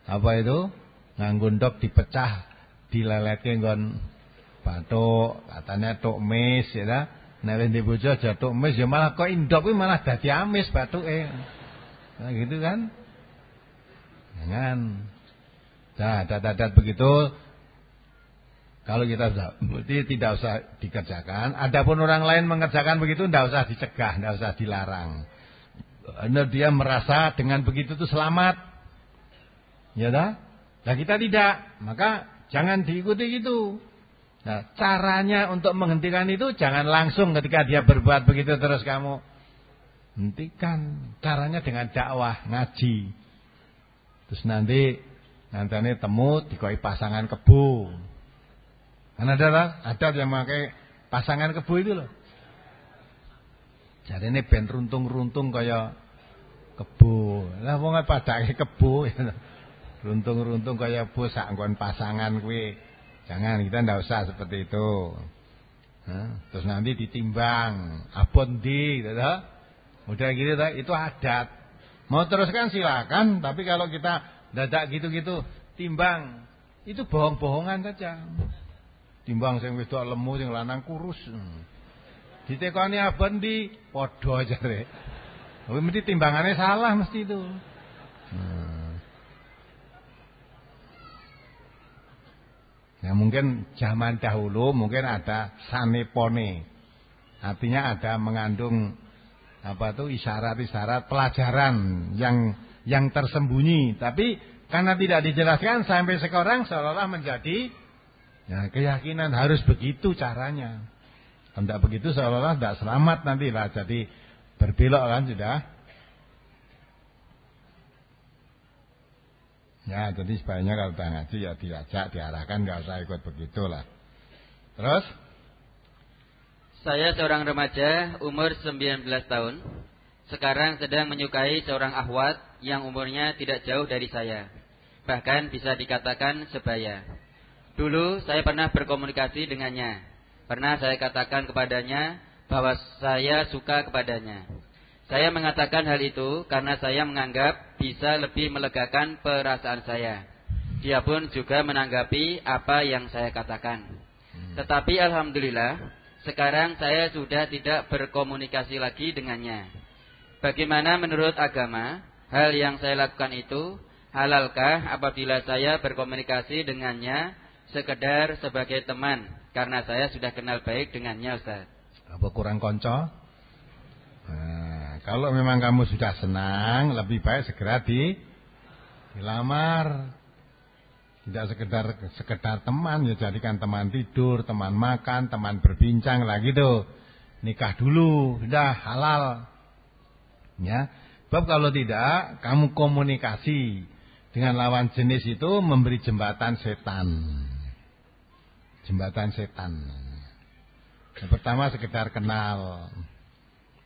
apa itu? Nganggundok dipecah, dileletke dengan batuk, katanya tok mis ya ta. Nek wis aja mis ya malah kok indok malah dati amis batu Eh. Nah, gitu kan? Jangan. Ya nah, adat-adat begitu kalau kita sudah berarti tidak usah dikerjakan. Adapun orang lain mengerjakan begitu tidak usah dicegah, tidak usah dilarang. Karena dia merasa dengan begitu itu selamat. Ya dah? Nah kita tidak, maka jangan diikuti gitu Nah, caranya untuk menghentikan itu jangan langsung ketika dia berbuat begitu terus kamu hentikan caranya dengan dakwah ngaji terus nanti ini temu dikoi pasangan kebu kan ada lah ada yang pakai pasangan kebu itu loh jadi ini ben runtung-runtung kaya kebu lah mau nggak pada kebu [laughs] runtung-runtung kaya bu sakon pasangan kue jangan kita ndak usah seperti itu Nah, terus nanti ditimbang abon di, gitu. Udah gitu itu adat. Mau teruskan silakan, tapi kalau kita dadak gitu-gitu timbang itu bohong-bohongan saja. Timbang sing wedok lemu sing lanang kurus. Ditekoni abon di padha jare. Kuwi mesti timbangannya salah mesti itu. Hmm. Ya mungkin zaman dahulu mungkin ada sanepone. Artinya ada mengandung apa itu isyarat-isyarat pelajaran yang yang tersembunyi tapi karena tidak dijelaskan sampai sekarang seolah-olah menjadi ya, keyakinan harus begitu caranya tidak begitu seolah-olah tidak selamat nanti lah jadi berbelok kan sudah ya jadi sebaiknya kalau tanya ngaji ya diajak diarahkan nggak usah ikut begitulah terus saya seorang remaja, umur 19 tahun. Sekarang sedang menyukai seorang ahwat yang umurnya tidak jauh dari saya. Bahkan bisa dikatakan sebaya. Dulu saya pernah berkomunikasi dengannya. Pernah saya katakan kepadanya bahwa saya suka kepadanya. Saya mengatakan hal itu karena saya menganggap bisa lebih melegakan perasaan saya. Dia pun juga menanggapi apa yang saya katakan. Hmm. Tetapi alhamdulillah sekarang saya sudah tidak berkomunikasi lagi dengannya. Bagaimana menurut agama, hal yang saya lakukan itu halalkah apabila saya berkomunikasi dengannya sekedar sebagai teman karena saya sudah kenal baik dengannya Ustaz. Apa kurang konco? Nah, kalau memang kamu sudah senang, lebih baik segera di dilamar. Tidak sekedar sekedar teman ya jadikan teman tidur, teman makan, teman berbincang lah gitu. Nikah dulu, sudah halal. Ya. Sebab kalau tidak, kamu komunikasi dengan lawan jenis itu memberi jembatan setan. Jembatan setan. Yang pertama sekedar kenal.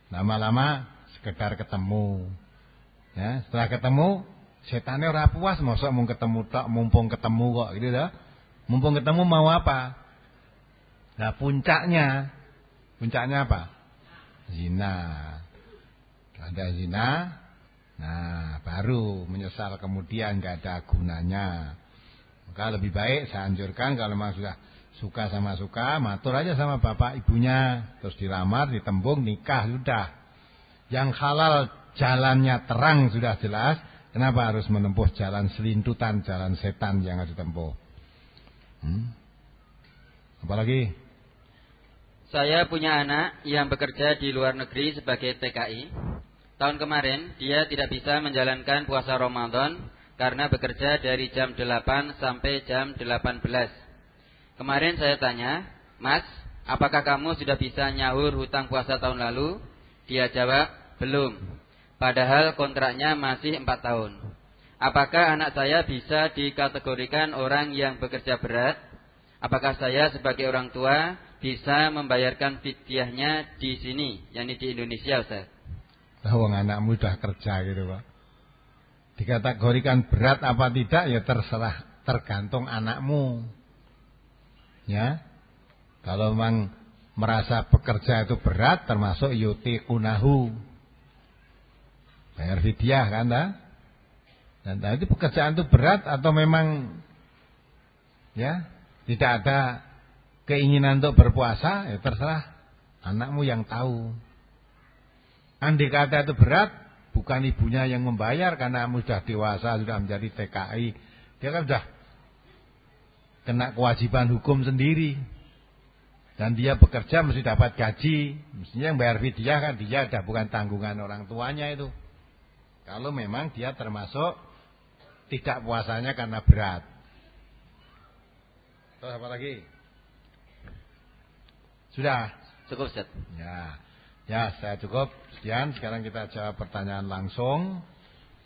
Lama-lama sekedar ketemu. Ya, setelah ketemu Setane ora puas mosok mung ketemu tak mumpung ketemu kok gitu dah. Mumpung ketemu mau apa? Nah, puncaknya puncaknya apa? Zina. Ada zina. Nah, baru menyesal kemudian gak ada gunanya. Maka lebih baik saya anjurkan kalau memang sudah suka sama suka, matur aja sama bapak ibunya, terus dilamar, ditembung, nikah sudah. Yang halal jalannya terang sudah jelas, Kenapa harus menempuh jalan selintutan, jalan setan yang harus ditempuh? Hmm? Apalagi? Saya punya anak yang bekerja di luar negeri sebagai TKI. Tahun kemarin dia tidak bisa menjalankan puasa Ramadan karena bekerja dari jam 8 sampai jam 18. Kemarin saya tanya, Mas, apakah kamu sudah bisa nyahur hutang puasa tahun lalu? Dia jawab, belum. Padahal kontraknya masih 4 tahun. Apakah anak saya bisa dikategorikan orang yang bekerja berat? Apakah saya sebagai orang tua bisa membayarkan fidyahnya di sini, yakni di Indonesia, Ustaz? oh, anakmu sudah kerja gitu, Pak. Dikategorikan berat apa tidak ya terserah, tergantung anakmu. Ya. Kalau memang merasa bekerja itu berat termasuk yuti kunahu Bayar fidyah kan dah, Dan tadi pekerjaan itu berat atau memang ya tidak ada keinginan untuk berpuasa ya terserah anakmu yang tahu. Andai kata itu berat bukan ibunya yang membayar karena kamu sudah dewasa sudah menjadi TKI dia kan sudah kena kewajiban hukum sendiri dan dia bekerja mesti dapat gaji mestinya yang bayar fidyah kan dia dah bukan tanggungan orang tuanya itu. Kalau memang dia termasuk tidak puasanya karena berat. Terus apa lagi? Sudah? Cukup, Ustaz. Ya. Ya, saya cukup. Sekian, sekarang kita jawab pertanyaan langsung.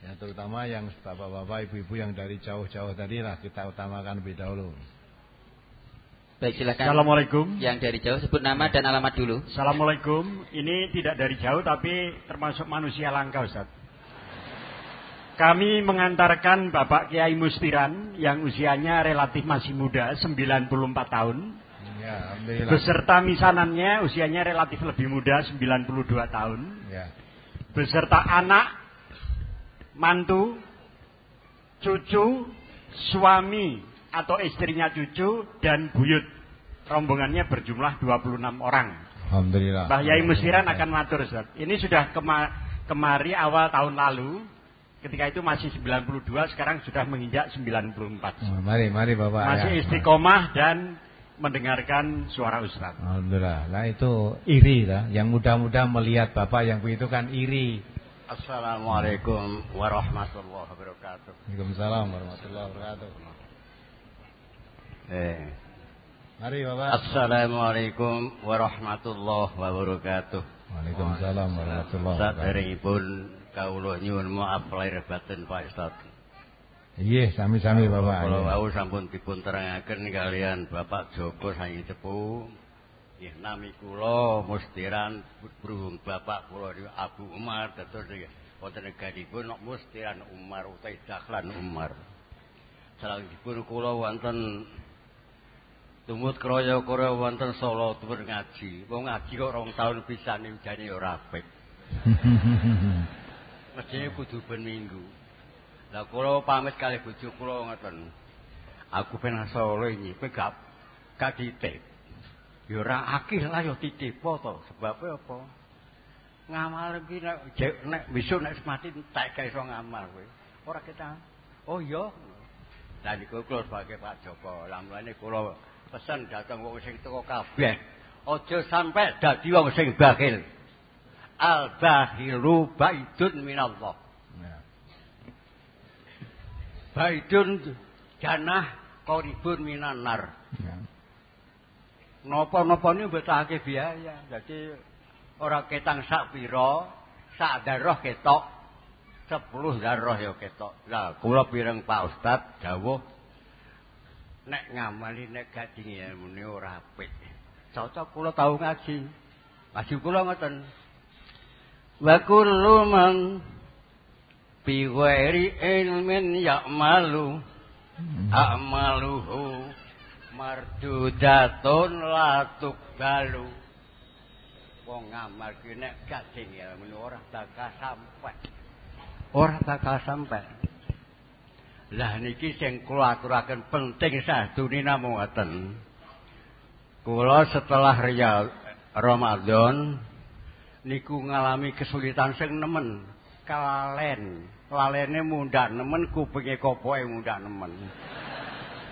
Ya, terutama yang bapak-bapak, ibu-ibu yang dari jauh-jauh tadi lah kita utamakan lebih dahulu. Baik, silakan. Assalamualaikum. Yang dari jauh sebut nama dan alamat dulu. Assalamualaikum. Ini tidak dari jauh tapi termasuk manusia langka, ustadz. Kami mengantarkan Bapak Kiai Mustiran yang usianya relatif masih muda, 94 tahun. Ya, Beserta misanannya usianya relatif lebih muda, 92 tahun. Ya. Beserta anak, mantu, cucu, suami atau istrinya cucu, dan buyut. Rombongannya berjumlah 26 orang. Alhamdulillah. Bahaya Mustiran akan matur, Ini sudah kema kemari awal tahun lalu ketika itu masih 92 sekarang sudah menginjak 94 oh, mari mari bapak masih ya. istiqomah dan mendengarkan suara ustaz alhamdulillah Nah itu iri lah yang mudah-mudah melihat bapak yang begitu kan iri assalamualaikum warahmatullahi wabarakatuh Waalaikumsalam warahmatullahi wabarakatuh eh mari bapak assalamualaikum warahmatullahi wabarakatuh Waalaikumsalam warahmatullahi wabarakatuh Ustaz kawula nyuwun maaf lahir Pak Ustaz. Iya, sami-sami Bapak. Kalau wau sampun dipun terangaken kalian Bapak Joko Sanyi Cepu. Nggih, nami kula Mustiran Bruhung Bapak kula Abu Umar Wonten negaripun nok Mustiran Umar utawi Dahlan Umar. Salajengipun kula wonten tumut kroyo kroyo wonten solo tur ngaji wong ngaji kok rong tahun bisa nih jadi ora [laughs] kerjane kudu ben minggu. Lah kula pamit kali bojo kula ngoten. Aku ben asore iki pegap kadhitip. Ya ora akeh lah ya titipo to, sebab apa? Ngamal iki nek nek besok nek mati tak gawe iso ngamal kowe. Ora kita. Oh iya. Lah niku kula sebagai Pak Joko, lah mulane kula pesen dateng wong sing teko kabeh. Aja sampe dadi wong sing bakil. Al-Dahilu Baidun Minallah. Baidun janah koribun minanar. Nopo-nopo ini betahake biaya. Jadi orang ketang sak piro, sak darah ketok. Sepuluh darah ya ketok. Nah, kula pireng Pak Ustad jauh. Nek ngamali, nek gading ya, ini orang apik. Cocok kula tahu ngaji. Ngaji kula ngatan. wa kullu man bi ghairi ilmin ya'malu a'maluhu mardudatun la tuqbalu wong ngamal ki nek gak dingel ora bakal sampe ora bakal sampe lah niki sing kula aturaken penting sadune namung ngoten kula setelah riyal Ramadan niku ngalami kesulitan sing nemen kalalen lalene mundak nemen kupinge kopoke mundak nemen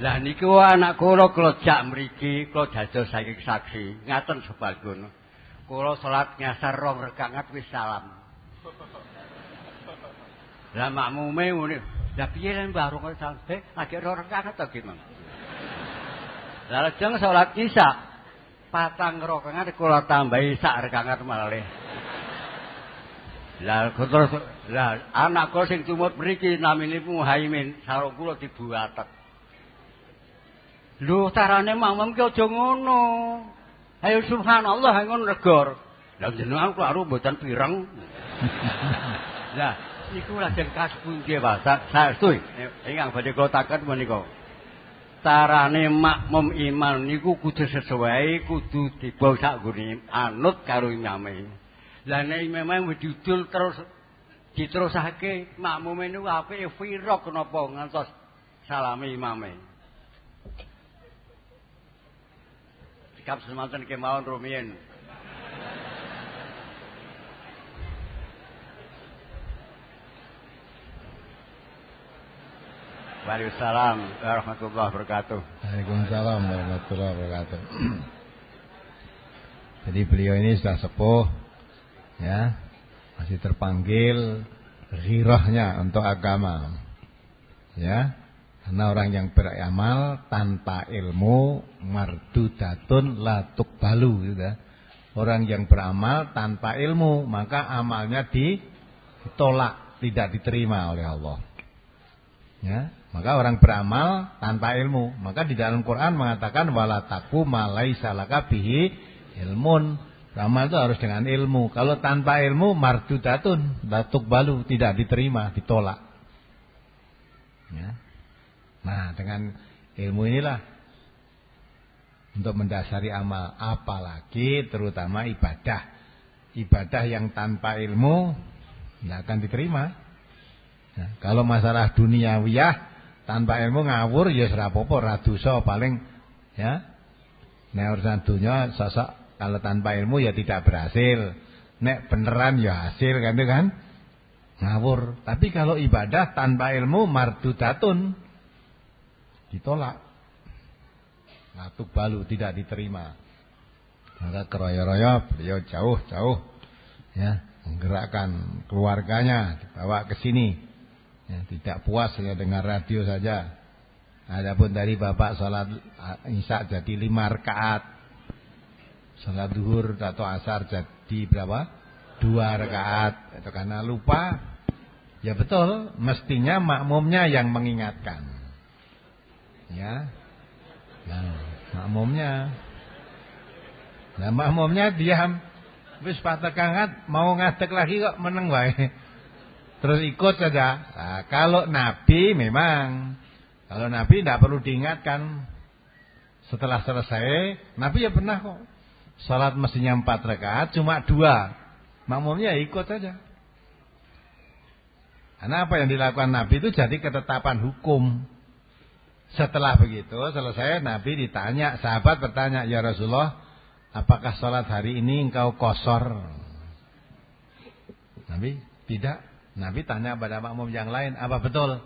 lah niku anak kula klojak mriki kula dados saiki saksi ngaten sebagun Kulo salat nyasar rong rekangat wis salam lah makmume muni lah piye lan baru kok salat eh, lagi rong rekangat to gimana lah jeng salat isya patang rokangan kula tambahi sak rekangan malih. Lah terus lah anak kula sing cumut mriki naminipun Muhaimin sarung kula dibuatek. Lho carane mamem ki aja ngono. hayo, subhanallah ngono negor. Lah jenengan kula arep mboten pireng. Lah iku lajeng kasbun nggih Pak. Sae suwi. Ingkang badhe kula taken menika. Tarane makmum iman niku kudu sesuai kudu dibau sak gune anut karo imame. Lah nek imame wedudul terus diterusake makmume niku apike firok kenapa ngantos salami imame. Sikap semanten kemawon rumiyen. Waalaikumsalam warahmatullahi wabarakatuh. Waalaikumsalam warahmatullahi wabarakatuh. Jadi beliau ini sudah sepuh ya, masih terpanggil girahnya untuk agama. Ya. Karena orang yang beramal tanpa ilmu mardudatun la tuqbalu gitu Orang yang beramal tanpa ilmu maka amalnya ditolak, tidak diterima oleh Allah. Ya. Maka orang beramal tanpa ilmu. Maka di dalam Quran mengatakan wala taku malai salakabihi ilmun. Beramal itu harus dengan ilmu. Kalau tanpa ilmu datun datuk balu tidak diterima, ditolak. Ya. Nah, dengan ilmu inilah untuk mendasari amal, apalagi terutama ibadah. Ibadah yang tanpa ilmu tidak akan diterima. Nah, kalau masalah duniawiyah tanpa ilmu ngawur ya serapopo radusa paling ya. Nek urusan dunia sosok kalau tanpa ilmu ya tidak berhasil. Nek beneran ya hasil kan kan. Ngawur. Tapi kalau ibadah tanpa ilmu datun ditolak. ngatuk balu tidak diterima. Maka keroyo-royo beliau jauh-jauh ya menggerakkan keluarganya dibawa ke sini Ya, tidak puas ya dengar radio saja. Adapun dari Bapak salat ah, isak jadi lima rakaat. Salat duhur atau asar jadi berapa? Dua rakaat. Itu karena lupa. Ya betul, mestinya makmumnya yang mengingatkan. Ya. Nah, makmumnya. Nah, makmumnya diam. Wis patekangat mau ngatek lagi kok meneng wae terus ikut saja. Nah, kalau Nabi memang kalau Nabi tidak perlu diingatkan. Setelah selesai, Nabi ya pernah kok. Salat mestinya empat rakaat, cuma dua. Makmumnya ya ikut saja. Karena apa yang dilakukan Nabi itu jadi ketetapan hukum. Setelah begitu, selesai Nabi ditanya, sahabat bertanya, Ya Rasulullah, apakah sholat hari ini engkau kosor? Nabi, tidak. Nabi tanya pada makmum yang lain, apa betul?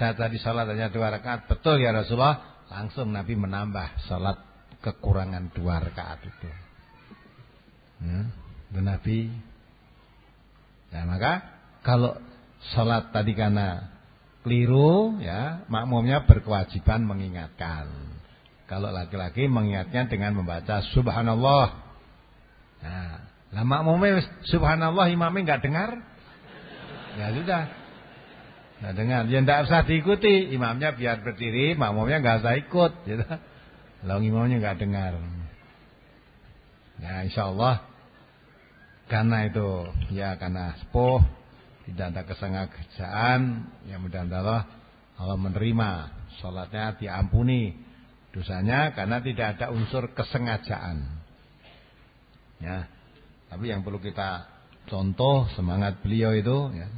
Saya tadi sholat hanya dua rakaat. Betul ya Rasulullah. Langsung Nabi menambah sholat kekurangan dua rakaat itu. Ya, Nabi. Ya maka kalau sholat tadi karena keliru, ya makmumnya berkewajiban mengingatkan. Kalau laki-laki mengingatnya dengan membaca Subhanallah. Nah, lah makmumnya Subhanallah imamnya nggak dengar, Ya sudah. Nah dengar, yang tidak usah diikuti, imamnya biar berdiri, makmumnya nggak usah ikut, gitu. Lalu imamnya nggak dengar. ya insya Allah karena itu ya karena sepuh tidak ada kesengajaan ya mudah-mudahan Allah, Allah menerima sholatnya diampuni dosanya karena tidak ada unsur kesengajaan ya tapi yang perlu kita contoh semangat beliau itu ya,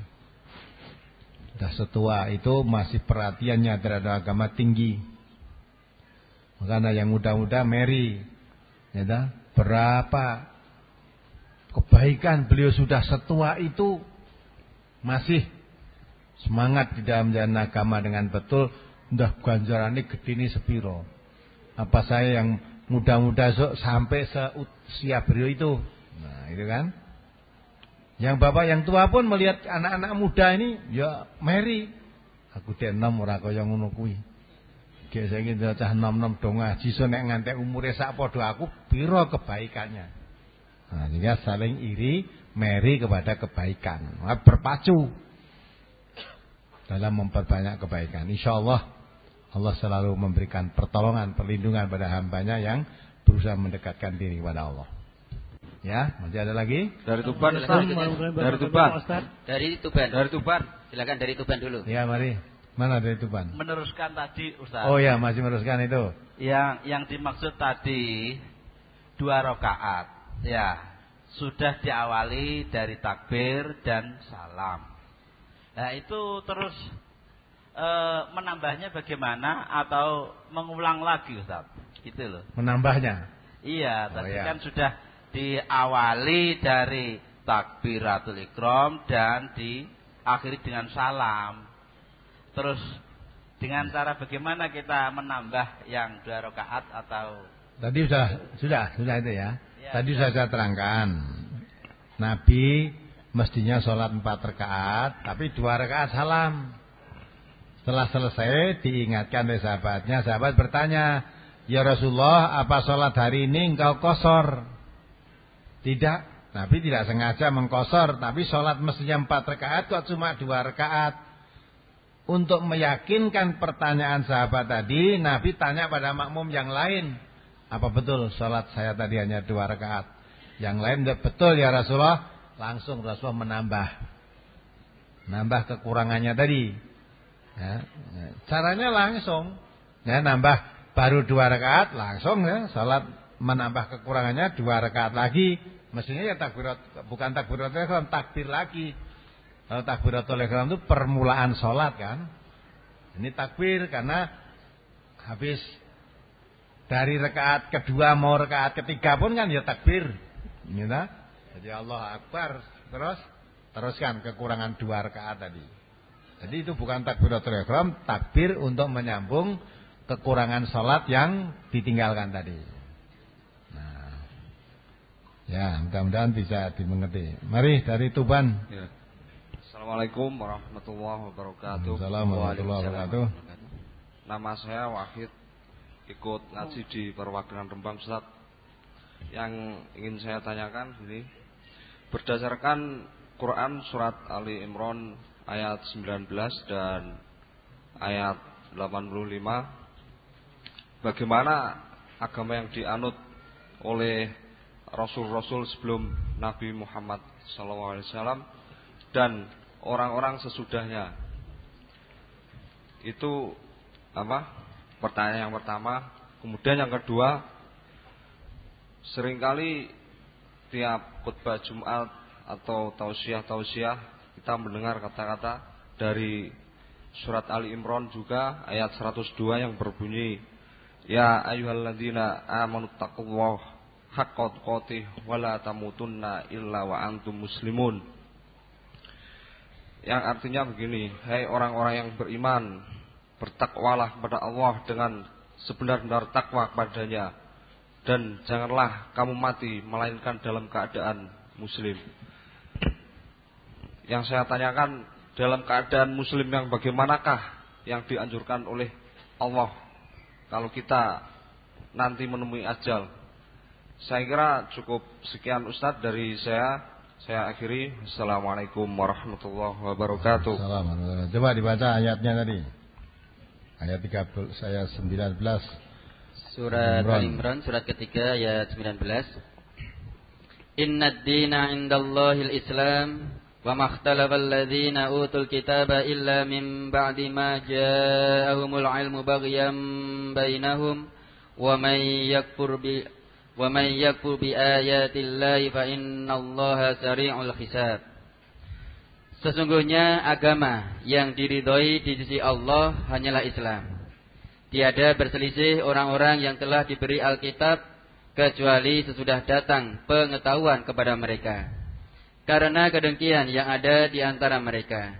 sudah setua itu masih perhatiannya terhadap agama tinggi. Karena yang muda-muda Mary, ya dah, berapa kebaikan beliau sudah setua itu masih semangat di dalam jalan agama dengan betul. Udah ganjarannya gede ini sepiro. Apa saya yang muda-muda sampai seusia beliau itu. Nah itu kan. Yang bapak yang tua pun melihat anak-anak muda ini ya Mary, Aku tidak enam orang kaya ngono kuwi. Dek saiki cah enam enam dongah. ngaji yang nek ngantek umure sak padha aku pira kebaikannya. Nah, jadi kan saling iri Mary kepada kebaikan. Nah, berpacu dalam memperbanyak kebaikan. Insya Allah Allah selalu memberikan pertolongan, perlindungan pada hambanya yang berusaha mendekatkan diri kepada Allah. Ya, masih ada lagi? Dari Tuban, Ustaz. Dari Tuban. Dari Tuban. Dari Tuban. Silakan dari Tuban dulu. Ya, mari. Mana dari Tuban? Meneruskan tadi, Ustaz. Oh ya, masih meneruskan itu. Yang yang dimaksud tadi dua rakaat. Ya. Sudah diawali dari takbir dan salam. Nah, itu terus e, menambahnya bagaimana atau mengulang lagi, Ustaz? Gitu loh. Menambahnya. Iya, tadi oh, ya. kan sudah diawali dari takbiratul ikram dan diakhiri dengan salam. Terus dengan cara bagaimana kita menambah yang dua rakaat atau Tadi sudah sudah sudah itu ya. ya Tadi sudah saya terangkan. Nabi mestinya sholat empat rakaat, tapi dua rakaat salam. Setelah selesai diingatkan oleh sahabatnya, sahabat bertanya, Ya Rasulullah, apa sholat hari ini engkau kosor? Tidak. Nabi tidak sengaja mengkosor. Tapi sholat mestinya empat rekaat kok cuma dua rekaat. Untuk meyakinkan pertanyaan sahabat tadi, Nabi tanya pada makmum yang lain. Apa betul sholat saya tadi hanya dua rekaat? Yang lain ya, betul ya Rasulullah. Langsung Rasulullah menambah. Nambah kekurangannya tadi. Ya, ya. caranya langsung. Ya, nambah baru dua rekaat, langsung ya sholat menambah kekurangannya dua rekaat lagi Maksudnya ya takbirat bukan oleh telegram, takbir lagi. Kalau oleh kalam itu permulaan sholat kan. Ini takbir karena habis dari rekaat kedua mau rekaat ketiga pun kan ya takbir. lah. Gitu. Jadi Allah Akbar terus teruskan kekurangan dua rekaat tadi. Jadi itu bukan oleh telegram, takbir untuk menyambung kekurangan sholat yang ditinggalkan tadi. Ya, mudah-mudahan bisa dimengerti. Mari dari Tuban. Ya. Assalamualaikum warahmatullahi wabarakatuh. Assalamualaikum warahmatullahi wabarakatuh. Nama saya Wahid, ikut ngaji di perwakilan Rembang Selat. Yang ingin saya tanyakan ini berdasarkan Quran surat Ali Imran ayat 19 dan ayat 85 bagaimana agama yang dianut oleh rasul-rasul sebelum Nabi Muhammad SAW dan orang-orang sesudahnya. Itu apa? Pertanyaan yang pertama. Kemudian yang kedua, seringkali tiap khutbah Jumat atau tausiah-tausiah kita mendengar kata-kata dari surat Ali Imran juga ayat 102 yang berbunyi Ya ayyuhalladzina amanu taqullaha Hakot-kotih wala tamutunna illa wa antum muslimun. Yang artinya begini, hai orang-orang yang beriman, bertakwalah kepada Allah dengan sebenar-benar takwa kepadanya dan janganlah kamu mati melainkan dalam keadaan muslim. Yang saya tanyakan dalam keadaan muslim yang bagaimanakah yang dianjurkan oleh Allah kalau kita nanti menemui ajal saya kira cukup sekian Ustadz dari saya. Saya akhiri. Assalamualaikum warahmatullahi wabarakatuh. Assalamualaikum. Coba dibaca ayatnya tadi. Ayat 30 saya 19. Surat Al Imran surat ketiga ayat 19. Inna dina dina 'indallahil Islam wa makhtalafal ladzina utul kitaba illa min ba'di ma ja'ahumul 'ilmu baghyan bainahum wa may yakfur bi ومن يكفر بآيات الله فإن الله سريع الحساب Sesungguhnya agama yang diridhoi di sisi Allah hanyalah Islam. Tiada berselisih orang-orang yang telah diberi Alkitab kecuali sesudah datang pengetahuan kepada mereka. Karena kedengkian yang ada di antara mereka.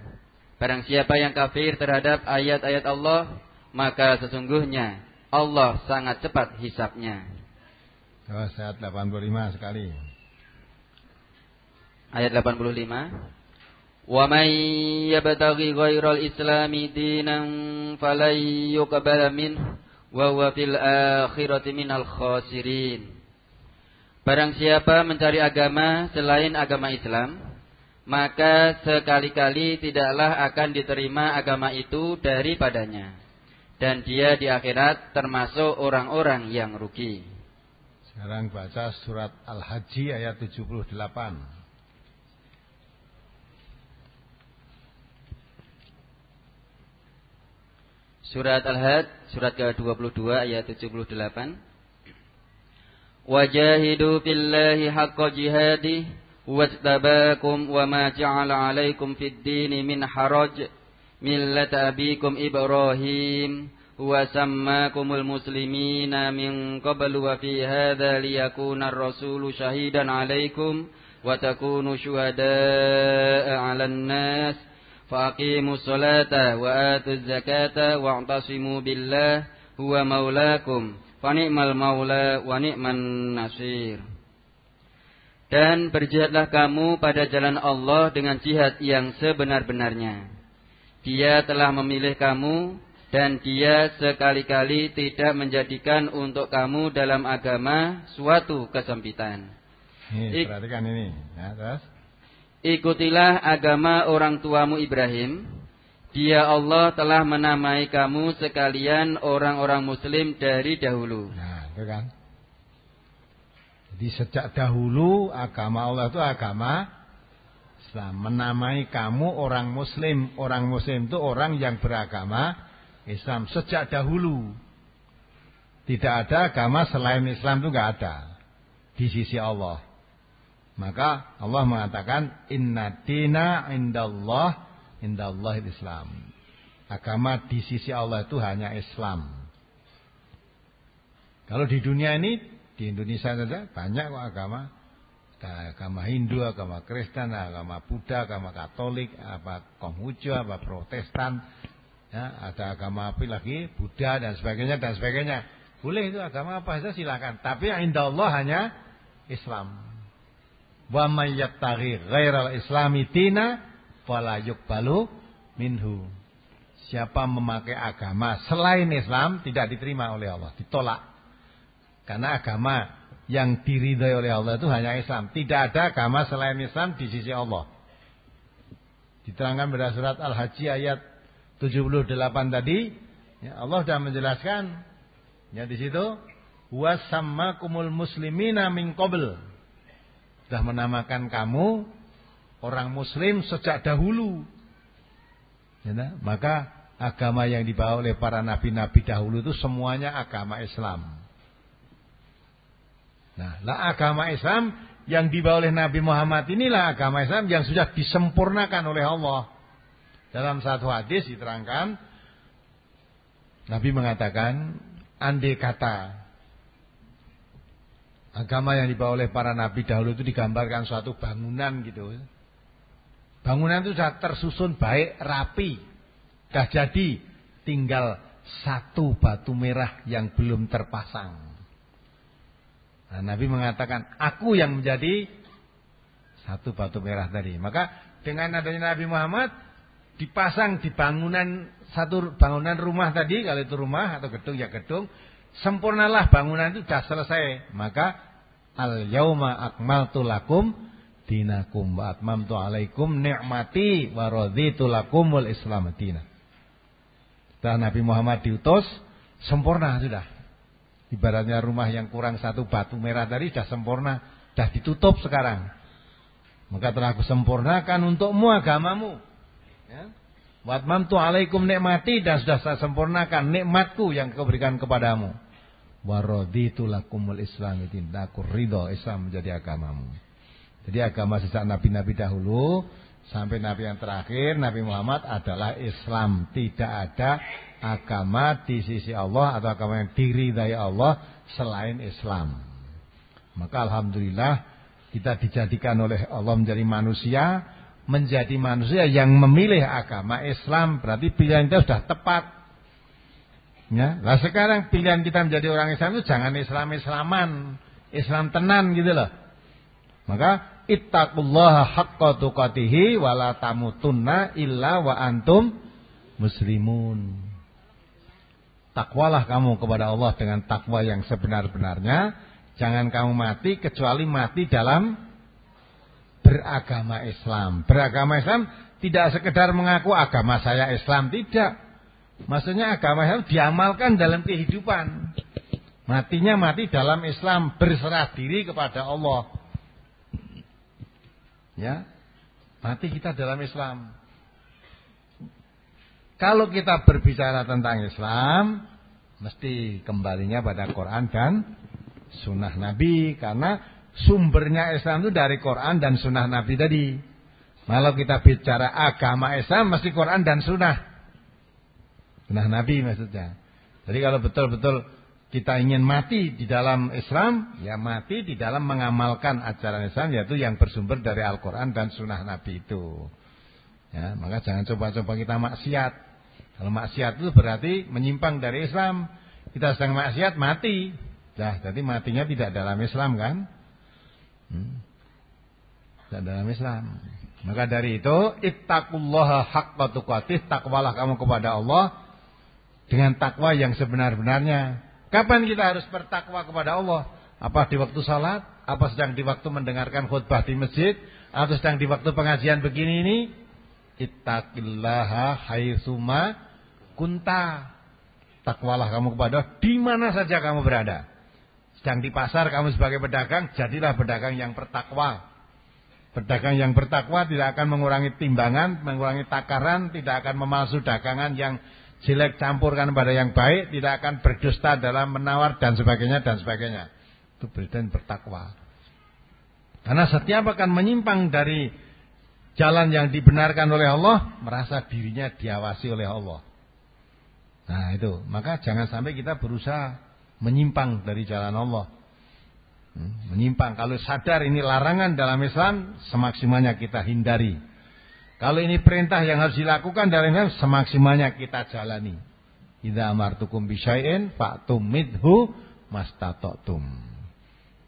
Barang siapa yang kafir terhadap ayat-ayat Allah, maka sesungguhnya Allah sangat cepat hisapnya ayat 85 sekali. Ayat 85. ومن يبتغي غير الإسلام دينا فلن min wa huwa fil akhirati minal khasirin. Barang siapa mencari agama selain agama Islam maka sekali-kali tidaklah akan diterima agama itu daripadanya dan dia di akhirat termasuk orang-orang yang rugi sekarang baca surat Al-Haji ayat 78. Surat al had surat ke-22 ayat 78. Wajahidu billahi haqqa jihadi wastabakum wa ma ja'ala 'alaikum fid dini min haraj millata abikum Ibrahim وسماكم المسلمين من قبل وفي هذا ليكون الرسول شهيدا عليكم وتكونوا شهداء على الناس فأقيموا الصلاة وآتوا الزكاة واعتصموا بالله هو مولاكم فنعم المولى ونعم النصير Dan berjihadlah kamu pada jalan Allah dengan jihad yang sebenar-benarnya. Dia telah memilih kamu dan dia sekali-kali tidak menjadikan untuk kamu dalam agama suatu kesempitan. Ini, Ik perhatikan ini. Ya, terus. Ikutilah agama orang tuamu Ibrahim. Dia Allah telah menamai kamu sekalian orang-orang muslim dari dahulu. Nah, itu kan. Jadi sejak dahulu agama Allah itu agama Islam. Menamai kamu orang muslim. Orang muslim itu orang yang beragama Islam sejak dahulu. Tidak ada agama selain Islam itu nggak ada di sisi Allah. Maka Allah mengatakan inna dina indallah indallah Islam. Agama di sisi Allah itu hanya Islam. Kalau di dunia ini di Indonesia saja banyak kok agama agama Hindu, agama Kristen, agama Buddha, agama Katolik, apa Konghucu, apa Protestan, ya, ada agama api lagi Buddha dan sebagainya dan sebagainya boleh itu agama apa saja silakan tapi yang indah Allah hanya Islam wa may yattaghi ghairal islami tina falayuk balu minhu siapa memakai agama selain Islam tidak diterima oleh Allah ditolak karena agama yang diridai oleh Allah itu hanya Islam tidak ada agama selain Islam di sisi Allah diterangkan pada surat Al-Haji ayat 78 tadi ya Allah sudah menjelaskan ya di situ kumul muslimina min qabl sudah menamakan kamu orang muslim sejak dahulu ya, nah? maka agama yang dibawa oleh para nabi-nabi dahulu itu semuanya agama Islam Nah, lah agama Islam yang dibawa oleh Nabi Muhammad inilah agama Islam yang sudah disempurnakan oleh Allah. Dalam satu hadis diterangkan Nabi mengatakan andai kata agama yang dibawa oleh para nabi dahulu itu digambarkan suatu bangunan gitu. Bangunan itu sudah tersusun baik, rapi, sudah jadi, tinggal satu batu merah yang belum terpasang. Nah, Nabi mengatakan, aku yang menjadi satu batu merah tadi. Maka dengan adanya Nabi Muhammad, dipasang di bangunan satu bangunan rumah tadi kalau itu rumah atau gedung ya gedung sempurnalah bangunan itu sudah selesai maka al yauma akmaltu lakum dinakum wa atmamtu alaikum nikmati wa raditu lakumul islam dina setelah Nabi Muhammad diutus sempurna sudah ibaratnya rumah yang kurang satu batu merah tadi sudah sempurna sudah ditutup sekarang maka telah aku sempurnakan untukmu agamamu Ya. tu alaikum nikmati dan sudah saya sempurnakan nikmatku yang kau berikan kepadamu. itu lakumul Islam itu aku ridho Islam menjadi agamamu. Jadi agama sejak nabi-nabi dahulu sampai nabi yang terakhir Nabi Muhammad adalah Islam. Tidak ada agama di sisi Allah atau agama yang diri dari Allah selain Islam. Maka alhamdulillah kita dijadikan oleh Allah menjadi manusia menjadi manusia yang memilih agama Islam berarti pilihan kita sudah tepat. Ya, lah sekarang pilihan kita menjadi orang Islam itu jangan Islam-islaman, Islam tenan gitu loh. Maka ittaqullaha haqqa tuqatih wa la tamutunna illa wa antum muslimun. Takwalah kamu kepada Allah dengan takwa yang sebenar-benarnya. Jangan kamu mati kecuali mati dalam beragama Islam. Beragama Islam tidak sekedar mengaku agama saya Islam, tidak. Maksudnya agama Islam diamalkan dalam kehidupan. Matinya mati dalam Islam, berserah diri kepada Allah. Ya. Mati kita dalam Islam. Kalau kita berbicara tentang Islam, mesti kembalinya pada Quran dan sunnah Nabi karena sumbernya Islam itu dari Quran dan Sunnah Nabi tadi. Kalau kita bicara agama Islam mesti Quran dan Sunnah. Sunnah Nabi maksudnya. Jadi kalau betul-betul kita ingin mati di dalam Islam, ya mati di dalam mengamalkan ajaran Islam yaitu yang bersumber dari Al-Quran dan Sunnah Nabi itu. Ya, maka jangan coba-coba kita maksiat. Kalau maksiat itu berarti menyimpang dari Islam. Kita sedang maksiat mati. Nah, jadi matinya tidak dalam Islam kan? Hmm. Dalam Islam. Maka dari itu, ittaqullah haqqa tuqatih, takwalah kamu kepada Allah dengan takwa yang sebenar-benarnya. Kapan kita harus bertakwa kepada Allah? Apa di waktu salat? Apa sedang di waktu mendengarkan khutbah di masjid? Atau sedang di waktu pengajian begini ini? Ittaqillaha haitsuma kunta. Takwalah kamu kepada Allah di mana saja kamu berada. Yang di pasar kamu sebagai pedagang jadilah pedagang yang bertakwa. Pedagang yang bertakwa tidak akan mengurangi timbangan, mengurangi takaran, tidak akan memalsu dagangan yang jelek campurkan pada yang baik, tidak akan berdusta dalam menawar dan sebagainya dan sebagainya. Itu berita bertakwa. Karena setiap akan menyimpang dari jalan yang dibenarkan oleh Allah, merasa dirinya diawasi oleh Allah. Nah itu, maka jangan sampai kita berusaha menyimpang dari jalan Allah. Hmm, menyimpang. Kalau sadar ini larangan dalam Islam, semaksimalnya kita hindari. Kalau ini perintah yang harus dilakukan dalam Islam, semaksimalnya kita jalani. Idza amartukum bisyai'in fa'tum midhu mastata'tum.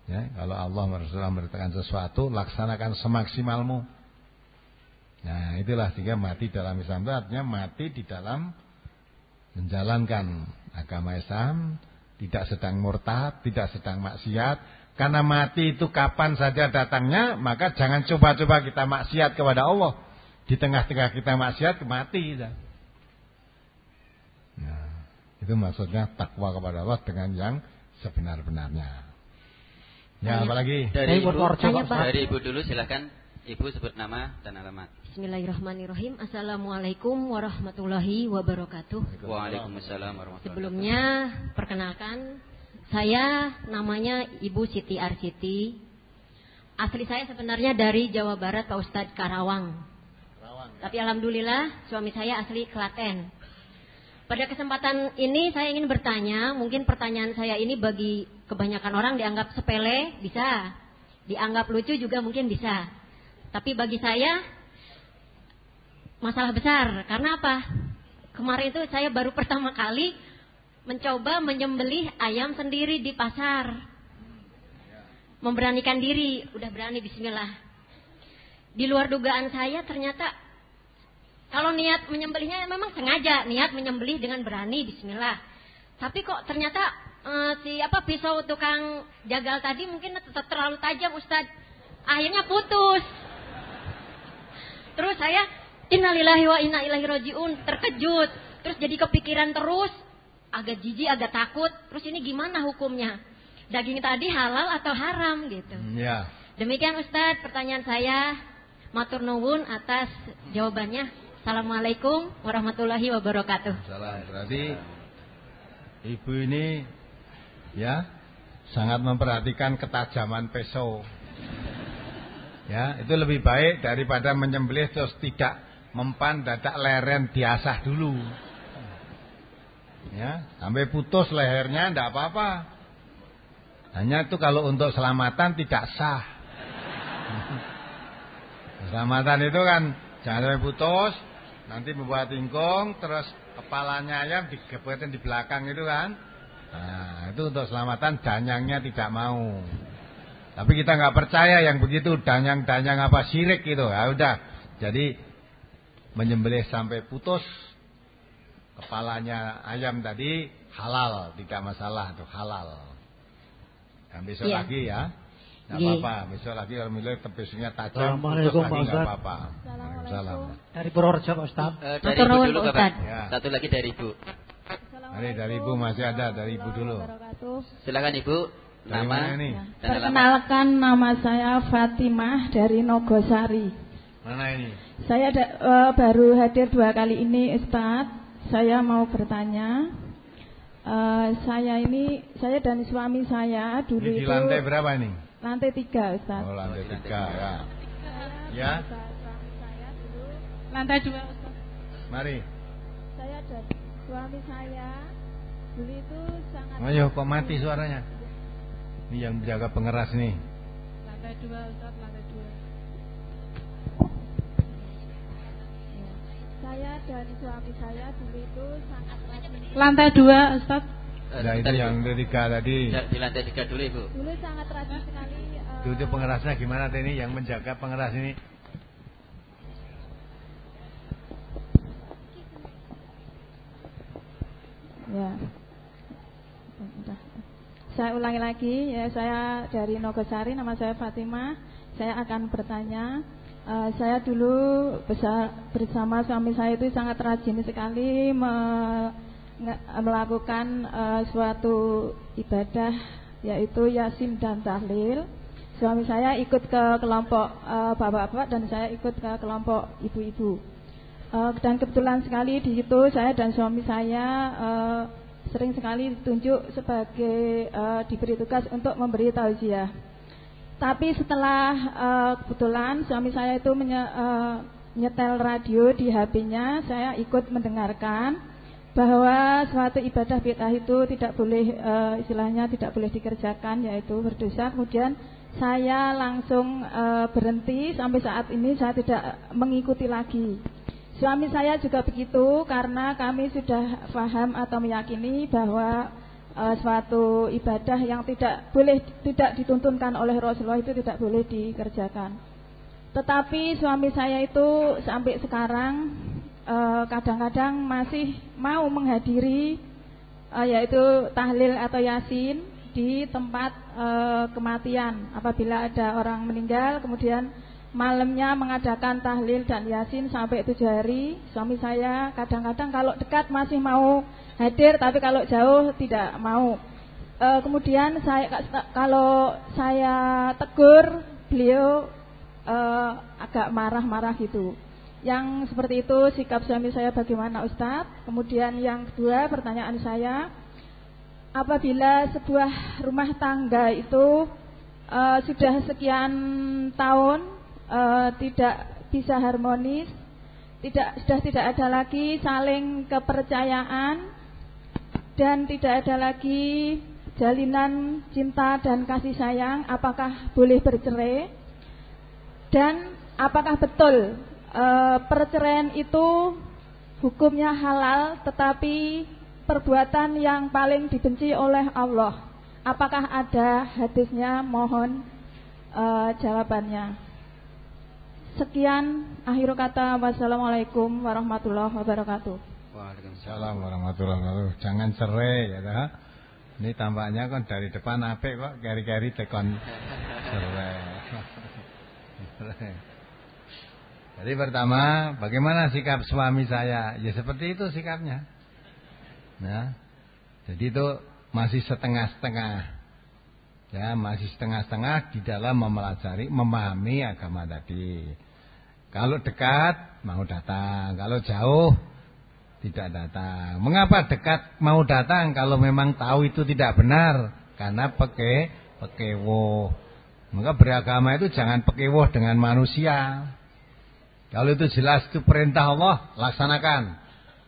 Ya, kalau Allah Rasulullah sesuatu, laksanakan semaksimalmu. Nah, itulah tiga mati dalam Islam. Itu artinya mati di dalam menjalankan agama Islam tidak sedang murtad, tidak sedang maksiat. Karena mati itu kapan saja datangnya, maka jangan coba-coba kita maksiat kepada Allah. Di tengah-tengah kita maksiat, mati. Nah, itu maksudnya takwa kepada Allah dengan yang sebenar-benarnya. Ya, apalagi dari Ibu, dari Ibu dulu silahkan Ibu sebut nama dan alamat. Bismillahirrahmanirrahim. Assalamualaikum warahmatullahi wabarakatuh. Waalaikumsalam warahmatullahi Sebelumnya perkenalkan saya namanya Ibu Siti Arsiti. Asli saya sebenarnya dari Jawa Barat Pak Ustadz Karawang. Karawang. Ya? Tapi alhamdulillah suami saya asli Klaten. Pada kesempatan ini saya ingin bertanya, mungkin pertanyaan saya ini bagi kebanyakan orang dianggap sepele, bisa. Dianggap lucu juga mungkin bisa. Tapi bagi saya masalah besar. Karena apa? Kemarin itu saya baru [laughs] pertama kali mencoba menyembelih ayam sendiri di pasar. Memberanikan diri, udah berani bismillah. Di luar dugaan saya ternyata kalau niat menyembelihnya ya memang sengaja, niat menyembelih dengan berani bismillah. Tapi kok ternyata eh, si apa pisau tukang jagal tadi mungkin tetap terlalu tajam Ustadz. Akhirnya putus. Terus saya innalillahi wa inna ilaihi rojiun terkejut terus jadi kepikiran terus agak jijik agak takut terus ini gimana hukumnya daging tadi halal atau haram gitu hmm, ya. demikian Ustadz pertanyaan saya matur nuwun atas jawabannya assalamualaikum warahmatullahi wabarakatuh salam berarti ibu ini ya sangat memperhatikan ketajaman peso. ya itu lebih baik daripada menyembelih terus tidak mempan dadak leren diasah dulu. Ya, sampai putus lehernya tidak apa-apa. Hanya itu kalau untuk selamatan tidak sah. [laughs] keselamatan itu kan jangan sampai putus, nanti membuat tingkung, terus kepalanya ayam digebetin di belakang itu kan. Nah, itu untuk selamatan danyangnya tidak mau. Tapi kita nggak percaya yang begitu danyang-danyang apa syirik gitu. Ya udah. Jadi menyembelih sampai putus kepalanya ayam tadi halal, tidak masalah tuh halal. Dan nah, besok yeah. lagi ya. Enggak iya. apa-apa, besok lagi kalau milih tepisnya tajam, putus lagi apa-apa. Salam. Dari Purworejo Pak Ustaz. Eh, dari Ibu dulu Bapak. Ya. Satu lagi dari Ibu. Mari dari Ibu masih ada dari Ibu dulu. Silakan Ibu. Nama. Perkenalkan nama saya Fatimah dari Nogosari. Mana ini? Saya ada, uh, baru hadir dua kali ini Ustadz. Saya mau bertanya. Uh, saya ini, saya dan suami saya dulu ini di itu, lantai berapa ini? Lantai tiga Ustadz. Oh lantai tiga ya. Ya. Lantai dua Ustadz. Mari. Saya dan suami saya dulu itu sangat. Ayo kok mati suaranya? Ini yang jaga pengeras nih. Lantai dua Ustadz. Lantai saya dan suami saya dulu itu sangat lantai dua Ustaz Ya, itu yang lantai tiga tadi ya, di lantai tiga dulu ibu dulu sangat rajin sekali uh, dulu itu pengerasnya gimana Tini? yang menjaga pengeras ini ya saya ulangi lagi ya saya dari Nogosari nama saya Fatima saya akan bertanya Uh, saya dulu bersama suami saya itu sangat rajin sekali me melakukan uh, suatu ibadah yaitu yasin dan tahlil. Suami saya ikut ke kelompok eh, bapak-bapak uh, dan saya ikut ke kelompok ibu-ibu. Uh, dan kebetulan sekali di situ saya dan suami saya uh, sering sekali ditunjuk sebagai uh, diberi tugas untuk memberi tausiah. Tapi setelah uh, kebetulan suami saya itu menye, uh, eh, menyetel radio di HP-nya, saya ikut mendengarkan bahwa suatu ibadah bid'ah itu tidak boleh uh, istilahnya tidak boleh dikerjakan yaitu berdosa. Kemudian saya langsung uh, berhenti sampai saat ini saya tidak mengikuti lagi. Suami saya juga begitu karena kami sudah paham atau meyakini bahwa uh, suatu ibadah yang tidak boleh tidak dituntunkan oleh Rasulullah itu tidak boleh dikerjakan. Tetapi suami saya itu sampai sekarang eh, kadang-kadang uh, masih mau menghadiri uh, yaitu tahlil atau yasin di tempat uh, kematian apabila ada orang meninggal kemudian malamnya mengadakan tahlil dan yasin sampai tujuh hari. Suami saya kadang-kadang kalau dekat masih mau hadir tapi kalau jauh tidak mau e, kemudian saya kalau saya tegur beliau e, agak marah-marah gitu yang seperti itu sikap suami saya bagaimana Ustadz kemudian yang kedua pertanyaan saya apabila sebuah rumah tangga itu e, sudah sekian tahun e, tidak bisa harmonis tidak sudah tidak ada lagi saling kepercayaan dan tidak ada lagi jalinan cinta dan kasih sayang, apakah boleh bercerai? Dan apakah betul e, perceraian itu hukumnya halal tetapi perbuatan yang paling dibenci oleh Allah? Apakah ada hadisnya? Mohon e, jawabannya. Sekian akhir kata. Wassalamualaikum warahmatullahi wabarakatuh. Waalaikumsalam warahmatullahi wabarakatuh. Jangan cerai ya toh. Ini tampaknya kan dari depan apik kok kari-kari tekon cerai. [laughs] Jadi pertama, bagaimana sikap suami saya? Ya seperti itu sikapnya. Ya. Jadi itu masih setengah-setengah. Ya, masih setengah-setengah di dalam mempelajari, memahami agama tadi. Kalau dekat mau datang, kalau jauh tidak datang. Mengapa dekat mau datang kalau memang tahu itu tidak benar? Karena peke pekewo. Maka beragama itu jangan pekewo dengan manusia. Kalau itu jelas itu perintah Allah, laksanakan.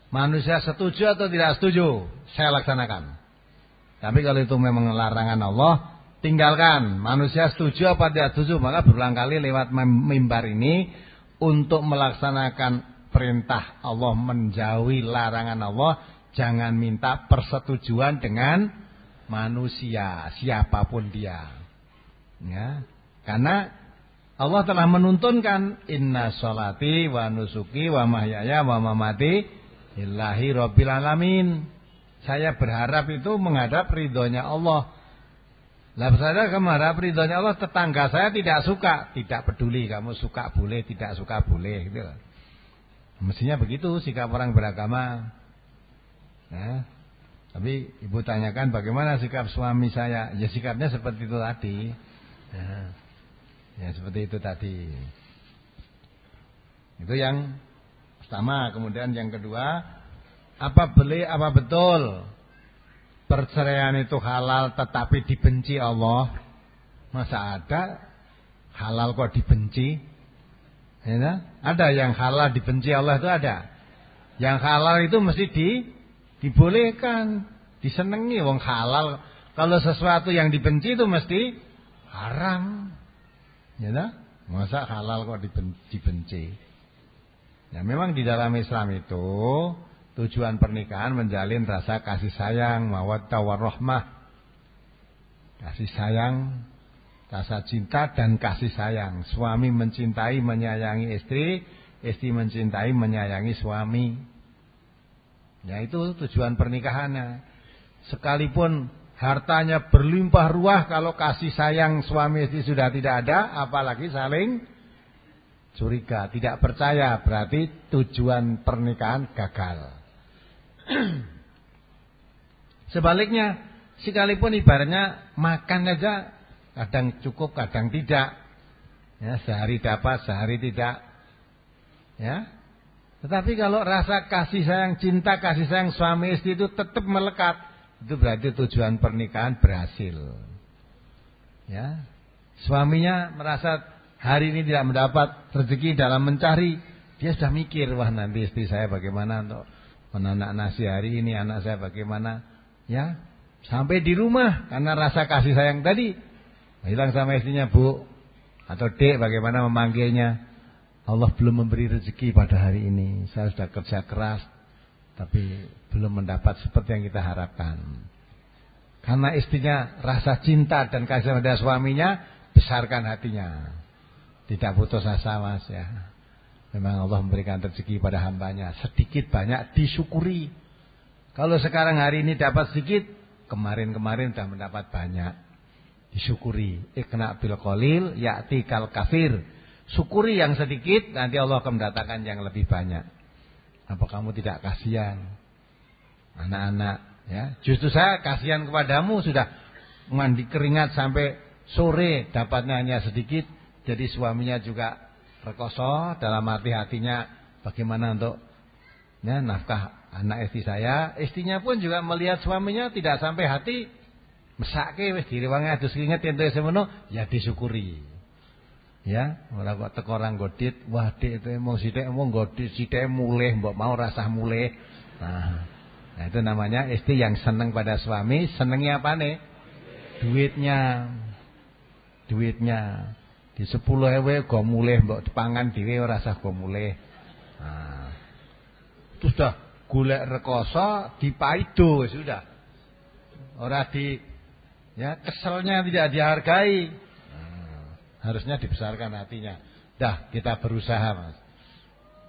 Manusia setuju atau tidak setuju, saya laksanakan. Tapi kalau itu memang larangan Allah, tinggalkan. Manusia setuju apa tidak setuju, maka berulang kali lewat mimbar ini untuk melaksanakan perintah Allah, menjauhi larangan Allah, jangan minta persetujuan dengan manusia, siapapun dia. Ya, karena Allah telah menuntunkan inna salati wa nusuki wa mahyaya wa mamati lillahi rabbil alamin. Saya berharap itu menghadap ridhonya Allah. Lah saya kemarap ridhonya Allah tetangga saya tidak suka, tidak peduli kamu suka boleh, tidak suka boleh gitu Mestinya begitu sikap orang beragama. Ya. Tapi ibu tanyakan bagaimana sikap suami saya? Ya sikapnya seperti itu tadi. Ya, ya seperti itu tadi. Itu yang pertama. Kemudian yang kedua, apa beli apa betul? Perceraian itu halal tetapi dibenci Allah. Masa ada halal kok dibenci? Ya, kan? ada yang halal dibenci Allah itu ada. Yang halal itu mesti di dibolehkan, disenangi wong halal. Kalau sesuatu yang dibenci itu mesti haram. Ya nah? Masa halal kok dibenci? Ya memang di dalam Islam itu tujuan pernikahan menjalin rasa kasih sayang, mawaddah warahmah. Kasih sayang Rasa cinta dan kasih sayang. Suami mencintai, menyayangi istri, istri mencintai, menyayangi suami. Ya itu tujuan pernikahannya. Sekalipun hartanya berlimpah ruah kalau kasih sayang suami istri sudah tidak ada, apalagi saling curiga, tidak percaya, berarti tujuan pernikahan gagal. [clears throat] Sebaliknya, sekalipun ibaratnya makan aja kadang cukup, kadang tidak. Ya, sehari dapat, sehari tidak. Ya. Tetapi kalau rasa kasih sayang, cinta kasih sayang suami istri itu tetap melekat, itu berarti tujuan pernikahan berhasil. Ya. Suaminya merasa hari ini tidak mendapat rezeki dalam mencari, dia sudah mikir, wah nanti istri saya bagaimana untuk menanak nasi hari ini, anak saya bagaimana. Ya, sampai di rumah karena rasa kasih sayang tadi Hilang sama istrinya bu Atau dek bagaimana memanggilnya Allah belum memberi rezeki pada hari ini Saya sudah kerja keras Tapi belum mendapat seperti yang kita harapkan Karena istrinya rasa cinta dan kasih pada suaminya Besarkan hatinya Tidak putus asa mas ya Memang Allah memberikan rezeki pada hambanya Sedikit banyak disyukuri Kalau sekarang hari ini dapat sedikit Kemarin-kemarin sudah mendapat banyak disyukuri. Ikna bil qalil kal kafir. Syukuri yang sedikit nanti Allah akan mendatangkan yang lebih banyak. Apa kamu tidak kasihan? Anak-anak ya. Justru saya kasihan kepadamu sudah mandi keringat sampai sore dapatnya hanya sedikit. Jadi suaminya juga rekoso dalam hati hatinya bagaimana untuk ya, nafkah anak istri saya. Istrinya pun juga melihat suaminya tidak sampai hati mesake wis direwangi adus keringet ento semono ya disyukuri. Ya, ora kok teko orang godit, wah dik itu mau sithik mau godit sithik mulih mbok mau rasah mulih. Nah, nah itu namanya istri yang seneng pada suami, senengnya apa nih? Duitnya. Duitnya. Di 10 ewe go mulih mbok dipangan dhewe ora sah go mulih. Nah. Terus dah golek rekoso dipaido sudah. Ora di Ya, keselnya tidak dihargai. Hmm, harusnya dibesarkan hatinya. Dah, kita berusaha, Mas.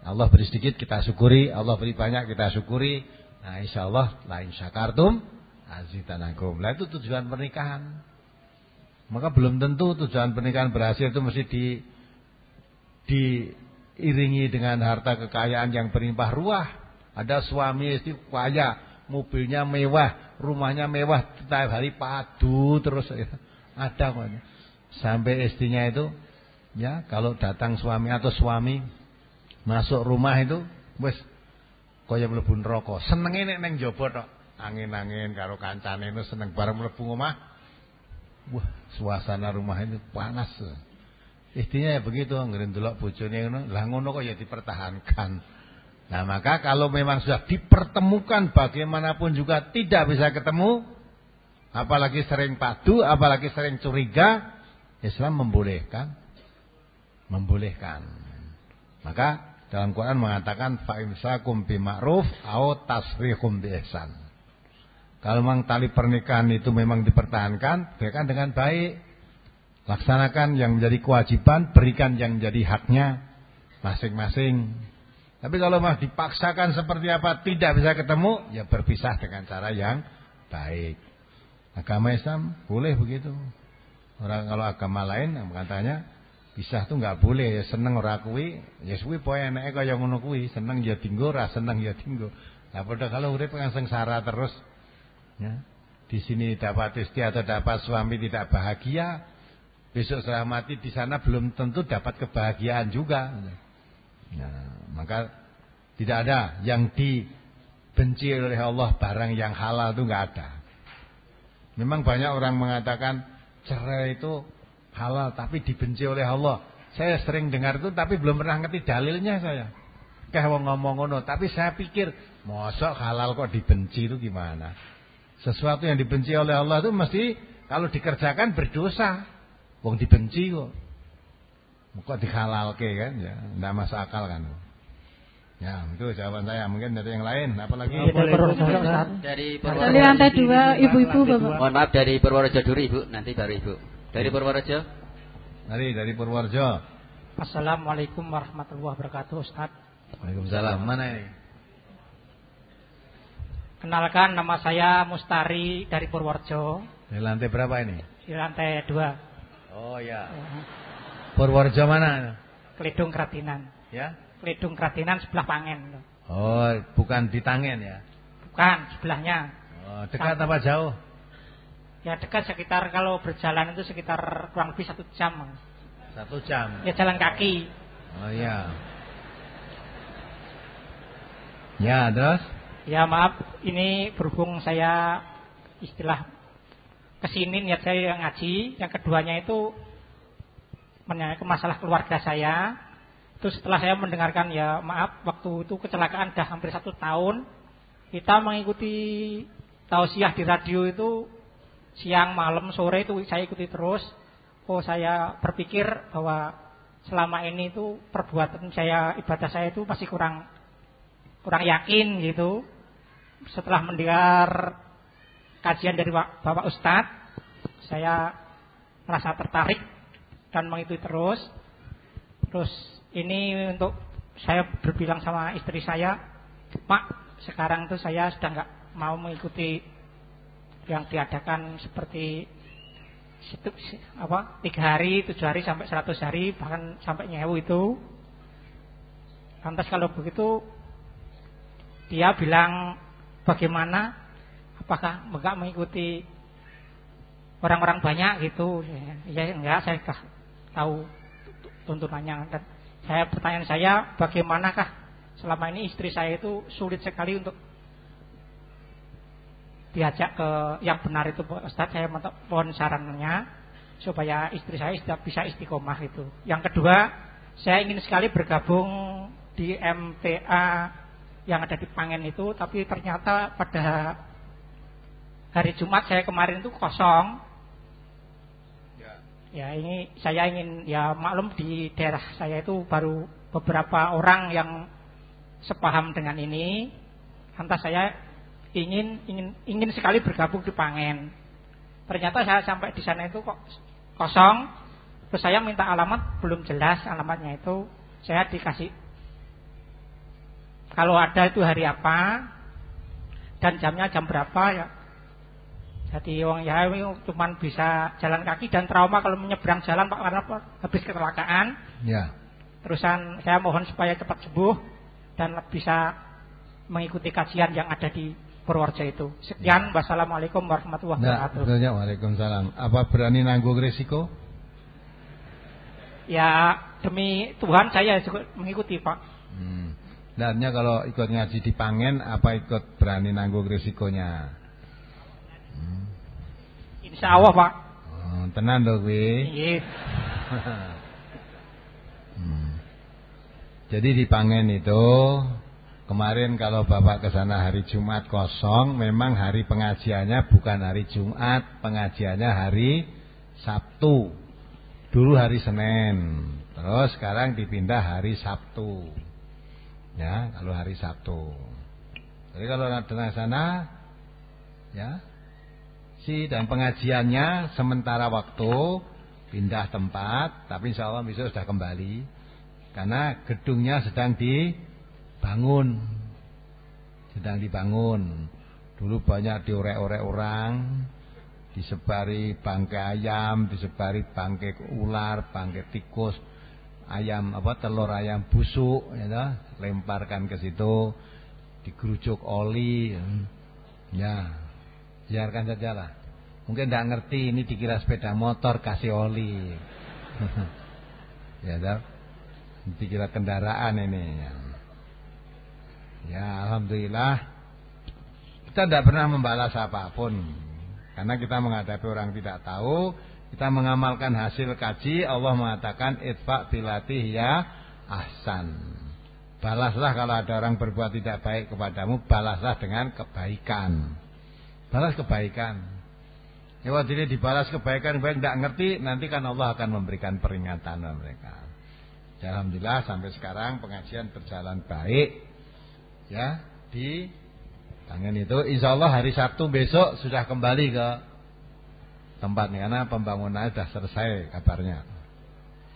Allah beri sedikit kita syukuri, Allah beri banyak kita syukuri. Nah, Allah lain syakartum azitanakum. Lah itu tujuan pernikahan. Maka belum tentu tujuan pernikahan berhasil itu mesti di diiringi dengan harta kekayaan yang berlimpah ruah. Ada suami istri kaya, mobilnya mewah, rumahnya mewah setiap hari padu terus ya. ada kok sampai istrinya itu ya kalau datang suami atau suami masuk rumah itu wes kaya mlebu neraka senenge nek ning jaba tok angin-angin karo kancane itu seneng bareng mlebu omah wah suasana rumah itu panas istrinya ya begitu ngrendelok bojone ngono lah ngono kok ya dipertahankan Nah maka kalau memang sudah dipertemukan bagaimanapun juga tidak bisa ketemu, apalagi sering padu, apalagi sering curiga, Islam membolehkan, membolehkan. Maka dalam Quran mengatakan fa'imsakum bi ma'ruf au tasrihum bi Kalau memang tali pernikahan itu memang dipertahankan, berikan dengan baik. Laksanakan yang menjadi kewajiban, berikan yang menjadi haknya masing-masing. Tapi kalau masih dipaksakan seperti apa tidak bisa ketemu, ya berpisah dengan cara yang baik. Agama Islam boleh begitu. Orang kalau agama lain katanya pisah tuh nggak boleh, ya seneng ora kuwi, ya suwi poe enake kaya ngono kuwi, seneng ya dinggo, ra seneng ya dinggo. Lah padha kalau urip nang sengsara terus ya. Di sini dapat istri atau dapat suami tidak bahagia, besok setelah mati di sana belum tentu dapat kebahagiaan juga. Nah, maka tidak ada yang dibenci oleh Allah barang yang halal itu nggak ada. Memang banyak orang mengatakan cerai itu halal tapi dibenci oleh Allah. Saya sering dengar itu tapi belum pernah ngerti dalilnya saya. Kayak wong ngomong ngono, tapi saya pikir mosok halal kok dibenci itu gimana? Sesuatu yang dibenci oleh Allah itu mesti kalau dikerjakan berdosa. Wong dibenci kok. Kok dihalalke kan ya, ndak masuk akal kan. Ya, itu jawaban saya. Mungkin dari yang lain, apalagi ya, dari Purworejo. Dari lantai dua, ibu-ibu, bapak. Mohon maaf dari Purworejo dulu, ibu. Nanti baru ibu. Dari Purworejo. Dari dari Purworejo. Assalamualaikum warahmatullahi wabarakatuh, Ustaz. Waalaikumsalam. Mana ini? Kenalkan nama saya Mustari dari Purworejo. Di lantai berapa ini? Di lantai dua. Oh ya. ya. Purworejo mana? Kelidung Keratinan. Ya. Kledung Kradenan sebelah Pangen. Oh, bukan di Tangen ya? Bukan, sebelahnya. Oh, dekat Sampai. apa jauh? Ya dekat sekitar kalau berjalan itu sekitar kurang lebih satu jam. Satu jam. Ya jalan kaki. Oh iya. Ya terus? Ya maaf, ini berhubung saya istilah kesini niat saya ngaji. Yang keduanya itu menyangkut masalah keluarga saya. Terus setelah saya mendengarkan ya maaf waktu itu kecelakaan dah hampir satu tahun kita mengikuti tausiah di radio itu siang malam sore itu saya ikuti terus. Oh saya berpikir bahwa selama ini itu perbuatan saya ibadah saya itu masih kurang kurang yakin gitu. Setelah mendengar kajian dari Bapak Ustadz saya merasa tertarik dan mengikuti terus. Terus ini untuk saya berbilang sama istri saya, Mak, sekarang tuh saya sedang nggak mau mengikuti yang diadakan seperti situ, apa tiga hari, tujuh hari sampai seratus hari bahkan sampai nyewu itu. Lantas kalau begitu dia bilang bagaimana apakah enggak mengikuti orang-orang banyak gitu ya, ya, ya enggak saya tahu tuntunannya dan saya pertanyaan saya, bagaimanakah selama ini istri saya itu sulit sekali untuk diajak ke yang benar itu Ustaz saya mohon sarannya supaya istri saya tidak bisa istiqomah itu. Yang kedua, saya ingin sekali bergabung di MTA yang ada di Pangen itu, tapi ternyata pada hari Jumat saya kemarin itu kosong, Ya ini saya ingin ya maklum di daerah saya itu baru beberapa orang yang sepaham dengan ini. Lantas saya ingin ingin ingin sekali bergabung di Pangen. Ternyata saya sampai di sana itu kok kosong. Terus saya minta alamat belum jelas alamatnya itu. Saya dikasih kalau ada itu hari apa dan jamnya jam berapa ya jadi wong ya cuma bisa jalan kaki dan trauma kalau menyeberang jalan Pak karena habis kecelakaan. Ya. Terusan saya mohon supaya cepat sembuh dan bisa mengikuti kajian yang ada di Purworejo itu. Sekian, ya. wassalamualaikum warahmatullahi wabarakatuh. Nah, Waalaikumsalam. Apa berani nanggung risiko? Ya demi Tuhan saya juga mengikuti Pak. Hmm. kalau ikut ngaji di Pangen apa ikut berani nanggung risikonya? Insya Allah Pak. Hmm, oh, tenang dong Wi. Iya. [laughs] hmm. Jadi di Pangen itu kemarin kalau Bapak ke sana hari Jumat kosong, memang hari pengajiannya bukan hari Jumat, pengajiannya hari Sabtu. Dulu hari Senin, terus sekarang dipindah hari Sabtu. Ya, kalau hari Sabtu. Jadi kalau datang sana ya si dan pengajiannya sementara waktu pindah tempat, tapi insya Allah besok sudah kembali karena gedungnya sedang dibangun, sedang dibangun. Dulu banyak diorek-orek orang, disebari bangkai ayam, disebari bangkai ular, bangkai tikus, ayam apa telur ayam busuk, ya, know, lemparkan ke situ, digerucuk oli, ya. ya biarkan saja lah mungkin tidak ngerti ini dikira sepeda motor kasih oli [laughs] ya dong dikira kendaraan ini ya alhamdulillah kita tidak pernah membalas apapun karena kita menghadapi orang tidak tahu kita mengamalkan hasil kaji Allah mengatakan itfa bilatih ya ahsan balaslah kalau ada orang berbuat tidak baik kepadamu balaslah dengan kebaikan balas kebaikan. Ya ini dibalas kebaikan baik tidak ngerti nanti kan Allah akan memberikan peringatan kepada mereka. Ya, Alhamdulillah sampai sekarang pengajian berjalan baik ya di tangan itu Insya Allah hari Sabtu besok sudah kembali ke tempatnya karena pembangunan sudah selesai kabarnya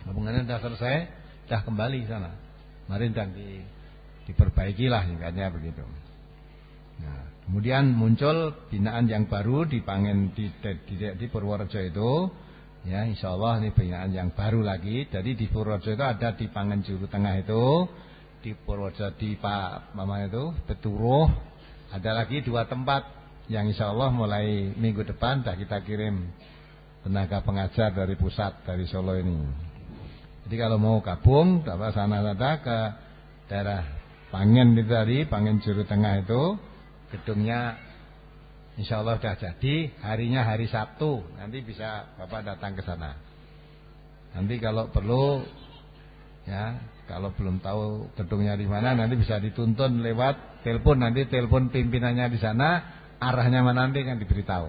Pembangunan sudah selesai sudah kembali sana kemarin dan diperbaikilah hingga begitu nah Kemudian muncul binaan yang baru di Pangen di di, di, di Purworejo itu ya Insya Allah ini binaan yang baru lagi. Jadi di Purworejo itu ada di Pangen Juru Tengah itu di Purworejo di Pak Mama itu Beturuh ada lagi dua tempat yang Insya Allah mulai minggu depan dah kita kirim tenaga pengajar dari pusat dari Solo ini. Jadi kalau mau gabung apa sana-sana ke daerah Pangen itu tadi, Pangen Juru Tengah itu gedungnya insya Allah sudah jadi harinya hari Sabtu nanti bisa Bapak datang ke sana nanti kalau perlu ya kalau belum tahu gedungnya di mana nanti bisa dituntun lewat telepon nanti telepon pimpinannya di sana arahnya mana nanti kan diberitahu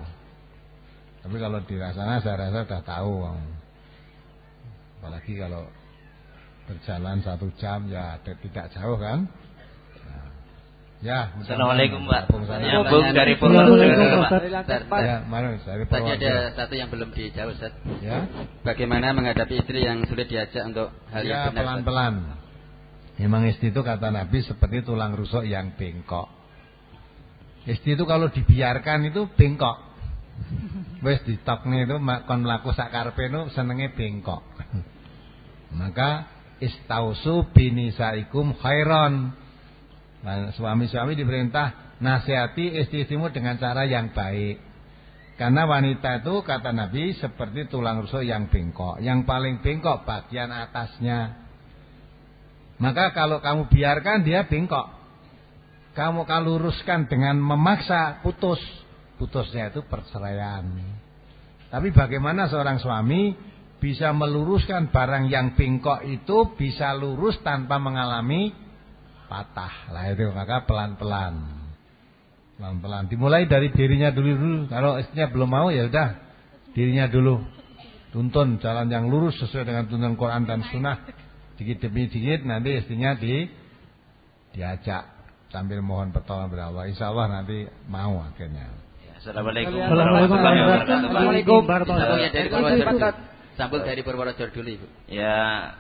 tapi kalau di sana saya rasa sudah tahu apalagi kalau berjalan satu jam ya tidak jauh kan Ya, Assalamualaikum Pak. Bung dari Purworejo ya, Tanya ada satu yang belum dijawab Ustaz. Ya. Bagaimana menghadapi istri yang sulit diajak untuk hal ya, yang benar? pelan-pelan. Memang istri itu kata Nabi seperti tulang rusuk yang bengkok. Istri itu kalau dibiarkan itu bengkok. Wes ditokne itu kon mlaku sak karepe senenge bengkok. [laughs] Maka istausu binisaikum khairon Nah, suami-suami diperintah nasihati istri-istrimu dengan cara yang baik. Karena wanita itu kata Nabi seperti tulang rusuk yang bengkok. Yang paling bengkok bagian atasnya. Maka kalau kamu biarkan dia bengkok. Kamu kalau luruskan dengan memaksa putus. Putusnya itu perceraian. Tapi bagaimana seorang suami bisa meluruskan barang yang bengkok itu bisa lurus tanpa mengalami patah lah itu ya, maka pelan-pelan pelan-pelan dimulai dari dirinya dulu dulu kalau istrinya belum mau ya udah dirinya dulu tuntun jalan yang lurus sesuai dengan tuntunan Quran dan Sunnah dikit demi dikit nanti istrinya di diajak sambil mohon pertolongan kepada Allah Insya Allah nanti mau akhirnya ya, Assalamualaikum warahmatullahi wabarakatuh Assalamualaikum warahmatullahi wabarakatuh Sambut dari Purworejo dulu Ibu Ya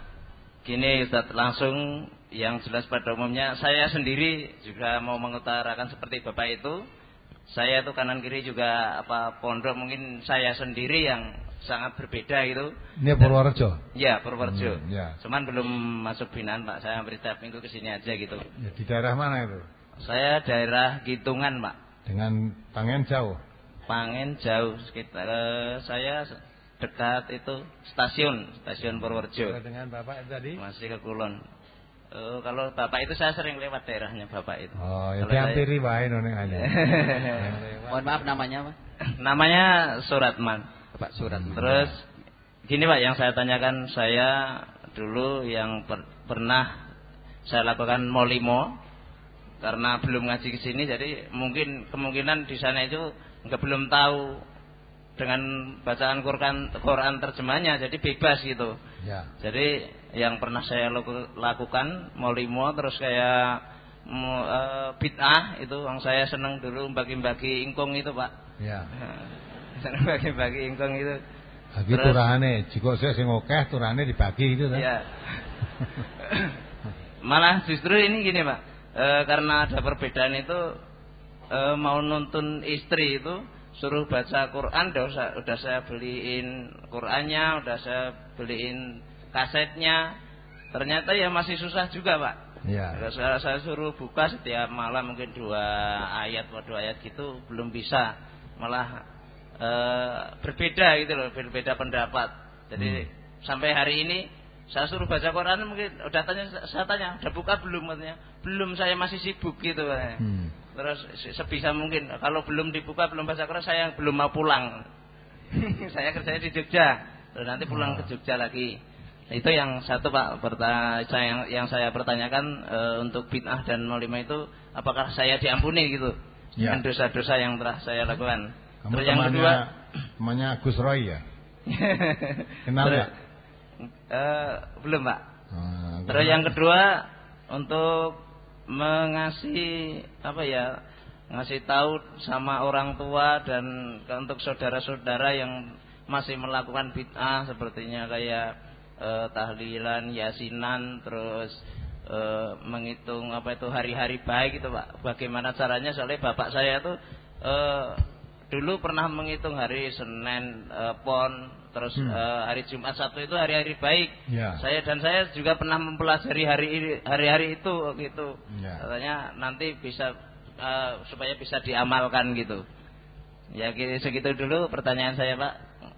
Gini Ustaz langsung yang jelas pada umumnya saya sendiri juga mau mengutarakan seperti Bapak itu. Saya tuh kanan kiri juga apa pondok mungkin saya sendiri yang sangat berbeda itu. Ini Purworejo. Ya Purworejo. Iya, hmm, ya. Cuman belum masuk binaan Pak. Saya berita minggu ke sini aja gitu. Ya, di daerah mana itu? Saya daerah Gitungan Pak. Dengan Pangen jauh. Pangen jauh sekitar eh, saya dekat itu stasiun stasiun Purworejo. Dengan Bapak tadi? Masih ke Kulon. Oh, kalau bapak itu saya sering lewat daerahnya bapak itu. Oh, ya hampiri wae none aja. [laughs] Mohon maaf namanya pak? [clears throat] Namanya Suratman. Pak Suratman. Terus gini Pak yang saya tanyakan saya dulu yang per pernah saya lakukan molimo karena belum ngaji ke sini jadi mungkin kemungkinan di sana itu nggak belum tahu dengan bacaan Quran Quran terjemahnya jadi bebas gitu. Ya. Jadi yang pernah saya lakukan mau molimo terus kayak uh, bid'ah itu yang saya seneng dulu bagi-bagi ingkung itu pak. Ya. [laughs] seneng bagi-bagi ingkung itu. Bagi turane, jika saya sing okeh turane dibagi itu ya. [laughs] Malah justru ini gini pak, e, karena ada perbedaan itu e, mau nuntun istri itu suruh baca Quran udah, udah saya beliin Qurannya udah saya beliin kasetnya ternyata ya masih susah juga pak ya. saya, saya suruh buka setiap malam mungkin dua ayat atau dua ayat gitu belum bisa malah e, berbeda gitu loh berbeda pendapat jadi hmm. sampai hari ini saya suruh baca Quran mungkin udah tanya saya tanya, udah buka belum katanya. Belum, saya masih sibuk gitu Hmm. Terus sebisa mungkin kalau belum dibuka, belum baca Quran saya belum mau pulang. [laughs] saya kerjanya di Jogja. Terus nanti pulang ke Jogja lagi. Itu yang satu Pak, yang yang saya pertanyakan e, untuk bid'ah dan nolimah itu apakah saya diampuni gitu? Ya. dengan dosa-dosa yang telah saya lakukan. Kamu Terus yang kedua, namanya Gus Roy ya. [laughs] kenal ya Eh, belum pak. Hmm, Terus yang kedua untuk mengasih apa ya ngasih tahu sama orang tua dan untuk saudara-saudara yang masih melakukan bid'ah sepertinya kayak eh, tahlilan, yasinan, terus eh, menghitung apa itu hari-hari baik itu pak. Bagaimana caranya? Soalnya bapak saya tuh eh, dulu pernah menghitung hari Senin pon, Terus hmm. uh, hari Jumat Sabtu itu hari-hari baik. Ya. Saya dan saya juga pernah mempelajari hari hari itu gitu. Ya. Katanya nanti bisa uh, supaya bisa diamalkan gitu. Ya gitu, segitu dulu pertanyaan saya Pak.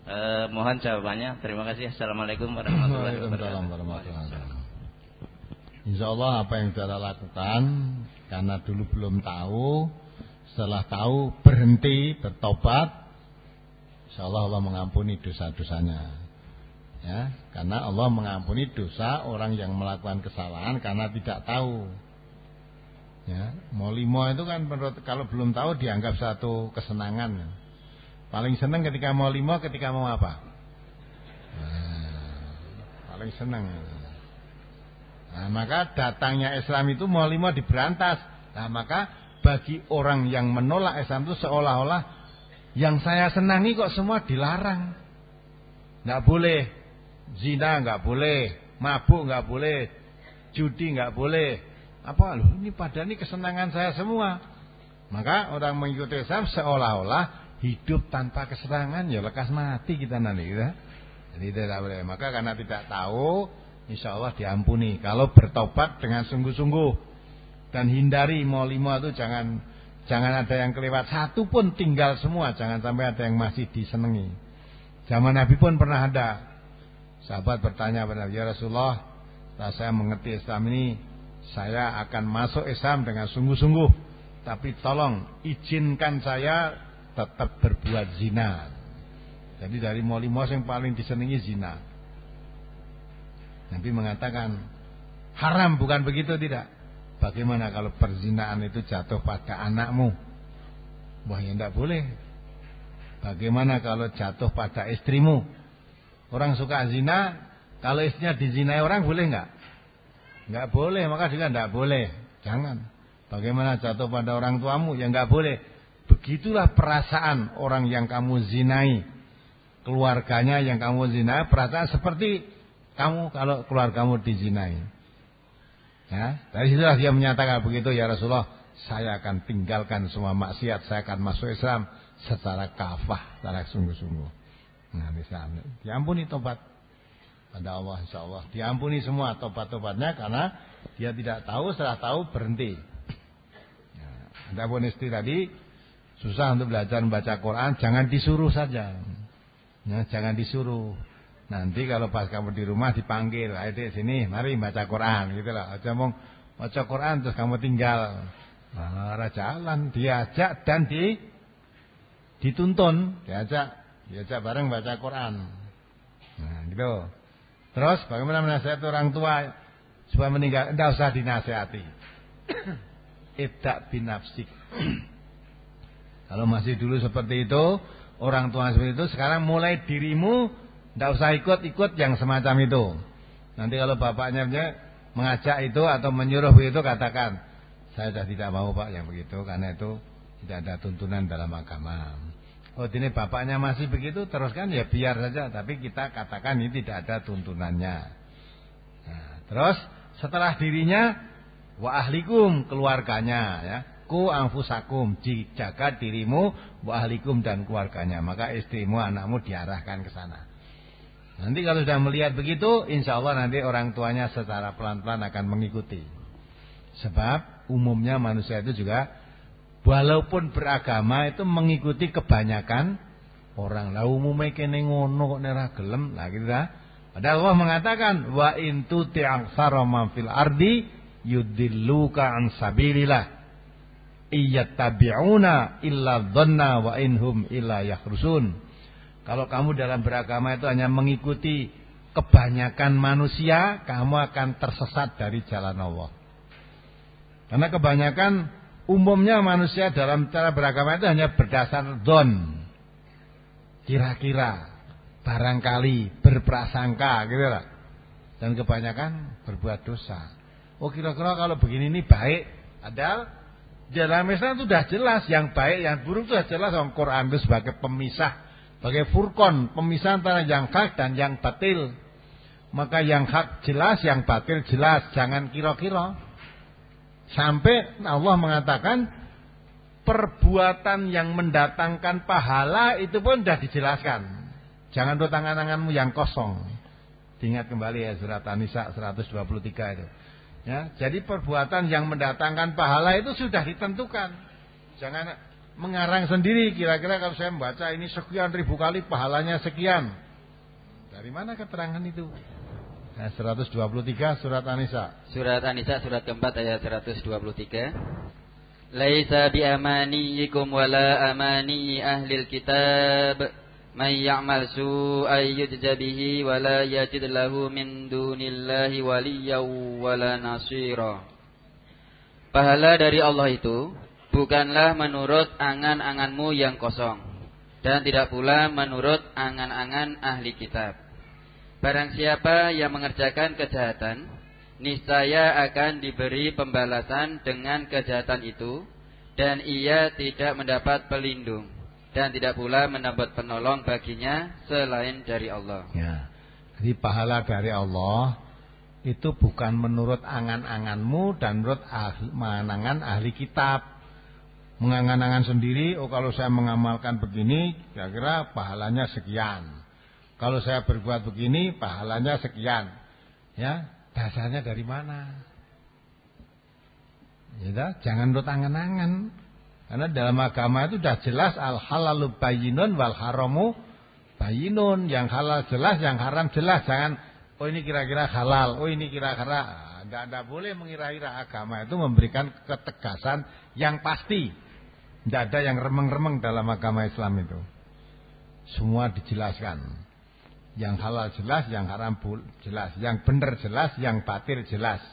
Uh, mohon jawabannya. Terima kasih. Assalamualaikum warahmatullahi wabarakatuh. Insya Allah apa yang kita lakukan karena dulu belum tahu, setelah tahu berhenti bertobat Insya Allah Allah mengampuni dosa-dosanya. Ya, karena Allah mengampuni dosa orang yang melakukan kesalahan karena tidak tahu. Ya, molimo itu kan menurut kalau belum tahu dianggap satu kesenangan. Paling senang ketika molimo ketika mau apa? Nah, paling senang. Nah, maka datangnya Islam itu molimo diberantas. Nah, maka bagi orang yang menolak Islam itu seolah-olah yang saya senangi kok semua dilarang. Nggak boleh. Zina nggak boleh. Mabuk nggak boleh. Judi nggak boleh. Apa loh ini pada ini kesenangan saya semua. Maka orang mengikuti Islam seolah-olah hidup tanpa kesenangan ya lekas mati kita nanti kita. Ya. Jadi tidak boleh. Maka karena tidak tahu Insya Allah diampuni kalau bertobat dengan sungguh-sungguh dan hindari mau lima itu jangan Jangan ada yang kelewat satu pun tinggal semua, jangan sampai ada yang masih disenangi. Zaman Nabi pun pernah ada. Sahabat bertanya pada Nabi, "Ya Rasulullah, setelah saya mengerti Islam ini, saya akan masuk Islam dengan sungguh-sungguh, tapi tolong izinkan saya tetap berbuat zina." Jadi dari molimos yang paling disenangi zina. Nabi mengatakan, "Haram bukan begitu tidak?" Bagaimana kalau perzinaan itu jatuh pada anakmu? Wah, ya tidak boleh. Bagaimana kalau jatuh pada istrimu? Orang suka zina, kalau istrinya dizinai orang boleh nggak? Nggak boleh, maka juga tidak boleh. Jangan. Bagaimana jatuh pada orang tuamu? Ya nggak boleh. Begitulah perasaan orang yang kamu zinai. Keluarganya yang kamu zinai, perasaan seperti kamu kalau keluargamu dizinai. Ya, dari situlah dia menyatakan begitu ya Rasulullah, saya akan tinggalkan semua maksiat, saya akan masuk Islam secara kafah, secara sungguh-sungguh. Nah, misalnya, diampuni tobat pada Allah insya Allah. Diampuni semua tobat-tobatnya karena dia tidak tahu, setelah tahu berhenti. Nah, ya, ada pun istri tadi susah untuk belajar membaca Quran, jangan disuruh saja. Ya, jangan disuruh. Nanti kalau pas kamu di rumah dipanggil, ayo di sini, mari baca Quran gitu lah. Aja mau baca Quran terus kamu tinggal. Nah, jalan diajak dan di dituntun, diajak, diajak bareng baca Quran. Nah, gitu. Terus bagaimana menasihati orang tua supaya meninggal? Enggak usah dinasihati. [coughs] Ibtak binafsik. kalau masih dulu seperti itu, orang tua seperti itu, sekarang mulai dirimu tidak usah ikut-ikut yang semacam itu. Nanti kalau bapaknya mengajak itu atau menyuruh begitu katakan, saya sudah tidak mau pak yang begitu karena itu tidak ada tuntunan dalam agama. Oh ini bapaknya masih begitu teruskan ya biar saja tapi kita katakan ini tidak ada tuntunannya. Nah, terus setelah dirinya wa ahlikum keluarganya ya ku angfusakum jaga dirimu wa ahlikum dan keluarganya maka istrimu anakmu diarahkan ke sana. Nanti kalau sudah melihat begitu, insya Allah nanti orang tuanya secara pelan-pelan akan mengikuti. Sebab umumnya manusia itu juga walaupun beragama itu mengikuti kebanyakan orang. Lah umumnya kene ngono kok nera gelem. Lah gitu dah. Padahal Allah mengatakan wa intu tuti aktsara fil ardi yudilluka ansabilillah iyat tabi'una illa dhanna wa inhum illa yakhrusun. Kalau kamu dalam beragama itu hanya mengikuti kebanyakan manusia, kamu akan tersesat dari jalan Allah. Karena kebanyakan umumnya manusia dalam cara beragama itu hanya berdasar don. Kira-kira, barangkali, berprasangka gitu lah. Dan kebanyakan berbuat dosa. Oh kira-kira kalau begini ini baik. Padahal dalam Islam itu sudah jelas yang baik, yang buruk itu sudah jelas. Orang Quran itu sebagai pemisah sebagai furkon, pemisahan antara yang hak dan yang batil. Maka yang hak jelas, yang batil jelas. Jangan kira-kira. Sampai Allah mengatakan perbuatan yang mendatangkan pahala itu pun sudah dijelaskan. Jangan tuh tangan-tanganmu yang kosong. Diingat kembali ya surat An-Nisa 123 itu. Ya, jadi perbuatan yang mendatangkan pahala itu sudah ditentukan. Jangan mengarang sendiri kira-kira kalau saya membaca ini sekian ribu kali pahalanya sekian. Dari mana keterangan itu? Nah, 123 surat Anisa Surat Anisa surat keempat ayat 123. Laisa bi amaniyikum wala amani ahlil kitab man ya'mal su'an yujjabihi wala yajid lahu min dunillahi waliyaw wala nasira. Pahala dari Allah itu bukanlah menurut angan-anganmu yang kosong dan tidak pula menurut angan-angan ahli kitab. Barang siapa yang mengerjakan kejahatan, niscaya akan diberi pembalasan dengan kejahatan itu dan ia tidak mendapat pelindung dan tidak pula mendapat penolong baginya selain dari Allah. Ya. Jadi pahala dari Allah itu bukan menurut angan-anganmu dan menurut ahli, manangan ahli kitab mengangan-angan sendiri, oh kalau saya mengamalkan begini, kira-kira pahalanya sekian. Kalau saya berbuat begini, pahalanya sekian. Ya, dasarnya dari mana? Ya, jangan lo angan-angan. Karena dalam agama itu sudah jelas al halal bayinun wal haramu bayinun. Yang halal jelas, yang haram jelas. Jangan oh ini kira-kira halal, oh ini kira-kira. Tidak ah, ada boleh mengira-ira agama itu memberikan ketegasan yang pasti. Tidak ada yang remeng-remeng dalam agama Islam itu. Semua dijelaskan. Yang halal jelas, yang haram jelas, yang benar jelas, yang batil jelas.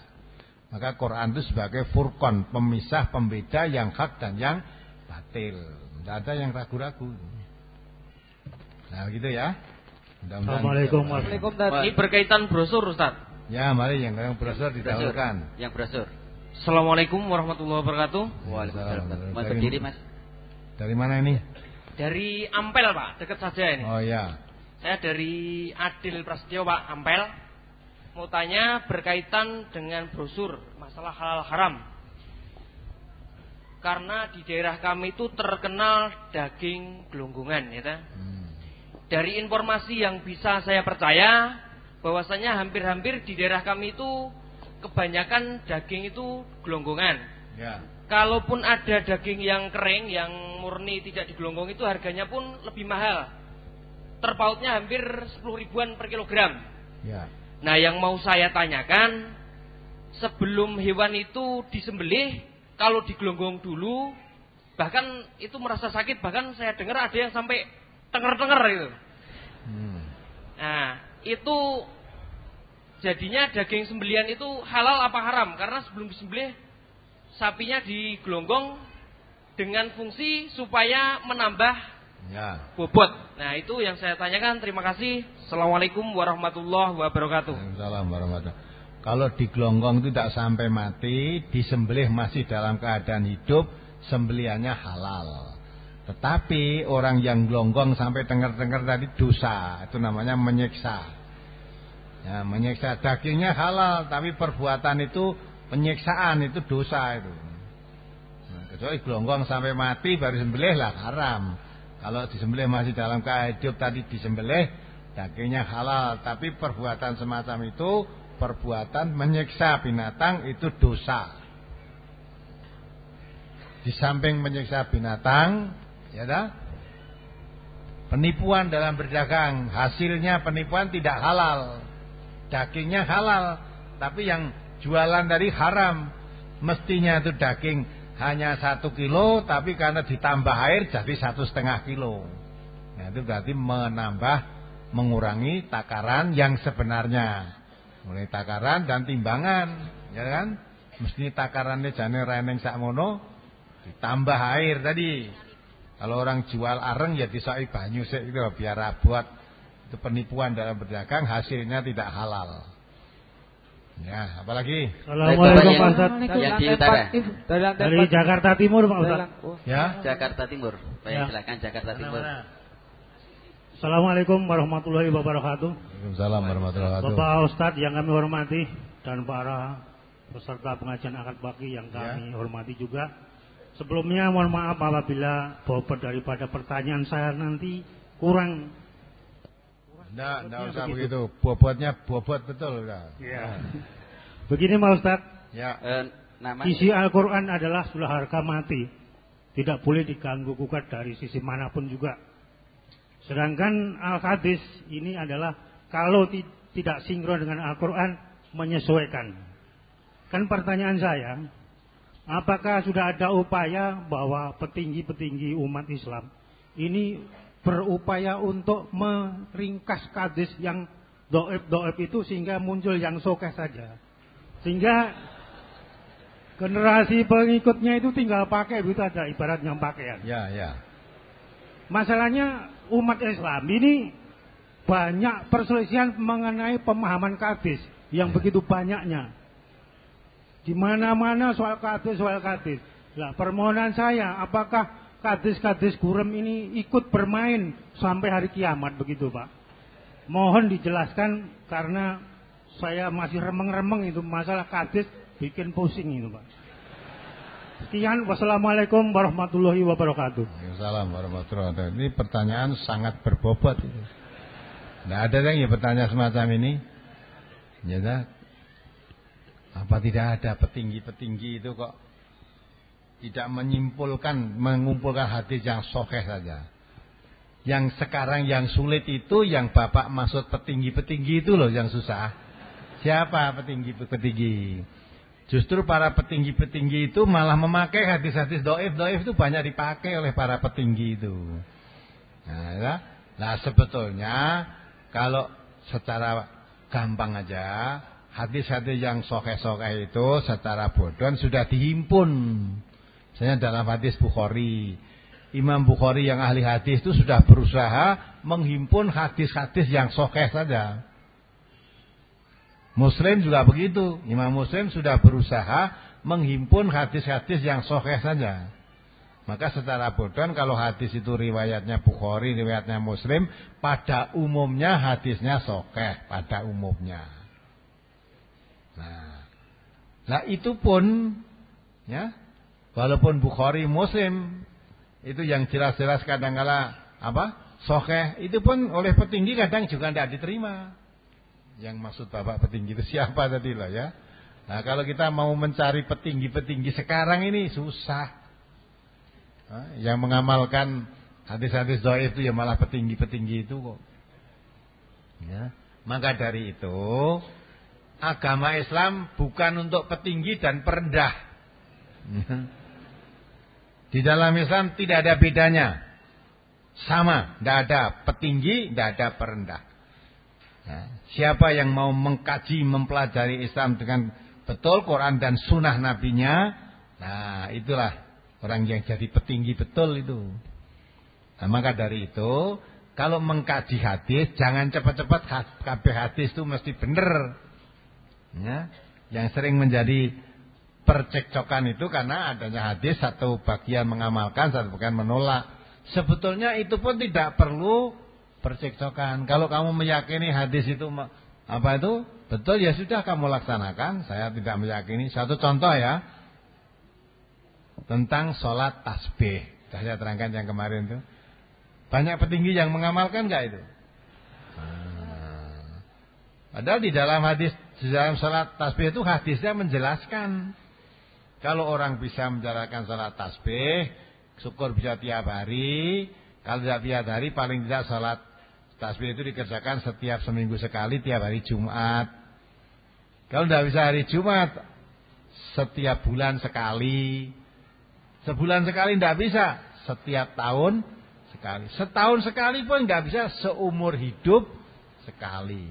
Maka Quran itu sebagai furkon, pemisah, pembeda yang hak dan yang batil. Tidak ada yang ragu-ragu. Nah, gitu ya. Assalamualaikum warahmatullahi wabarakatuh. Ini berkaitan brosur, Ustaz. Ya, mari yang, yang brosur ditawarkan. Yang brosur. Assalamualaikum warahmatullahi wabarakatuh. Waalaikumsalam. Mas sendiri, Mas. Dari mana ini? Dari Ampel, Pak. Dekat saja ini. Oh iya. Saya dari Adil Prasetyo, Pak. Ampel. Mau tanya berkaitan dengan brosur masalah halal haram. Karena di daerah kami itu terkenal daging gelunggungan, ya. kan? Hmm. Dari informasi yang bisa saya percaya, bahwasanya hampir-hampir di daerah kami itu kebanyakan daging itu gelonggongan. Ya. Kalaupun ada daging yang kering, yang murni tidak digelonggong itu harganya pun lebih mahal. Terpautnya hampir 10 ribuan per kilogram. Ya. Nah yang mau saya tanyakan, sebelum hewan itu disembelih, kalau digelonggong dulu, bahkan itu merasa sakit, bahkan saya dengar ada yang sampai tenger-tenger gitu. Hmm. Nah, itu jadinya daging sembelian itu halal apa haram? Karena sebelum disembelih sapinya digelonggong dengan fungsi supaya menambah ya. bobot. Nah itu yang saya tanyakan. Terima kasih. Assalamualaikum warahmatullahi wabarakatuh. salam warahmatullahi wabarakatuh. Kalau digelonggong tidak sampai mati, disembelih masih dalam keadaan hidup, sembelihannya halal. Tetapi orang yang gelonggong sampai dengar-dengar tadi dosa, itu namanya menyiksa. Ya, menyiksa dagingnya halal, tapi perbuatan itu penyiksaan itu dosa itu. Nah, kecuali gelonggong sampai mati baru sembelih lah haram. Kalau disembelih masih dalam keadaan tadi disembelih dagingnya halal, tapi perbuatan semacam itu perbuatan menyiksa binatang itu dosa. Di samping menyiksa binatang, ya dah, penipuan dalam berdagang hasilnya penipuan tidak halal Dagingnya halal, tapi yang jualan dari haram. Mestinya itu daging hanya satu kilo, tapi karena ditambah air jadi satu setengah kilo. Nah, itu berarti menambah, mengurangi takaran yang sebenarnya. Mulai takaran dan timbangan, ya kan? Mesti takarannya jane reneng sakmono ditambah air tadi. Kalau orang jual areng ya disoi banyu sih itu biar buat itu penipuan dalam berdagang hasilnya tidak halal. Ya, apalagi. Assalamualaikum Pak Ustaz. Yang di utara. Dari Jakarta Timur Pak Ustaz. Ya. Jakarta Timur. Baik, ya. silakan Jakarta Timur. Assalamualaikum warahmatullahi wabarakatuh. Waalaikumsalam warahmatullahi wabarakatuh. Bapak Ustaz yang kami hormati dan para peserta pengajian akad baki yang ya. kami ya. hormati juga. Sebelumnya mohon maaf apabila bobot daripada pertanyaan saya nanti kurang tidak, tidak usah begitu. begitu. Bobotnya bobot betul Ya. Begini Pak Ustaz. Ya. Eh, isi Al-Qur'an adalah sudah harga mati. Tidak boleh diganggu gugat dari sisi manapun juga. Sedangkan Al-Hadis ini adalah kalau tidak sinkron dengan Al-Qur'an menyesuaikan. Kan pertanyaan saya, apakah sudah ada upaya bahwa petinggi-petinggi umat Islam ini berupaya untuk meringkas kadis yang doib-doib itu sehingga muncul yang sokeh saja. Sehingga generasi pengikutnya itu tinggal pakai begitu ada ibaratnya pakaian. Ya, ya. Masalahnya umat Islam ini banyak perselisihan mengenai pemahaman kadis yang ya. begitu banyaknya. Di mana-mana soal kadis, soal kadis. Lah, permohonan saya apakah kadis-kadis gurem ini ikut bermain sampai hari kiamat begitu Pak. Mohon dijelaskan karena saya masih remeng-remeng itu masalah kadis bikin pusing itu Pak. Sekian wassalamualaikum warahmatullahi wabarakatuh. Waalaikumsalam warahmatullahi wabarakatuh. Ini pertanyaan sangat berbobot. Tidak ada yang ya bertanya semacam ini. Ya, apa tidak ada petinggi-petinggi itu kok tidak menyimpulkan mengumpulkan hadis yang sokeh saja. Yang sekarang yang sulit itu yang Bapak maksud petinggi-petinggi itu loh yang susah. Siapa petinggi-petinggi? Justru para petinggi-petinggi itu malah memakai hadis-hadis doif. Doif itu banyak dipakai oleh para petinggi itu. Nah, ya. nah sebetulnya kalau secara gampang aja hadis-hadis yang sokeh-sokeh itu secara bodoh sudah dihimpun Misalnya dalam hadis Bukhari, Imam Bukhari yang ahli hadis itu sudah berusaha menghimpun hadis-hadis yang sokeh saja. Muslim juga begitu. Imam Muslim sudah berusaha menghimpun hadis-hadis yang sokeh saja. Maka secara bodoh kalau hadis itu riwayatnya Bukhari, riwayatnya Muslim, pada umumnya hadisnya sokeh, pada umumnya. Nah, nah itu pun ya Walaupun Bukhari Muslim itu yang jelas-jelas kadangkala apa sokeh itu pun oleh petinggi kadang juga tidak diterima. Yang maksud bapak petinggi itu siapa [laughs] tadi lah ya. Nah kalau kita mau mencari petinggi-petinggi sekarang ini susah. Yang mengamalkan hadis-hadis doa itu ya malah petinggi-petinggi itu kok. Ya. Maka dari itu agama Islam bukan untuk petinggi dan perendah. [laughs] Ya. Di dalam Islam tidak ada bedanya. Sama, tidak ada petinggi, tidak ada perendah. Nah, siapa yang mau mengkaji, mempelajari Islam dengan betul Quran dan Sunnah Nabinya, nah itulah orang yang jadi petinggi betul itu. Nah, maka dari itu, kalau mengkaji hadis, jangan cepat-cepat kabeh hadis itu mesti benar. Ya, yang sering menjadi percekcokan itu karena adanya hadis satu bagian mengamalkan, satu bagian menolak. Sebetulnya itu pun tidak perlu percekcokan. Kalau kamu meyakini hadis itu apa itu betul ya sudah kamu laksanakan. Saya tidak meyakini. Satu contoh ya tentang sholat tasbih. saya terangkan yang kemarin itu. Banyak petinggi yang mengamalkan nggak itu? Nah, padahal di dalam hadis di dalam sholat tasbih itu hadisnya menjelaskan kalau orang bisa menjalankan salat tasbih, syukur bisa tiap hari. Kalau tidak tiap hari, paling tidak salat tasbih itu dikerjakan setiap seminggu sekali, tiap hari Jumat. Kalau tidak bisa hari Jumat, setiap bulan sekali. Sebulan sekali tidak bisa, setiap tahun sekali. Setahun sekali pun tidak bisa, seumur hidup sekali.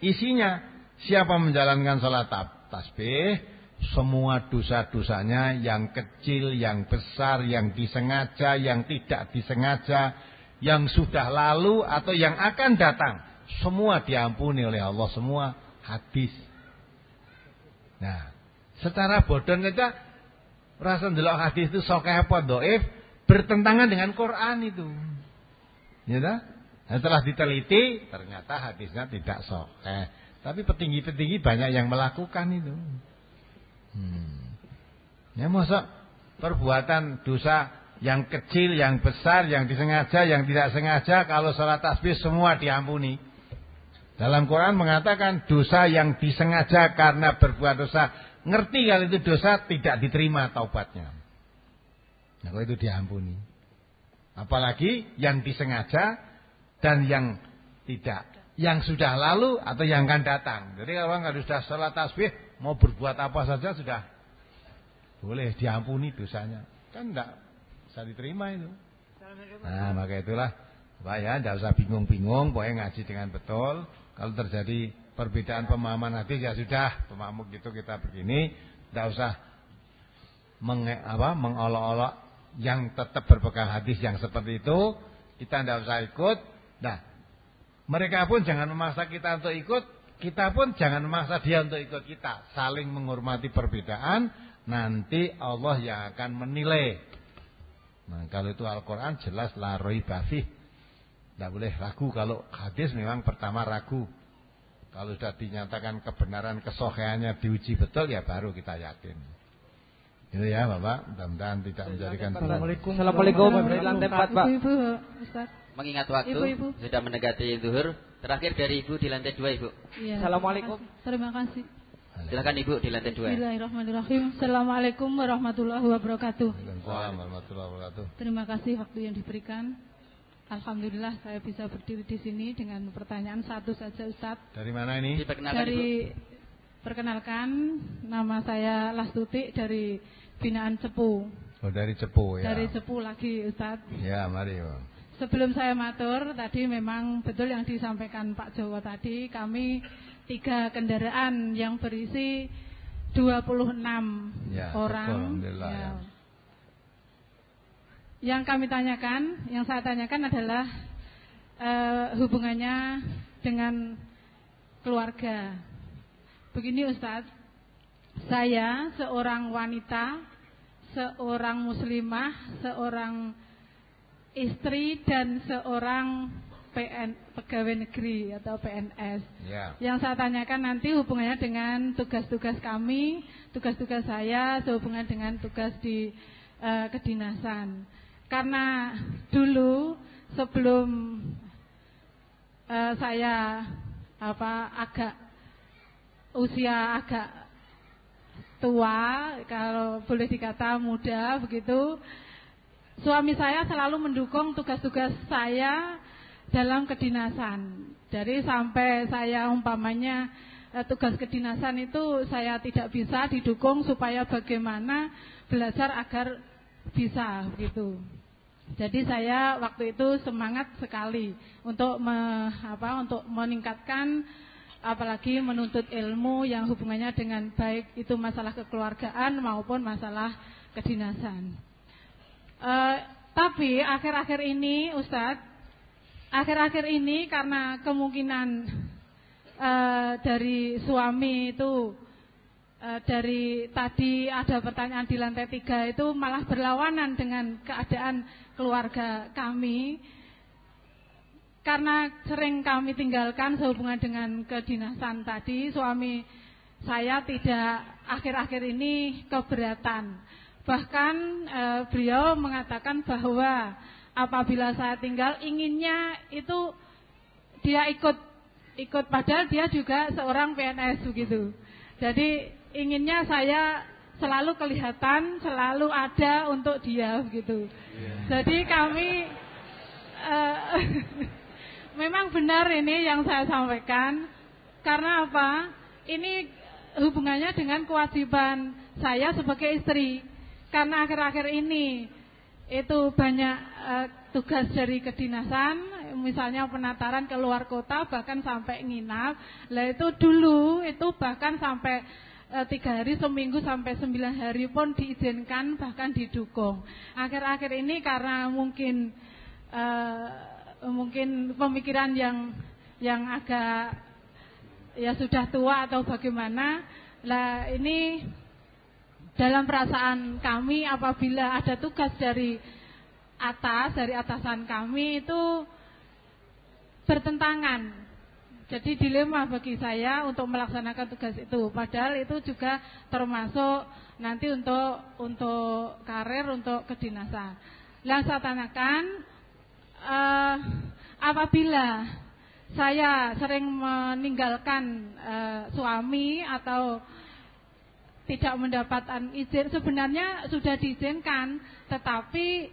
Isinya, siapa menjalankan salat tasbih, semua dosa-dosanya yang kecil, yang besar, yang disengaja, yang tidak disengaja, yang sudah lalu atau yang akan datang, semua diampuni oleh Allah, semua hadis Nah, secara bodoh kita rasa delok hadis itu sok apa doif bertentangan dengan Quran itu. Ya dah? Setelah diteliti ternyata hadisnya tidak sok. Eh, tapi petinggi-petinggi banyak yang melakukan itu. Hmm. Ya masa perbuatan dosa yang kecil, yang besar, yang disengaja, yang tidak sengaja kalau sholat tasbih semua diampuni. Dalam Quran mengatakan dosa yang disengaja karena berbuat dosa, ngerti kalau itu dosa tidak diterima taubatnya. Nah, kalau itu diampuni. Apalagi yang disengaja dan yang tidak, yang sudah lalu atau yang akan datang. Jadi kalau nggak sudah sholat tasbih Mau berbuat apa saja sudah boleh diampuni dosanya. Kan tidak bisa diterima itu. Nah, maka itulah Pak ya, tidak usah bingung-bingung, pokoknya ngaji dengan betul. Kalau terjadi perbedaan pemahaman hadis ya sudah, pemamuk gitu kita begini, tidak usah meng, apa mengolok-olok yang tetap berpegang hadis yang seperti itu, kita tidak usah ikut. Nah, mereka pun jangan memaksa kita untuk ikut, kita pun jangan maksa dia untuk ikut kita. Saling menghormati perbedaan, nanti Allah yang akan menilai. Nah, kalau itu Al-Qur'an jelas la raiba Tidak boleh ragu kalau hadis memang pertama ragu. Kalau sudah dinyatakan kebenaran kesohiannya diuji betul ya baru kita yakin. Itu ya Bapak, mudah-mudahan tidak menjadikan Assalamualaikum. Assalamualaikum. Assalamualaikum. Lantai Pak. Mengingat waktu, sudah menegati zuhur. Terakhir dari Ibu di lantai dua Ibu. Ya, Assalamualaikum. Terima kasih. Silakan Ibu di lantai dua. Bismillahirrahmanirrahim. Assalamualaikum warahmatullahi wabarakatuh. Waalaikumsalam warahmatullahi wabarakatuh. Terima kasih waktu yang diberikan. Alhamdulillah saya bisa berdiri di sini dengan pertanyaan satu saja Ustadz. Dari mana ini? dari Ibu. Perkenalkan, nama saya Lastuti dari Binaan Cepu. Oh, dari Cepu ya. Dari Cepu lagi Ustadz. Ya, mari. Bang sebelum saya matur tadi memang betul yang disampaikan Pak Jowo tadi kami tiga kendaraan yang berisi 26 ya, orang. ya. Ya. Yang kami tanyakan, yang saya tanyakan adalah uh, hubungannya dengan keluarga. Begini Ustadz, saya seorang wanita, seorang muslimah, seorang istri dan seorang PN pegawai negeri atau PNS. Yeah. Yang saya tanyakan nanti hubungannya dengan tugas-tugas kami, tugas-tugas saya sehubungan dengan tugas di uh, kedinasan. Karena dulu sebelum uh, saya apa agak usia agak tua, kalau boleh dikata muda begitu, Suami saya selalu mendukung tugas-tugas saya dalam kedinasan. Dari sampai saya umpamanya eh, tugas kedinasan itu saya tidak bisa didukung supaya bagaimana belajar agar bisa gitu. Jadi saya waktu itu semangat sekali untuk me, apa untuk meningkatkan apalagi menuntut ilmu yang hubungannya dengan baik itu masalah kekeluargaan maupun masalah kedinasan. Eh, tapi akhir-akhir ini Ustadz, akhir-akhir ini karena kemungkinan uh, dari suami itu uh, dari tadi ada pertanyaan di lantai tiga itu malah berlawanan dengan keadaan keluarga kami karena sering kami tinggalkan sehubungan dengan kedinasan tadi suami saya tidak akhir-akhir ini keberatan Bahkan e, beliau mengatakan bahwa apabila saya tinggal inginnya itu dia ikut ikut padahal dia juga seorang PNS begitu. Jadi inginnya saya selalu kelihatan, selalu ada untuk dia begitu. Iya. Jadi kami eh, [laughs] memang benar ini yang saya sampaikan karena apa? Ini hubungannya dengan kewajiban saya sebagai istri karena akhir-akhir ini itu banyak uh, tugas dari kedinasan, misalnya penataran ke luar kota, bahkan sampai nginap. Lah itu dulu itu bahkan sampai eh, tiga hari seminggu sampai sembilan hari pun diizinkan bahkan didukung. Akhir-akhir ini karena mungkin uh, mungkin pemikiran yang yang agak ya sudah tua atau bagaimana, lah ini dalam perasaan kami apabila ada tugas dari atas, dari atasan kami itu bertentangan. Jadi dilema bagi saya untuk melaksanakan tugas itu. Padahal itu juga termasuk nanti untuk untuk karir, untuk kedinasan. Yang saya tanyakan, uh, apabila saya sering meninggalkan uh, suami atau tidak mendapatkan izin sebenarnya sudah diizinkan tetapi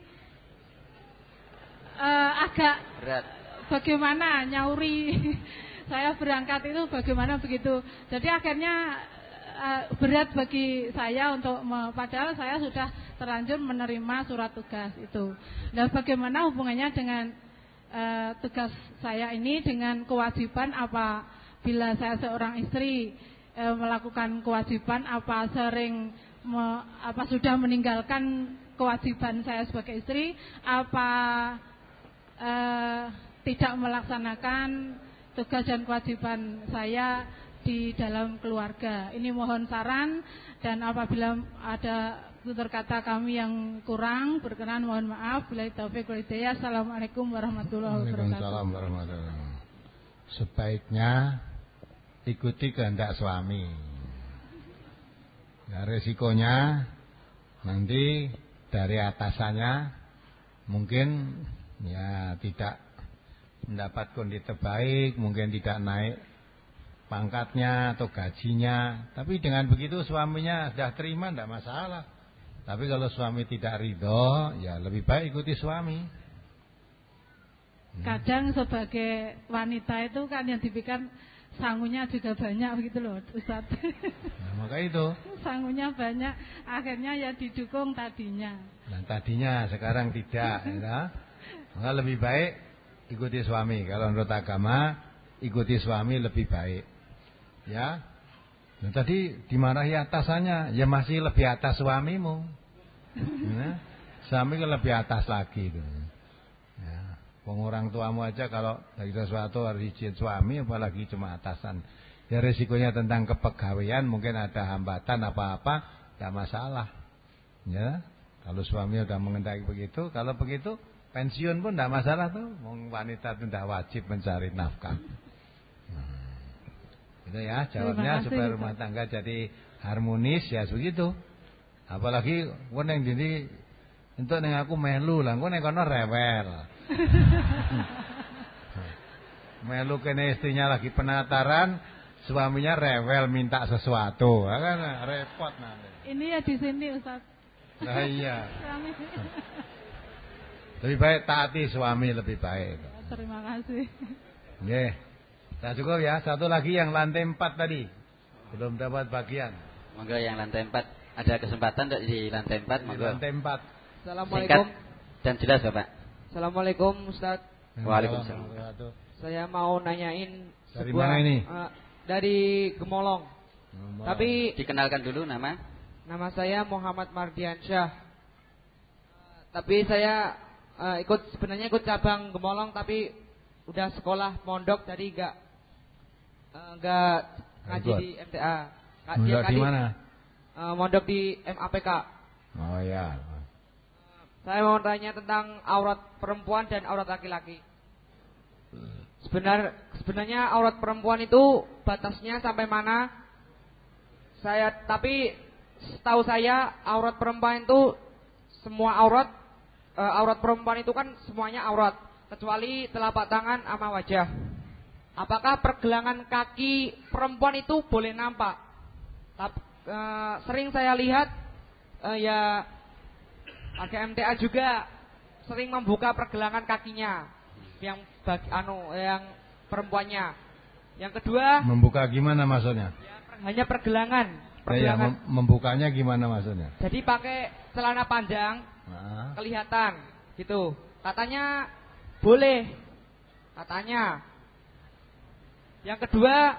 uh, agak berat bagaimana nyauri [laughs] saya berangkat itu bagaimana begitu jadi akhirnya eh, berat bagi saya untuk padahal saya sudah terlanjur menerima surat tugas itu nah bagaimana hubungannya dengan uh, tugas saya ini dengan kewajiban apa bila saya seorang istri e, melakukan kewajiban apa sering me, apa sudah meninggalkan kewajiban saya sebagai istri apa e, tidak melaksanakan tugas dan kewajiban saya di dalam keluarga. Ini mohon saran dan apabila ada tutur kata kami yang kurang berkenan mohon maaf. Bila taufik walhidayah. Assalamualaikum warahmatullahi wabarakatuh. warahmatullahi wabarakatuh. Sebaiknya ikuti kehendak suami. Nah, resikonya nanti dari atasannya mungkin ya tidak mendapat kondisi terbaik, mungkin tidak naik pangkatnya atau gajinya. Tapi dengan begitu suaminya sudah terima tidak masalah. Tapi kalau suami tidak ridho, ya lebih baik ikuti suami. Hmm. Kadang sebagai wanita itu kan yang dipikirkan sangunya juga banyak begitu loh Ustaz. [laughs] Nah, maka itu. Sangunya banyak, akhirnya ya didukung tadinya. Nah, tadinya sekarang tidak [laughs] ya. Maka lebih baik ikuti suami. Kalau menurut agama, ikuti suami lebih baik. Ya. Nah, tadi dimarahi atasannya, ya masih lebih atas suamimu. Nah, [laughs] suami lebih atas lagi itu. Wong orang tuamu aja kalau dari sesuatu harus izin suami apalagi cuma atasan. Ya resikonya tentang kepegawaian mungkin ada hambatan apa-apa, tidak masalah. Ya, kalau suami sudah mengendaki begitu, kalau begitu pensiun pun tidak masalah tuh. Wong wanita itu tidak wajib mencari nafkah. Hmm. Itu ya jawabnya supaya rumah tangga jadi harmonis ya begitu. Apalagi wong yang jadi untuk neng aku melu lah, engko neng kono rewel. Hmm. Melu kene istrinya lagi penataran, suaminya rewel minta sesuatu, ya kan repot nanti. Ini ya di sini Ustaz. Nah, iya. lebih baik taati suami lebih baik. Ya, terima kasih. Nggih. sudah cukup ya. Satu lagi yang lantai empat tadi. Belum dapat bagian. Monggo yang lantai empat ada kesempatan untuk di lantai empat. Monggo. Di lantai empat. Assalamualaikum. Singkat dan jelas Bapak. Assalamualaikum Ustaz. Waalaikumsalam. Saya mau nanyain dari sebuah, mana ini? Uh, dari Gemolong. Gemolong. Tapi dikenalkan dulu nama. Nama saya Muhammad Mardiansyah. Uh, tapi saya uh, ikut sebenarnya ikut cabang Gemolong tapi udah sekolah mondok jadi enggak enggak uh, ngaji di MTA. Ngaji di mana? Uh, mondok di MAPK. Oh ya. Saya mau tanya tentang aurat perempuan dan aurat laki-laki. Sebenar, sebenarnya aurat perempuan itu batasnya sampai mana? Saya tapi setahu saya aurat perempuan itu semua aurat e, aurat perempuan itu kan semuanya aurat kecuali telapak tangan sama wajah. Apakah pergelangan kaki perempuan itu boleh nampak? Tapi, e, eh, sering saya lihat e, ya Pakai MTA juga sering membuka pergelangan kakinya yang bagi anu yang perempuannya. Yang kedua membuka gimana maksudnya? Ya, hanya pergelangan. Ya, ya, pergelangan. Ya, mem membukanya gimana maksudnya? Jadi pakai celana panjang nah. kelihatan gitu. Katanya boleh. Katanya. Yang kedua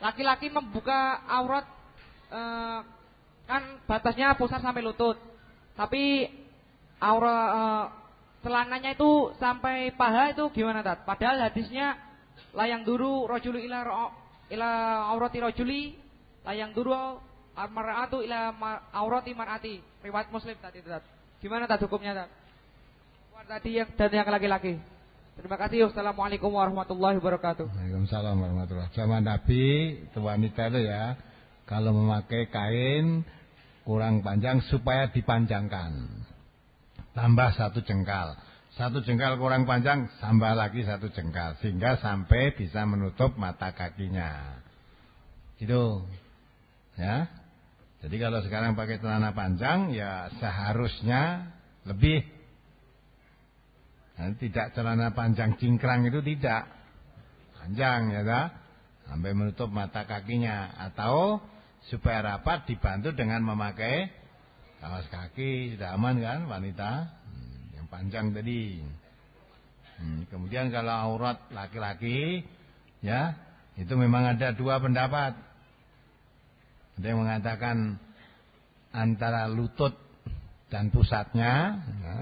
laki-laki membuka aurat eh, kan batasnya pusar sampai lutut. Tapi aura uh, celananya itu sampai paha itu gimana tat? Padahal hadisnya layang duru rojuli ila ro, ila aurati rojuli layang duru mar'atu ila mar, aurati mar'ati. Riwayat Muslim tadi tat. Gimana tat hukumnya tat? Tadi yang dan yang laki-laki. Terima kasih. Wassalamualaikum warahmatullahi wabarakatuh. Waalaikumsalam warahmatullahi wabarakatuh. Zaman Nabi, wanita itu ya, kalau memakai kain kurang panjang supaya dipanjangkan. Tambah satu jengkal. Satu jengkal kurang panjang, tambah lagi satu jengkal. Sehingga sampai bisa menutup mata kakinya. Itu. Ya. Jadi kalau sekarang pakai celana panjang, ya seharusnya lebih. Nah, tidak celana panjang cingkrang itu tidak. Panjang ya, kan? Sampai menutup mata kakinya. Atau supaya rapat dibantu dengan memakai kaos kaki sudah aman kan wanita hmm, yang panjang tadi hmm, kemudian kalau aurat laki-laki ya itu memang ada dua pendapat ada yang mengatakan antara lutut dan pusatnya ya,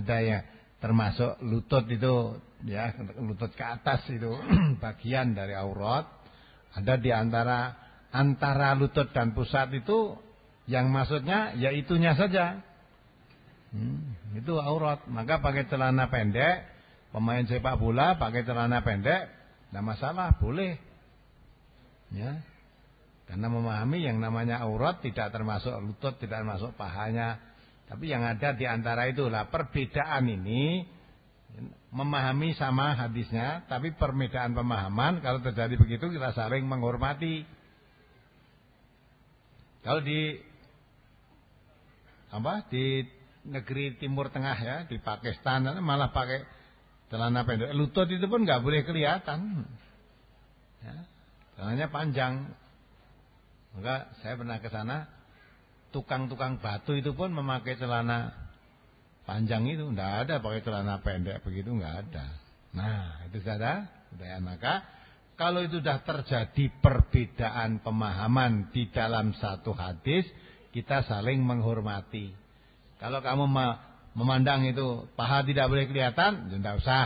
ada ya termasuk lutut itu ya lutut ke atas itu [clears throat] bagian dari aurat ada di antara antara lutut dan pusat itu yang maksudnya yaitunya saja. Hmm, itu aurat. Maka pakai celana pendek, pemain sepak bola pakai celana pendek, tidak masalah, boleh. Ya. Karena memahami yang namanya aurat tidak termasuk lutut, tidak termasuk pahanya. Tapi yang ada di antara itulah perbedaan ini memahami sama hadisnya, tapi perbedaan pemahaman kalau terjadi begitu kita saling menghormati. Kalau di apa di negeri Timur Tengah ya di Pakistan malah pakai celana pendek lutut itu pun nggak boleh kelihatan ya, celananya panjang maka saya pernah ke sana tukang-tukang batu itu pun memakai celana panjang itu nggak ada pakai celana pendek begitu nggak ada nah itu sudah ada ya, maka kalau itu sudah terjadi perbedaan pemahaman di dalam satu hadis, kita saling menghormati. Kalau kamu memandang itu paha tidak boleh kelihatan, ya tidak usah.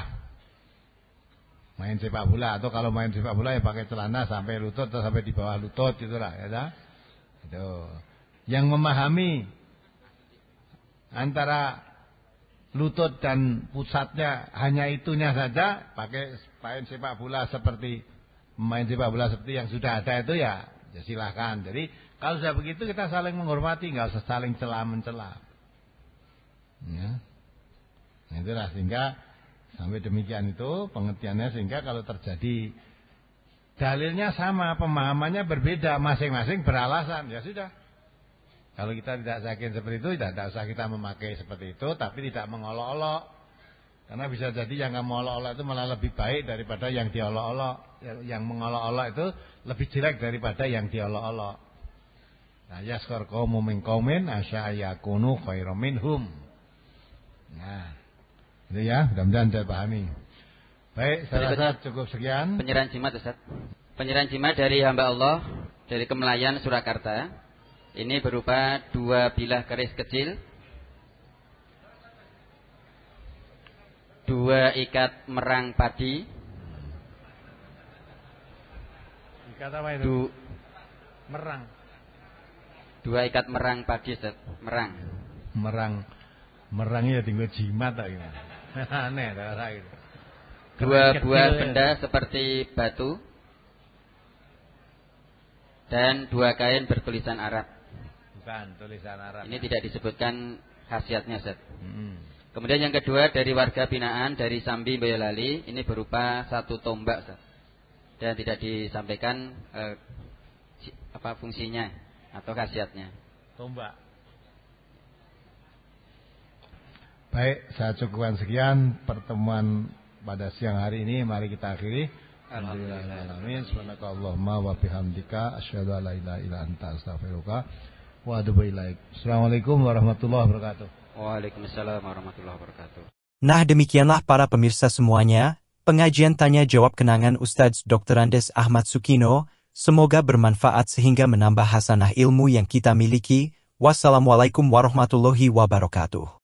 Main sepak bola atau kalau main sepak bola ya pakai celana sampai lutut atau sampai di bawah lutut gitulah ya. Dah? Itu. Yang memahami antara lutut dan pusatnya hanya itunya saja pakai main sepak bola seperti main sepak bola seperti yang sudah ada itu ya, ya silahkan. Jadi kalau sudah begitu kita saling menghormati, nggak usah saling celah mencela. Ya. Nah, itulah sehingga sampai demikian itu pengertiannya sehingga kalau terjadi dalilnya sama, pemahamannya berbeda, masing-masing beralasan, ya sudah. Kalau kita tidak yakin seperti itu, tidak, ya tidak usah kita memakai seperti itu, tapi tidak mengolok-olok. Karena bisa jadi yang kamu olok-olok itu malah lebih baik daripada yang diolok-olok. Ya, yang mengolok-olok itu lebih jelek daripada yang diolok-olok. Nah, yaskar qaumu min qaumin asya'ayakunu khairum minhum. Nah, itu ya, mudah-mudahan saya pahami. Baik, saya rasa cukup sekian. Penyerahan jimat, Ustaz. Penyerahan jimat dari hamba Allah dari Kemelayan Surakarta. Ini berupa dua bilah keris kecil dua ikat merang padi. Ikat apa itu? Du merang. Dua ikat merang padi, set. Merang. Merang. Merangnya ya tinggal jimat tak gimana. [laughs] Aneh tak ora Dua buah benda ya. seperti batu dan dua kain bertulisan Arab. Bukan tulisan Arab. Ini tidak disebutkan khasiatnya, set. Hmm. Kemudian yang kedua dari warga binaan dari Sambi Boyolali ini berupa satu tombak dan tidak disampaikan eh, apa fungsinya atau khasiatnya. Tombak. Baik, saya cukupkan sekian pertemuan pada siang hari ini. Mari kita akhiri. Alhamdulillahirabbil Subhanakallahumma wa bihamdika asyhadu Assalamualaikum warahmatullahi wabarakatuh. Waalaikumsalam warahmatullahi wabarakatuh. Nah demikianlah para pemirsa semuanya, pengajian tanya jawab kenangan Ustadz Dr. Andes Ahmad Sukino, semoga bermanfaat sehingga menambah hasanah ilmu yang kita miliki. Wassalamualaikum warahmatullahi wabarakatuh.